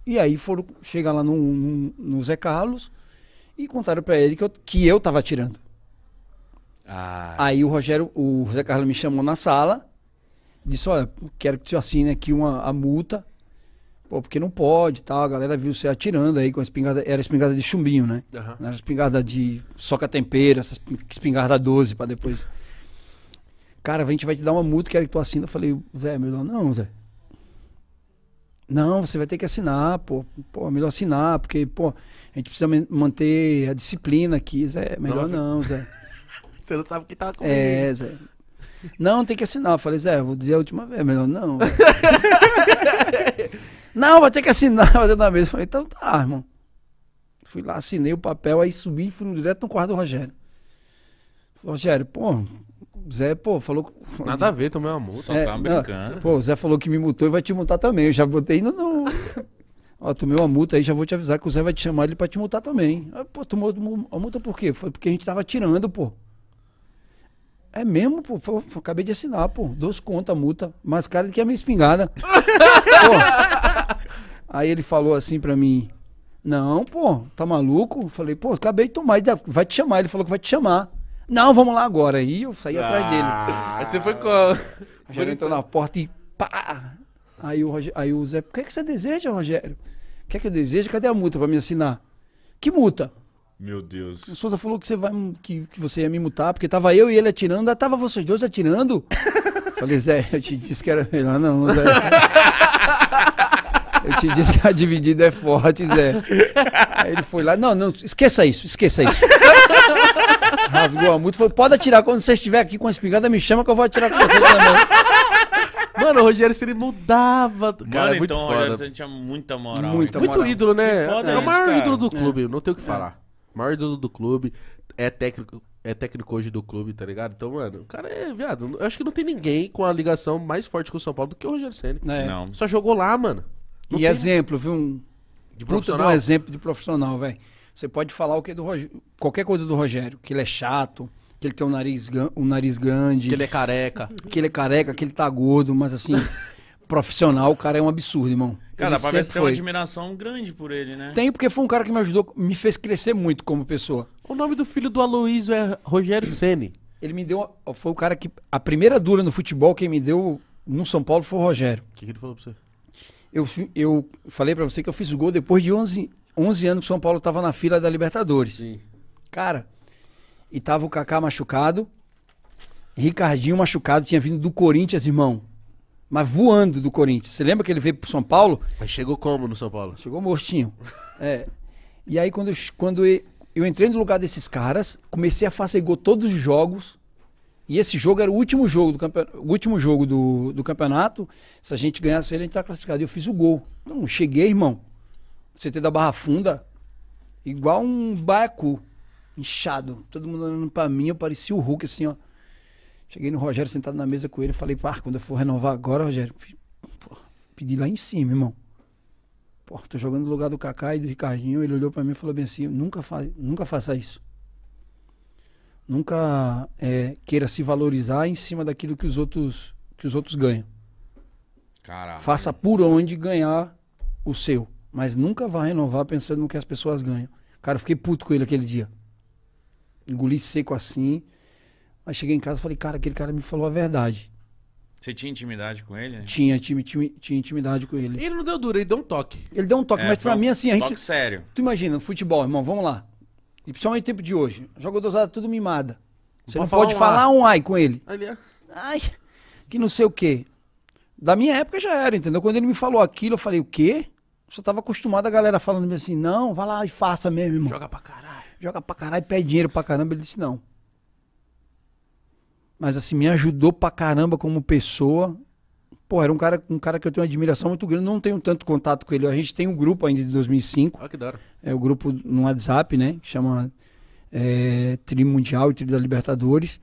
E aí foram chegar lá no, no, no Zé Carlos e contaram para ele que eu, que eu tava tirando. Ah. Aí o Rogério, o Zé Carlos me chamou na sala, disse, olha, quero que você assine aqui uma, a multa, pô, porque não pode tal, a galera viu você atirando aí com a espingarda, era espingarda de chumbinho, né? Uhum. Não era espingarda de soca tempera, essa espingarda 12 para depois. Cara, a gente vai te dar uma multa, quero que tu assine. Eu falei, Zé, meu irmão, não, Zé, não, você vai ter que assinar, pô. Pô, é melhor assinar, porque, pô, a gente precisa manter a disciplina aqui, Zé. Melhor não, não Zé. (laughs) você não sabe o que tá é, acontecendo. É, Zé. Não, tem que assinar. Eu falei, Zé, vou dizer a última vez, é melhor não. (laughs) não, vai ter que assinar, (laughs) vai ter na mesa. falei, então tá, irmão. Fui lá, assinei o papel, aí subi e fui direto no quarto do Rogério. Falei, Rogério, pô, Zé, pô, falou. Nada a ver, tomei uma multa. Só é, tá brincando. pô, o Zé falou que me multou e vai te multar também. Eu já botei ainda não. (laughs) Ó, tomei uma multa aí, já vou te avisar que o Zé vai te chamar ele pra te multar também. Aí, ah, pô, tomou a multa por quê? Foi porque a gente tava tirando, pô. É mesmo, pô. Foi, foi, acabei de assinar, pô. Dois contas, multa. Mais cara do que a minha espingarda. (laughs) aí ele falou assim pra mim: Não, pô, tá maluco? Falei, pô, acabei de tomar. Vai te chamar. Ele falou que vai te chamar. Não, vamos lá agora. E eu saí ah, atrás dele. Aí você foi com a. Rogério entrou na porta e pá! Aí o, Rogério, aí o Zé, o que, é que você deseja, Rogério? O que é que eu desejo? Cadê a multa para me assinar? Que multa? Meu Deus. O Souza falou que você, vai, que, que você ia me multar, porque tava eu e ele atirando, ah, tava vocês dois atirando. (laughs) Falei, Zé, eu te disse que era melhor não, Zé. (laughs) Eu te disse que a dividida é forte, Zé. Aí ele foi lá, não, não, esqueça isso, esqueça isso rasgou a multa. Falou, pode atirar quando você estiver aqui com a espingarda, me chama que eu vou atirar com você também. (laughs) Mano, o Rogério ele mudava. Cara, é muito então o Rogério tinha muita moral. Muita muito moral. ídolo, né? Foda é, o é maior cara. ídolo do clube, é. não tenho o que é. falar. O maior ídolo do clube. É técnico, é técnico hoje do clube, tá ligado? Então, mano, o cara é, viado, eu acho que não tem ninguém com a ligação mais forte com o São Paulo do que o Rogério Senna. É. Não. Só jogou lá, mano. Não e tem... exemplo, viu? Um, de profissional. Um exemplo de profissional, velho. Você pode falar o que do Rogério qualquer coisa do Rogério, que ele é chato, que ele tem um nariz, um nariz grande. Que ele é careca. Que ele é careca, que ele tá gordo, mas assim, (laughs) profissional, o cara é um absurdo, irmão. Cara, pra ver tem uma admiração grande por ele, né? tenho porque foi um cara que me ajudou, me fez crescer muito como pessoa. O nome do filho do Aloísio é Rogério Ceni. Ele me deu. Foi o cara que. A primeira dura no futebol, quem me deu no São Paulo foi o Rogério. O que, que, ele falou pra você? Eu, eu falei para você que eu fiz o gol depois de 11, 11 anos que o São Paulo tava na fila da Libertadores. Sim. Cara, e tava o Kaká machucado, Ricardinho machucado, tinha vindo do Corinthians, irmão. Mas voando do Corinthians. Você lembra que ele veio pro São Paulo? Mas chegou como no São Paulo? Chegou mortinho. é. E aí quando, eu, quando eu, eu entrei no lugar desses caras, comecei a fazer gol todos os jogos. E esse jogo era o último jogo do, campe... último jogo do, do campeonato. Se a gente ganhasse ele, a gente tá classificado. E eu fiz o gol. Não, cheguei, irmão. CT da Barra Funda, igual um baiacu inchado, todo mundo olhando pra mim, eu parecia o Hulk, assim, ó. Cheguei no Rogério, sentado na mesa com ele, falei, pá, quando eu for renovar agora, Rogério, pô, pedi lá em cima, irmão. Pô, tô jogando no lugar do Kaká e do Ricardinho, ele olhou para mim e falou bem assim, nunca, fa nunca faça isso. Nunca é, queira se valorizar em cima daquilo que os outros, que os outros ganham. Caralho. Faça por onde ganhar o seu, mas nunca vá renovar pensando no que as pessoas ganham. Cara, eu fiquei puto com ele aquele dia engoli seco assim. Aí cheguei em casa e falei, cara, aquele cara me falou a verdade. Você tinha intimidade com ele? Né? Tinha, tinha, tinha, tinha intimidade com ele. Ele não deu dura, ele deu um toque. Ele deu um toque, é, mas pra um mim assim, a gente. Toque sério. Tu imagina, futebol, irmão, vamos lá. E principalmente no tempo de hoje. dosada tudo mimada. Você não, não pode falar um, falar um ai com ele. Ali é. Ai, que não sei o quê. Da minha época já era, entendeu? Quando ele me falou aquilo, eu falei, o quê? Eu só tava acostumado a galera falando assim, não, vai lá e faça mesmo, irmão. Joga pra caralho joga pra caralho, pede dinheiro pra caramba. Ele disse, não. Mas assim, me ajudou pra caramba como pessoa. Pô, era um cara, um cara que eu tenho uma admiração muito grande, não tenho tanto contato com ele. A gente tem um grupo ainda de 2005. Ah, que da hora. É o grupo no WhatsApp, né? Que chama é, Tri Mundial e Tri da Libertadores.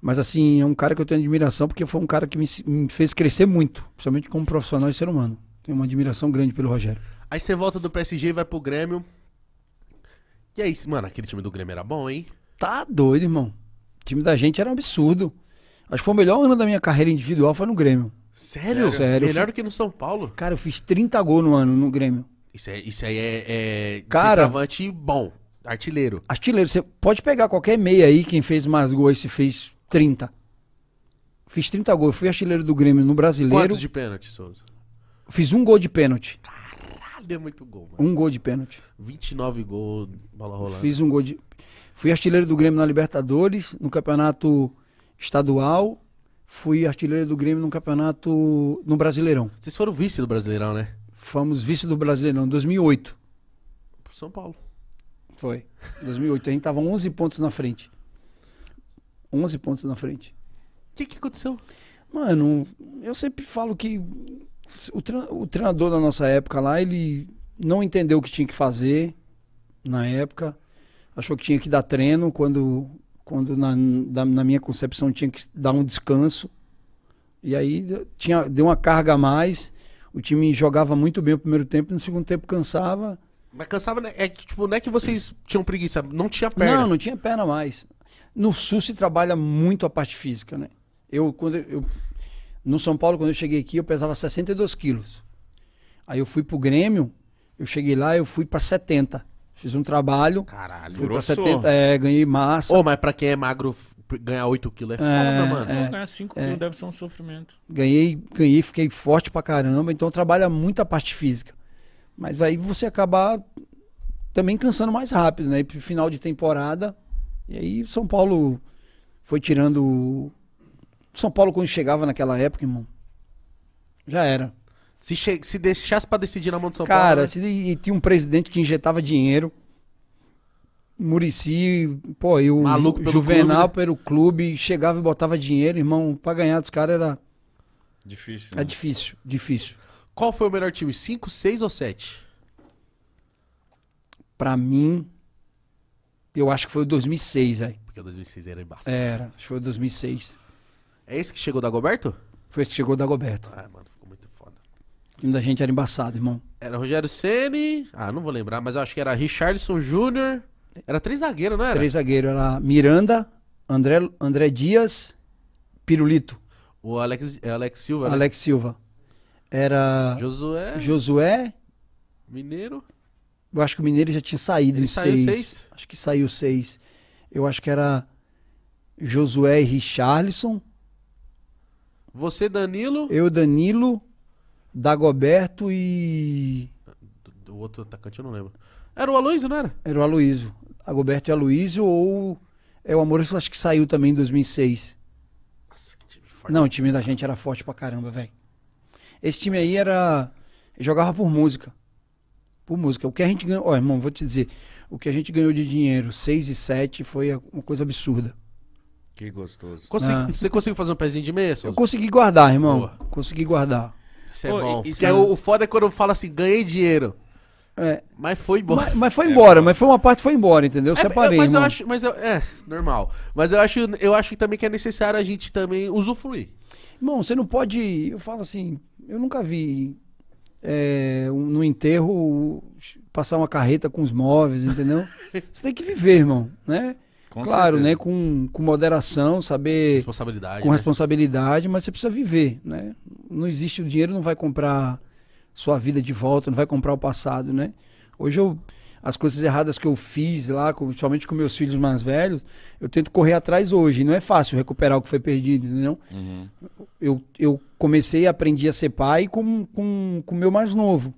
Mas assim, é um cara que eu tenho admiração porque foi um cara que me, me, fez crescer muito, principalmente como profissional e ser humano. Tenho uma admiração grande pelo Rogério. Aí você volta do PSG e vai pro Grêmio. E aí, mano, aquele time do Grêmio era bom, hein? Tá doido, irmão. O time da gente era um absurdo. Acho que foi o melhor ano da minha carreira individual foi no Grêmio. Sério? Sério. Melhor do que no São Paulo? Cara, eu fiz 30 gols no ano no Grêmio. Isso, é, isso aí é, é Cara, bom, artilheiro. Artilheiro, você pode pegar qualquer meia aí, quem fez mais gols, se fez 30. Fiz 30 gols, fui artilheiro do Grêmio no Brasileiro. Quantos de pênalti, Souza? Fiz um gol de pênalti. Caramba é muito gol, mano. Um gol de pênalti. 29 gols, bola rolando. Fiz um gol de. Fui artilheiro do Grêmio na Libertadores, no campeonato estadual. Fui artilheiro do Grêmio no campeonato. no Brasileirão. Vocês foram vice do Brasileirão, né? Fomos vice do Brasileirão em 2008. Pro São Paulo. Foi. 2008. A gente tava 11 pontos na frente. 11 pontos na frente. O que, que aconteceu? Mano, eu sempre falo que o, tre o treinador da nossa época lá, ele não entendeu o que tinha que fazer na época. Achou que tinha que dar treino quando, quando na, na, na minha concepção tinha que dar um descanso. E aí tinha, deu uma carga a mais. O time jogava muito bem o primeiro tempo, no segundo tempo cansava. Mas cansava, né? é que tipo, não é que vocês tinham preguiça, não tinha perna. Não, não tinha perna mais. No SUS se trabalha muito a parte física, né? Eu, quando eu no São Paulo, quando eu cheguei aqui, eu pesava 62 quilos. Aí eu fui pro Grêmio, eu cheguei lá, eu fui para 70. Fiz um trabalho. Caralho, fui grosso. pra 70, é, ganhei massa. Ô, mas pra quem é magro, ganhar 8 quilos é foda, é, mano. É, ganhar 5 é, quilos deve ser um sofrimento. Ganhei, ganhei, fiquei forte pra caramba, então trabalha muito a parte física. Mas aí você acabar também cansando mais rápido, né? E pro final de temporada. E aí São Paulo foi tirando são Paulo, quando chegava naquela época, irmão, já era. Se, che- se deixasse pra decidir na mão de São Paulo. Cara, né? se- e tinha um presidente que injetava dinheiro. Murici, pô, e o Maluco pelo Juvenal clube, né? pelo clube, chegava e botava dinheiro, irmão, pra ganhar dos caras era, Difícil. É né? era difícil, difícil. Qual foi o melhor time? 5, 6 ou 7? Pra mim, eu acho que foi o 2006, velho. Porque o 2006 era embaçado. Era, acho que foi o 2006. É esse que chegou da Goberto? Foi esse que chegou da Goberto. Ah, mano, ficou muito foda. O time da gente era embaçado, irmão. Era Rogério Ceni. Ah, não vou lembrar, mas eu acho que era Richardson Júnior. Era três zagueiros, não era? Três zagueiros. Era Miranda, André, André Dias, Pirulito. O Alex, é Alex Silva. Né? Alex Silva. Era. Josué. Josué. Mineiro. Eu acho que o Mineiro já tinha saído Ele em seis. seis. Acho que saiu seis. Eu acho que era Josué e Richarlison. Você, Danilo? Eu, Danilo, Dagoberto e. O outro atacante eu não lembro. Era o Aloysio, não era? Era o Aloysio. Dagoberto e Aloysio ou. É o Amoroso? acho que saiu também em 2006. Nossa, que time forte. Não, o time da gente era forte pra caramba, velho. Esse time aí era. Jogava por música. Por música. O que a gente ganhou. Ó, irmão, vou te dizer. O que a gente ganhou de dinheiro, 6 e 7, foi uma coisa absurda. Que gostoso. Consegui, ah. Você conseguiu fazer um pezinho de meia? Souza? Eu consegui guardar, irmão. Boa. Consegui guardar. Isso é Pô, bom. Isso é... O, foda é quando eu falo assim, ganhei dinheiro. É. Mas foi embora. Mas, mas foi é embora, é, mas foi uma parte foi embora, entendeu? É, eu separei. mas irmão. eu acho, mas eu, é, normal. Mas eu acho, eu acho também que é necessário a gente também usufruir. Irmão, você não pode. Eu falo assim, eu nunca vi é, um, no enterro passar uma carreta com os móveis, entendeu? (laughs) você tem que viver, irmão, né? Com claro, certeza. né? Com, com moderação, saber. Responsabilidade, com né? responsabilidade, mas você precisa viver, né? Não existe o dinheiro, não vai comprar sua vida de volta, não vai comprar o passado, né? Hoje eu. As coisas erradas que eu fiz lá, principalmente com meus filhos mais velhos, eu tento correr atrás hoje. Não é fácil recuperar o que foi perdido, não? Uhum. Eu, eu comecei, aprendi a ser pai com o com, com meu mais novo.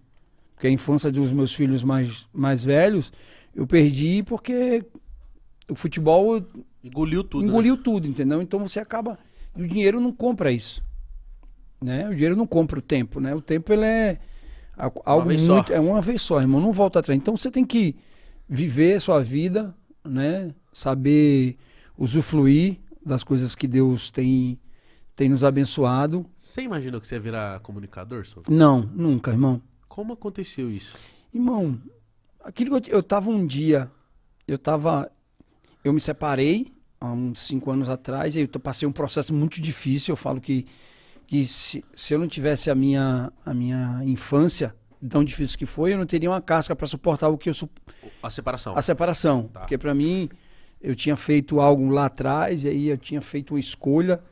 Porque a infância dos meus filhos mais, mais velhos, eu perdi porque o futebol engoliu tudo. Engoliu né? tudo, entendeu? Então você acaba o dinheiro não compra isso. Né? O dinheiro não compra o tempo, né? O tempo ele é algo muito só. é uma vez só, irmão, não volta atrás. Então você tem que viver a sua vida, né? Saber usufruir das coisas que Deus tem tem nos abençoado. Você imaginou que você ia virar comunicador, Não, nunca, irmão. Como aconteceu isso? Irmão, aquilo eu, eu tava um dia, eu tava eu me separei há uns cinco anos atrás e eu passei um processo muito difícil. Eu falo que, que se, se eu não tivesse a minha, a minha infância tão difícil que foi, eu não teria uma casca para suportar o que eu... Su... A separação. A separação. Tá. Porque para mim, eu tinha feito algo lá atrás e aí eu tinha feito uma escolha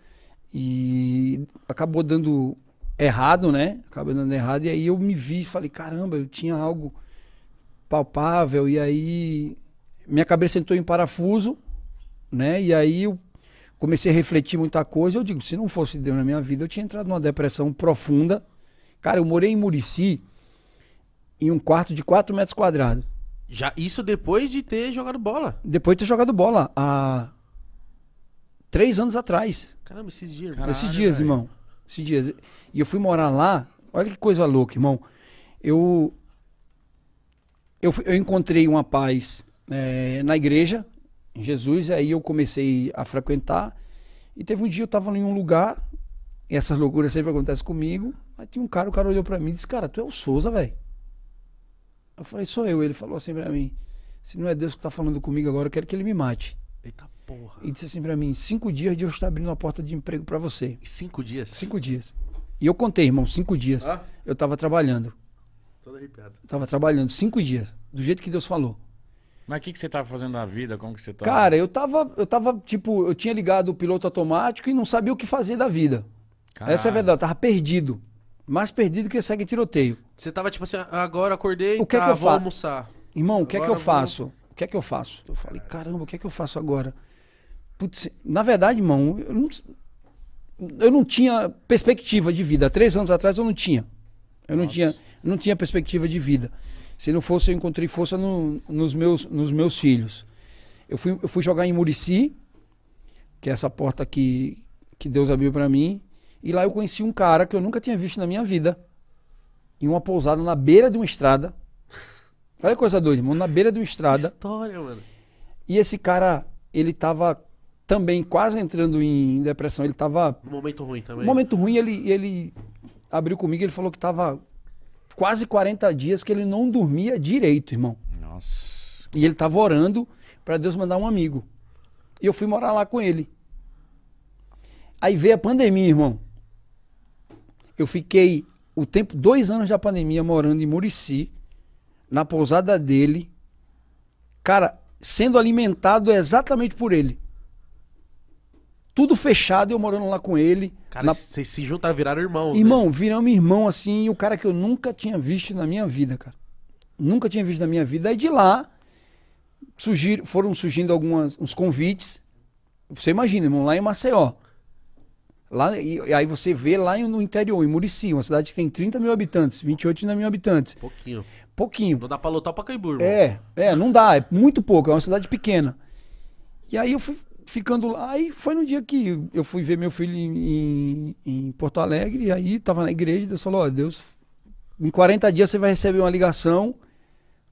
e acabou dando errado, né? Acabou dando errado e aí eu me vi, falei, caramba, eu tinha algo palpável e aí minha cabeça entrou em parafuso, né? E aí eu comecei a refletir muita coisa. Eu digo, se não fosse Deus na minha vida, eu tinha entrado numa depressão profunda. Cara, eu morei em Murici, em um quarto de 4 metros quadrados. Já isso depois de ter jogado bola? Depois de ter jogado bola, há três anos atrás. Caramba, esses dias. Caralho, esses dias, irmão. Esses dias. E eu fui morar lá. Olha que coisa louca, irmão. Eu, eu, eu encontrei uma paz é, na igreja, em Jesus, aí eu comecei a frequentar. E teve um dia eu estava em um lugar, e essas loucuras sempre acontecem comigo. Aí tinha um cara, o cara olhou para mim e disse: Cara, tu é o Souza, velho. Eu falei: Sou eu. Ele falou assim para mim: Se não é Deus que tá falando comigo agora, eu quero que ele me mate. Eita porra. E disse assim para mim: Cinco dias Deus está abrindo uma porta de emprego para você. cinco dias? Cinco dias. E eu contei, irmão, cinco dias. Ah? Eu tava trabalhando. Todo arrepiado. Eu tava trabalhando cinco dias, do jeito que Deus falou. Mas o que, que você tava fazendo na vida? Como que você tava? Cara, eu tava, eu tava, tipo, eu tinha ligado o piloto automático e não sabia o que fazer da vida. Caralho. Essa é a verdade, eu tava perdido. Mais perdido que segue tiroteio. Você tava tipo assim, ah, agora acordei, o que é tá, é que eu vou almoçar. Irmão, o que é que eu vou... faço? O que é que eu faço? Eu falei, caramba, o que é que eu faço agora? Putz, na verdade, irmão, eu não, eu não tinha perspectiva de vida. Há três anos atrás eu não tinha. Eu não tinha, não tinha perspectiva de vida. Se não fosse, eu encontrei força no, nos, meus, nos meus filhos. Eu fui, eu fui jogar em Murici, que é essa porta que, que Deus abriu para mim. E lá eu conheci um cara que eu nunca tinha visto na minha vida. Em uma pousada na beira de uma estrada. (laughs) Olha que coisa doida, irmão. Na beira de uma estrada. Que história, mano. E esse cara, ele tava também quase entrando em depressão. Ele tava. Um momento ruim também. Um momento ruim, ele, ele abriu comigo ele falou que tava quase 40 dias que ele não dormia direito, irmão. Nossa. E ele estava orando para Deus mandar um amigo. E eu fui morar lá com ele. Aí veio a pandemia, irmão. Eu fiquei o tempo, dois anos da pandemia, morando em Murici, na pousada dele. Cara, sendo alimentado exatamente por ele tudo fechado, eu morando lá com ele. Cara, na... vocês se juntaram, viraram né? irmão. Irmão, né? viramos irmão assim, e o cara que eu nunca tinha visto na minha vida, cara. Nunca tinha visto na minha vida. Aí de lá surgir, foram surgindo alguns uns convites. Você imagina, irmão, lá em Maceió. Lá, e, e aí você vê lá no interior, em Murici, uma cidade que tem 30 mil habitantes, 28 mil habitantes. Pouquinho. Pouquinho. Não dá pra lotar pra Caimbu, irmão. É, é, não dá, é muito pouco, é uma cidade pequena. E aí eu fui, ficando lá. Aí foi no dia que eu fui ver meu filho em, em Porto Alegre, e aí tava na igreja, Deus falou, ó, oh, Deus, em 40 dias você vai receber uma ligação.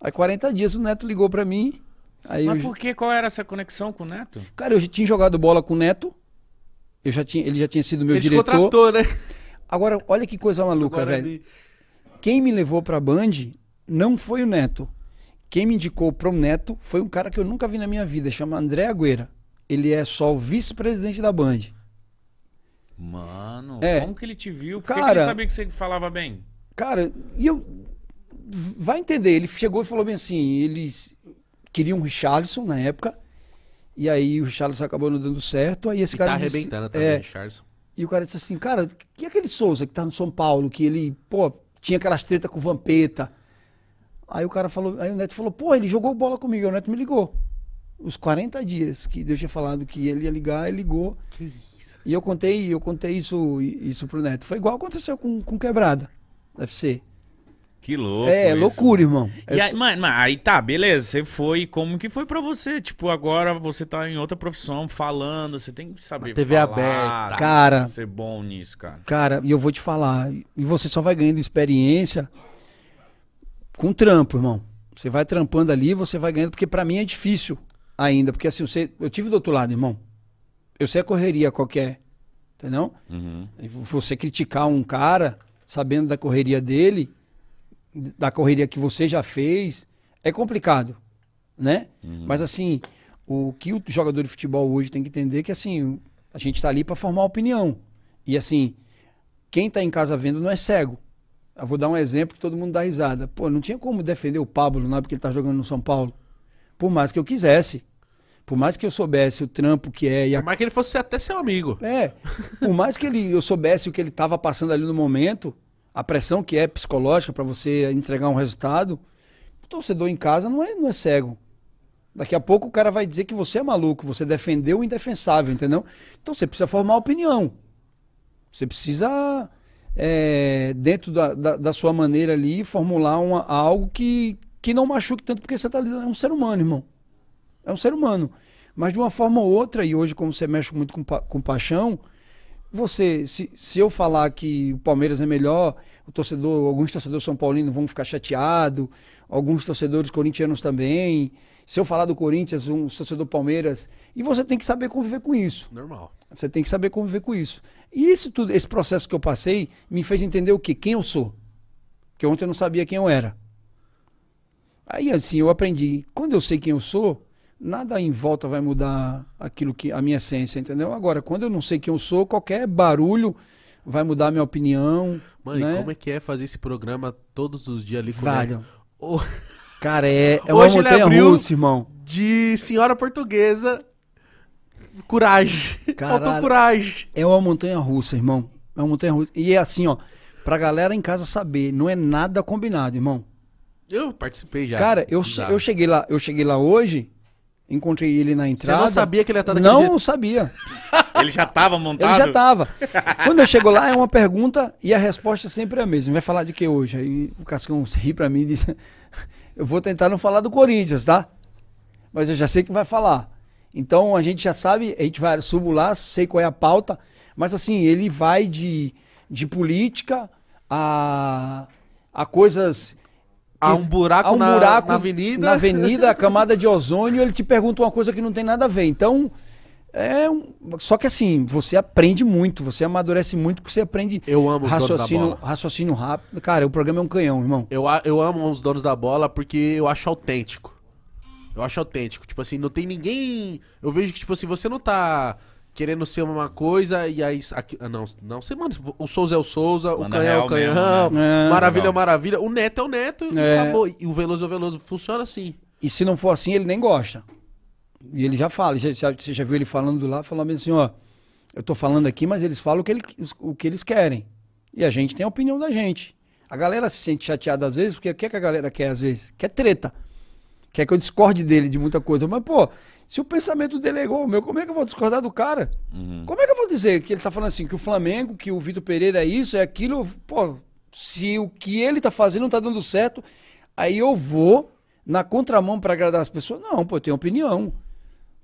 Aí 40 dias o Neto ligou para mim. Aí Mas eu... por que? Qual era essa conexão com o Neto? Cara, eu já tinha jogado bola com o Neto. Eu já tinha, ele já tinha sido meu ele diretor. Contratou, né? Agora, olha que coisa maluca, Agora velho. Ele... Quem me levou pra Band não foi o Neto. Quem me indicou pro Neto foi um cara que eu nunca vi na minha vida, chama André Agüera ele é só o vice-presidente da Band. Mano, é. como que ele te viu? Porque cara, ele sabia que você falava bem. Cara, e eu. Vai entender, ele chegou e falou bem assim: eles queriam o Richardson na época, e aí o Richardson acabou não dando certo, aí esse e cara. Tá disse, arrebentando também, é, Richardson. E o cara disse assim: cara, que é aquele Souza que tá no São Paulo, que ele, pô, tinha aquelas treta com o Vampeta. Aí o cara falou, aí o Neto falou, pô, ele jogou bola comigo, aí o Neto me ligou os 40 dias que Deus tinha falado que ele ia ligar, ele ligou. E eu contei, eu contei isso, isso pro Neto. Foi igual aconteceu com, com quebrada da FC. Que louco. É, isso. loucura, irmão. E é aí, mano, aí tá, beleza. Você foi. Como que foi pra você? Tipo, agora você tá em outra profissão falando, você tem que saber. TV falar, aberta. Tá, cara. Ser bom nisso, cara. Cara, e eu vou te falar. E você só vai ganhando experiência com trampo, irmão. Você vai trampando ali, você vai ganhando. Porque pra mim é difícil ainda, porque assim, eu, sei, eu tive do outro lado, irmão. Eu sei a correria qualquer, é, entendeu? Uhum. Você criticar um cara sabendo da correria dele, da correria que você já fez, é complicado, né? Uhum. Mas assim, o que o jogador de futebol hoje tem que entender é que assim, a gente está ali para formar opinião. E assim, quem está em casa vendo não é cego. Eu vou dar um exemplo que todo mundo dá risada. Pô, não tinha como defender o Pablo, não, é? porque ele está jogando no São Paulo. Por mais que eu quisesse. Por mais que eu soubesse o trampo que é. E a... Por mais que ele fosse até seu amigo. É. Por mais que ele, eu soubesse o que ele estava passando ali no momento, a pressão que é psicológica para você entregar um resultado, o torcedor em casa não é, não é cego. Daqui a pouco o cara vai dizer que você é maluco, você defendeu o indefensável, entendeu? Então você precisa formar opinião. Você precisa, é, dentro da, da, da, sua maneira ali, formular uma, algo que, que não machuque tanto, porque você tá lidando. É um ser humano, irmão. É um ser humano. Mas de uma forma ou outra, e hoje, como você mexe muito com, pa com paixão, você, se, se eu falar que o Palmeiras é melhor, o torcedor, alguns torcedores são paulinos vão ficar chateados, alguns torcedores corintianos também. Se eu falar do Corinthians, um torcedor Palmeiras, e você tem que saber conviver com isso. Normal. Você tem que saber conviver com isso. E esse tudo, esse processo que eu passei me fez entender o que, quem eu sou. Porque ontem eu não sabia quem eu era. Aí assim, eu aprendi. Quando eu sei quem eu sou, nada em volta vai mudar aquilo que a minha essência, entendeu? Agora, quando eu não sei quem eu sou, qualquer barulho vai mudar a minha opinião. Mano, né? e como é que é fazer esse programa todos os dias ali com o... Cara, é, (laughs) é uma montanha russa, irmão. De senhora portuguesa. Coragem. (laughs) Caralho, Faltou coragem. É uma montanha russa, irmão. É uma montanha russa. E é assim, ó. Pra galera em casa saber, não é nada combinado, irmão. Eu participei já. Cara, eu, eu cheguei lá, eu cheguei lá hoje, encontrei ele na entrada. Você não sabia que ele ia tá estar daquele Não, jeito? sabia. (laughs) ele já estava montado? Ele já estava. Quando eu chego lá, é uma pergunta e a resposta sempre é a mesma. Vai falar de que hoje? Aí o Cascão ri para mim e diz: (laughs) Eu vou tentar não falar do Corinthians, tá? Mas eu já sei que vai falar. Então a gente já sabe, a gente vai, subo lá, sei qual é a pauta, mas assim, ele vai de, de política a, a coisas há um buraco, há um na, buraco na avenida. Na avenida, a camada de ozônio, ele te pergunta uma coisa que não tem nada a ver. Então, é um... só que assim, você aprende muito, você amadurece muito, porque você aprende eu amo raciocínio, raciocínio rápido. Cara, o programa é um canhão, irmão. Eu, eu amo os donos da bola porque eu acho autêntico. Eu acho autêntico. Tipo assim, não tem ninguém. Eu vejo que, tipo assim, você não tá querendo ser uma coisa e aí. Aqui, ah, não, não sei, mano. O Souza é o Souza, o Canhão é o Canhão, mesmo, né? É. Maravilha é Maravilha, o Neto é o Neto e é. acabou. E o Veloso é o Veloso. Funciona assim. E se não for assim, ele nem gosta. E ele já fala, você já, já, viu ele falando lá, falando assim, ó, eu tô falando aqui, mas eles falam o que, ele, o que eles querem. E a gente tem a opinião da gente. A galera se sente chateada às vezes, porque o que, é que a galera quer às vezes? Quer treta. Quer que eu discorde dele de muita coisa. Mas, pô, se o pensamento dele é igual ao meu, como é que eu vou discordar do cara? Uhum. Como é que eu vou dizer que ele tá falando assim, que o Flamengo, que o Vitor Pereira é isso, é aquilo? Pô, se o que ele tá fazendo não tá dando certo, aí eu vou na contramão para agradar as pessoas? Não, pô, eu tenho opinião.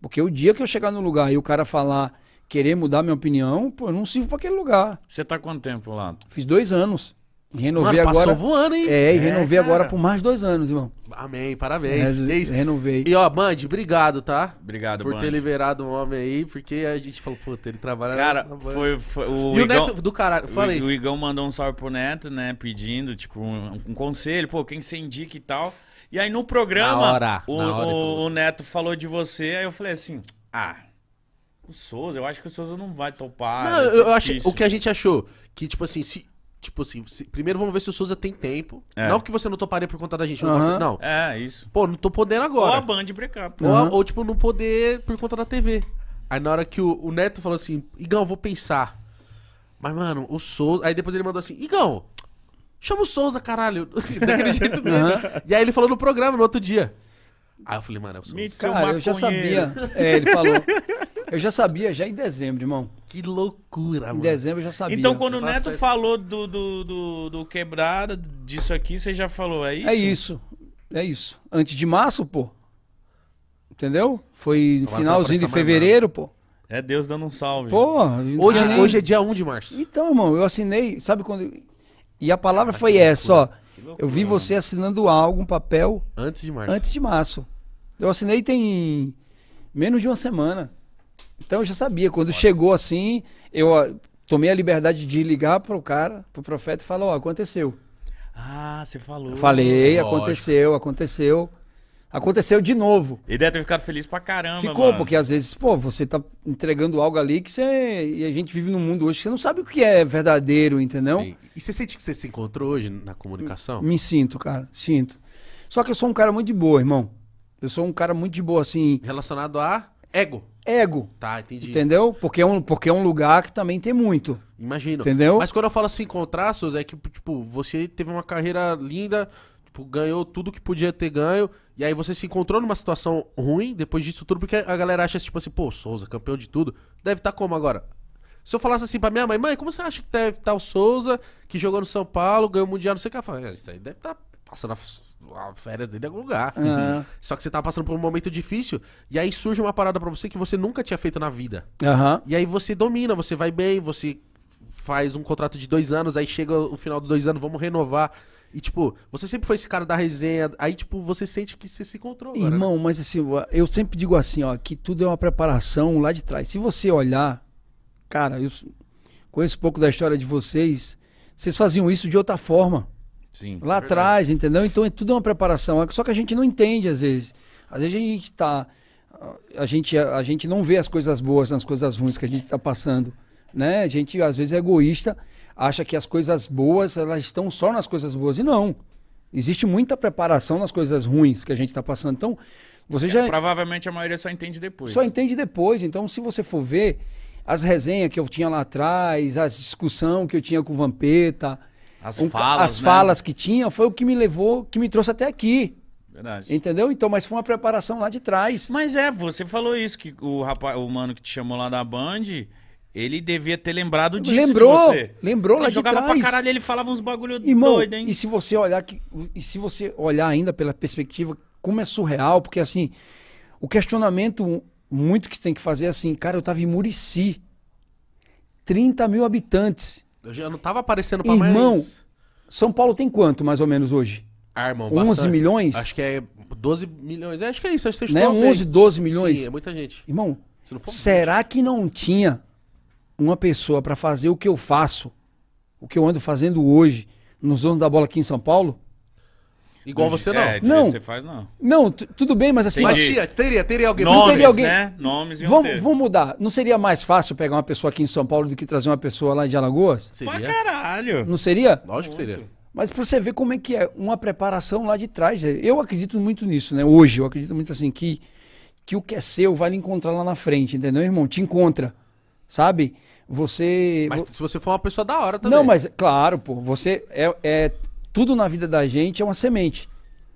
Porque o dia que eu chegar no lugar e o cara falar, querer mudar minha opinião, pô, eu não sirvo para aquele lugar. Você tá quanto tempo lá? Fiz dois anos. Renovei Mano, agora. Passou voando, hein? É, e é, renovei cara. agora por mais dois anos, irmão. Amém, parabéns. renovei. E ó, Band, obrigado, tá? Obrigado, Por Band. ter liberado um homem aí, porque a gente falou, puta, ele trabalha Cara, foi, foi, o, e Igão, o Neto do caralho, falei. O, o Igão mandou um salve pro Neto, né, pedindo, tipo, um, um conselho, pô, quem você indica e tal. E aí no programa, hora, o, o, o assim. Neto falou de você, aí eu falei assim, ah... O Souza, eu acho que o Souza não vai topar. Não, eu, eu acho o que a gente achou. Que, tipo assim, se, Tipo assim, se, primeiro vamos ver se o Souza tem tempo. É. Não que você não toparia por conta da gente, uhum. não, não. É, isso. Pô, não tô podendo agora. Ou a Band brecar. Ou, ou, tipo, não poder por conta da TV. Aí na hora que o, o Neto falou assim, Igão, vou pensar. Mas, mano, o Souza... Aí depois ele mandou assim, Igão, chama o Souza, caralho. (laughs) Daquele jeito dele. Uhum. E aí ele falou no programa no outro dia. Aí eu falei, mano, é eu sou Cara, eu já sabia. É, ele falou. Eu já sabia já em dezembro, irmão. Que loucura, mano. Em dezembro eu já sabia. Então, quando o Neto é falou do, do, do, do quebrada, disso aqui, você já falou, é isso? É isso. É isso. Antes de março, pô. Entendeu? Foi no tá finalzinho de fevereiro, pô. É Deus dando um salve. Pô, hoje, nem... hoje é dia 1 de março. Então, irmão, eu assinei, sabe quando. E a palavra ah, foi essa, ó. Loucura, eu vi você assinando algo, um papel. Antes de março. Antes de março. Eu assinei tem menos de uma semana. Então eu já sabia. Quando chegou assim, eu tomei a liberdade de ligar para o cara, para o profeta, e falar: Ó, oh, aconteceu. Ah, você falou. Eu falei, Lógico. aconteceu, aconteceu. Aconteceu de novo. e deve ter ficado feliz pra caramba. Ficou, mano. porque às vezes, pô, você tá entregando algo ali que você. E a gente vive num mundo hoje que você não sabe o que é verdadeiro, entendeu? Sim. E você sente que você se encontrou hoje na comunicação? Me, me sinto, cara, sinto. Só que eu sou um cara muito de boa, irmão. Eu sou um cara muito de boa, assim. Relacionado a ego. Ego. Tá, entendi. Entendeu? Porque é um, porque é um lugar que também tem muito. Imagino. Entendeu? Mas quando eu falo assim, contrastos, é que, tipo, você teve uma carreira linda, tipo, ganhou tudo que podia ter ganho, e aí você se encontrou numa situação ruim depois disso tudo, porque a galera acha, tipo assim, pô, Souza, campeão de tudo, deve estar tá como agora? Se eu falasse assim pra minha mãe, mãe, como você acha que deve estar tá o Souza, que jogou no São Paulo, ganhou o Mundial, não sei o que, ela fala, é, isso aí deve estar... Tá passando a, férias dele em algum lugar. Uhum. Só que você tá passando por um momento difícil e aí surge uma parada para você que você nunca tinha feito na vida. Uhum. E aí você domina, você vai bem, você faz um contrato de dois anos, aí chega o final dos dois anos, vamos renovar. E, tipo, você sempre foi esse cara da resenha, aí, tipo, você sente que você se controla. Irmão, né? mas assim, eu sempre digo assim, ó, que tudo é uma preparação lá de trás. Se você olhar, cara, eu conheço um pouco da história de vocês, vocês faziam isso de outra forma. Sim, lá é atrás, entendeu? Então é tudo uma preparação. É só que a gente não entende às vezes. Às vezes a gente está. A gente, a gente não vê as coisas boas nas coisas ruins que a gente está passando. Né? A gente às vezes é egoísta, acha que as coisas boas elas estão só nas coisas boas. E não. Existe muita preparação nas coisas ruins que a gente está passando. Então, você é, já. Provavelmente a maioria só entende depois. Só entende depois. Então, se você for ver as resenhas que eu tinha lá atrás, as discussão que eu tinha com o Vampeta as um, falas, as né? falas que tinha foi o que me levou, que me trouxe até aqui. Verdade. Entendeu? Então, mas foi uma preparação lá de trás. Mas é, você falou isso, que o rapaz, o mano que te chamou lá da Band, ele devia ter lembrado disso. Lembrou, lembrou lembrou lá de trás. Ele jogava pra caralho, ele falava uns bagulho Irmão, doido, hein? E se você olhar que, e se você olhar ainda pela perspectiva, como é surreal, porque assim, o questionamento muito que você tem que fazer é assim, cara, eu tava em Murici, 30 mil habitantes. Eu já não tava aparecendo para mais. Irmão, São Paulo tem quanto, mais ou menos, hoje? Ah, irmão, 11 bastante. milhões? Acho que é 12 milhões. É, acho que é isso. Acho que né? 11, 12 milhões? Sim, é muita gente. Irmão, Se for, será gente. que não tinha uma pessoa para fazer o que eu faço, o que eu ando fazendo hoje, nos donos da bola aqui em São Paulo? Igual você não. É, não. Você faz não. Não, tudo bem, mas assim. Mas tia, teria, teria alguém. Nomes, teria alguém... né? Nomes e vamos, vamos mudar. Não seria mais fácil pegar uma pessoa aqui em São Paulo do que trazer uma pessoa lá de Alagoas? Seria. Pra caralho. Não seria? Lógico muito. que seria. Mas pra você ver como é que é uma preparação lá de trás. Eu acredito muito nisso, né? Hoje, eu acredito muito assim que, que o que é seu vai lhe encontrar lá na frente, entendeu, irmão? Te encontra. Sabe? Você. Mas se você for uma pessoa da hora também. Não, mas, claro, pô, você é, é tudo na vida da gente é uma semente.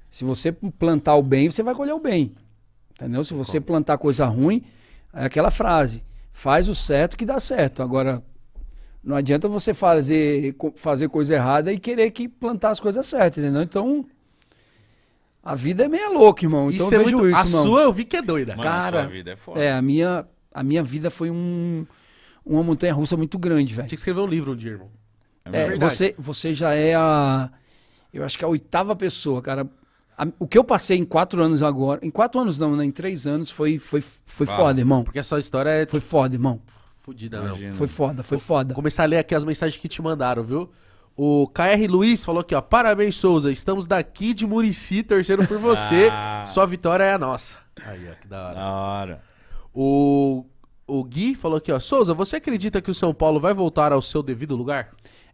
Se você plantar o bem, você vai colher o bem. Entendeu? Se você plantar coisa ruim, é aquela frase: faz o certo que dá certo. Agora, não adianta você fazer, fazer coisa errada e querer que plantar as coisas certas, entendeu? Então, a vida é meia louca, irmão. Então eu é vejo muito... isso, A irmão. sua eu vi que é doida. Mano, Cara, sua vida é foda. É, a minha, a minha vida foi um, uma montanha russa muito grande, velho. Tinha que escrever um livro um dia, irmão. É, é você, você já é a eu acho que a oitava pessoa, cara. A, o que eu passei em quatro anos agora, em quatro anos não, né? Em três anos foi, foi, foi foda, irmão. Porque a sua história é. Foi foda, irmão. Fudida, né? Imagina. não. Foi foda, foi Vou foda. Começar a ler aqui as mensagens que te mandaram, viu? O KR Luiz falou aqui, ó. Parabéns, Souza. Estamos daqui de Murici torcendo por você. Ah. Sua vitória é a nossa. Aí, ó, que da hora. Da hora. O, o Gui falou aqui, ó. Souza, você acredita que o São Paulo vai voltar ao seu devido lugar?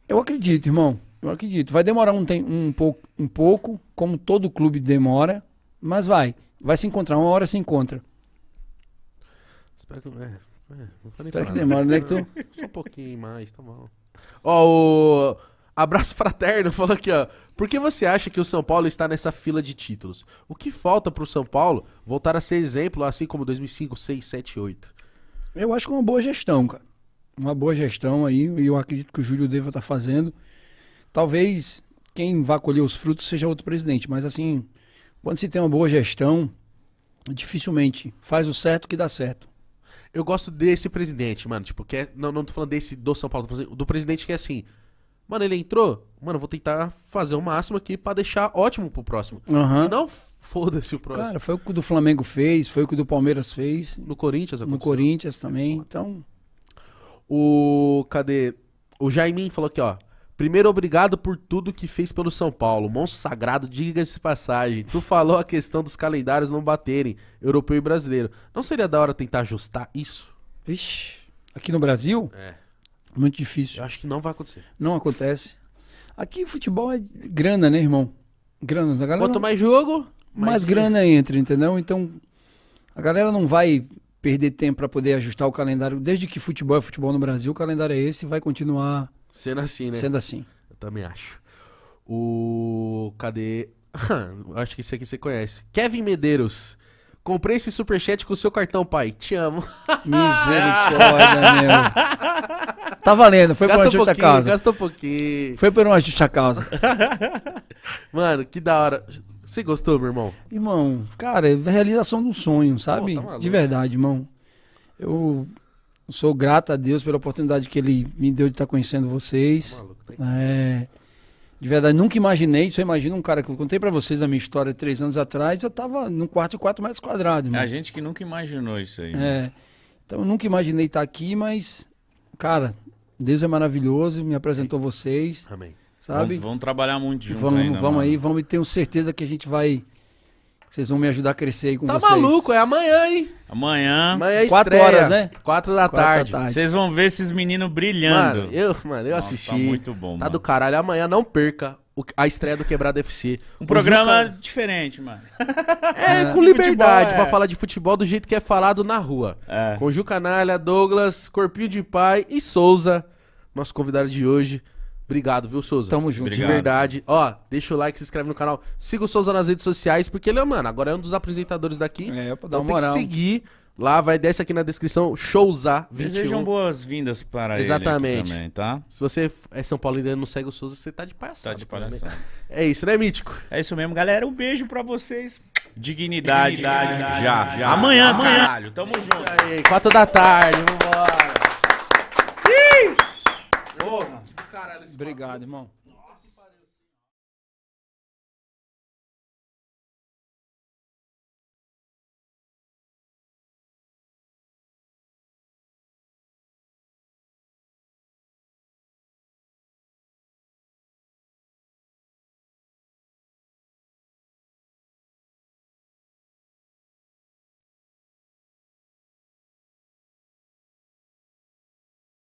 Eu acredito, irmão. Eu acredito. Vai demorar um, um, pouco, um pouco, como todo clube demora, mas vai. Vai se encontrar, uma hora se encontra. Espero que. É, é, Espero que demore, né? Que tu... (laughs) Só um pouquinho mais, tá bom. Ó, o. Abraço fraterno, (laughs) falou aqui, ó. Por que você acha que o São Paulo está nessa fila de títulos? O que falta para o São Paulo voltar a ser exemplo, assim como 2005, 6, 7, 8? Eu acho que é uma boa gestão, cara. Uma boa gestão aí, e eu acredito que o Júlio Deva tá fazendo. Talvez quem vá colher os frutos seja outro presidente, mas assim, quando se tem uma boa gestão, dificilmente faz o certo que dá certo. Eu gosto desse presidente, mano, tipo, que é, não, não tô falando desse do São Paulo, tô falando do presidente que é assim, mano, ele entrou, mano, vou tentar fazer o máximo aqui para deixar ótimo pro próximo. Uhum. Não foda-se o próximo. Cara, foi o que o do Flamengo fez, foi o que o do Palmeiras fez. No Corinthians aconteceu. No Corinthians também, é então... O... cadê? O Jaimin falou aqui, ó. Primeiro, obrigado por tudo que fez pelo São Paulo. Monstro sagrado, diga-se passagem. Tu falou a questão dos calendários não baterem, europeu e brasileiro. Não seria da hora tentar ajustar isso? Vixe, aqui no Brasil? É. Muito difícil. Eu acho que não vai acontecer. Não acontece. Aqui futebol é grana, né, irmão? Grana. A galera Quanto não... mais jogo, mais, mais grana entra, entendeu? Então, a galera não vai perder tempo para poder ajustar o calendário. Desde que futebol é futebol no Brasil, o calendário é esse e vai continuar Sendo assim, né? Sendo assim. Eu também acho. O. Cadê? (laughs) acho que esse aqui você conhece. Kevin Medeiros. Comprei esse superchat com o seu cartão, pai. Te amo. (laughs) Misericórdia, meu. Tá valendo, foi gasta por uma justa causa. Gasta um pouquinho. Foi por uma justa causa. (laughs) Mano, que da hora. Você gostou, meu irmão? Irmão, cara, é realização de um sonho, sabe? Pô, tá de verdade, irmão. Eu Sou grato a Deus pela oportunidade que ele me deu de estar tá conhecendo vocês. é, de verdade, nunca imaginei. Só imagina um cara que eu contei para vocês a minha história três anos atrás. Eu tava num quarto de quatro metros quadrados. É mano. É a gente que nunca imaginou isso aí. Né? É. Então, eu nunca imaginei estar tá aqui, mas, cara, Deus é maravilhoso. Me apresentou Amém. vocês. Amém. Sabe? Vamos, vamos trabalhar muito juntos, Vamos, ainda, vamos aí, vamos e tenho certeza que a gente vai vocês vão me ajudar a crescer aí com tá vocês. Tá maluco, é amanhã, hein? Amanhã. Amanhã é Quatro estreia. horas, né? Quatro da tarde. Vocês vão ver esses meninos brilhando. Mano, eu, mano, eu Nossa, tá assisti. Tá muito bom, Tá mano. do caralho. Amanhã não perca a estreia do Quebrado FC. Um o programa Juca... diferente, mano. É, é. com liberdade para é. pra falar de futebol do jeito que é falado na rua. É. Com Ju Canalha, Douglas, Corpinho de Pai e Souza, nosso convidado de hoje. Obrigado, viu, Souza? Tamo junto. Obrigado. De verdade. Ó, deixa o like, se inscreve no canal. Siga o Souza nas redes sociais, porque ele, é mano, agora é um dos apresentadores daqui. É, pra dar então uma então moral. Tem que seguir. Lá vai, desce aqui na descrição, showza 21. Desejam boas-vindas para Exatamente. ele também, tá? Se você é São Paulo e ainda não segue o Souza, você tá de palhaçada. Tá de palhaçada. É isso, né, Mítico? É isso mesmo, galera. Um beijo para vocês. Dignidade, Dignidade já, já, Amanhã, amanhã. Caralho, tamo é junto. Aí, quatro da tarde, vambora. Ih! Porra caralho esse Obrigado, papo. irmão.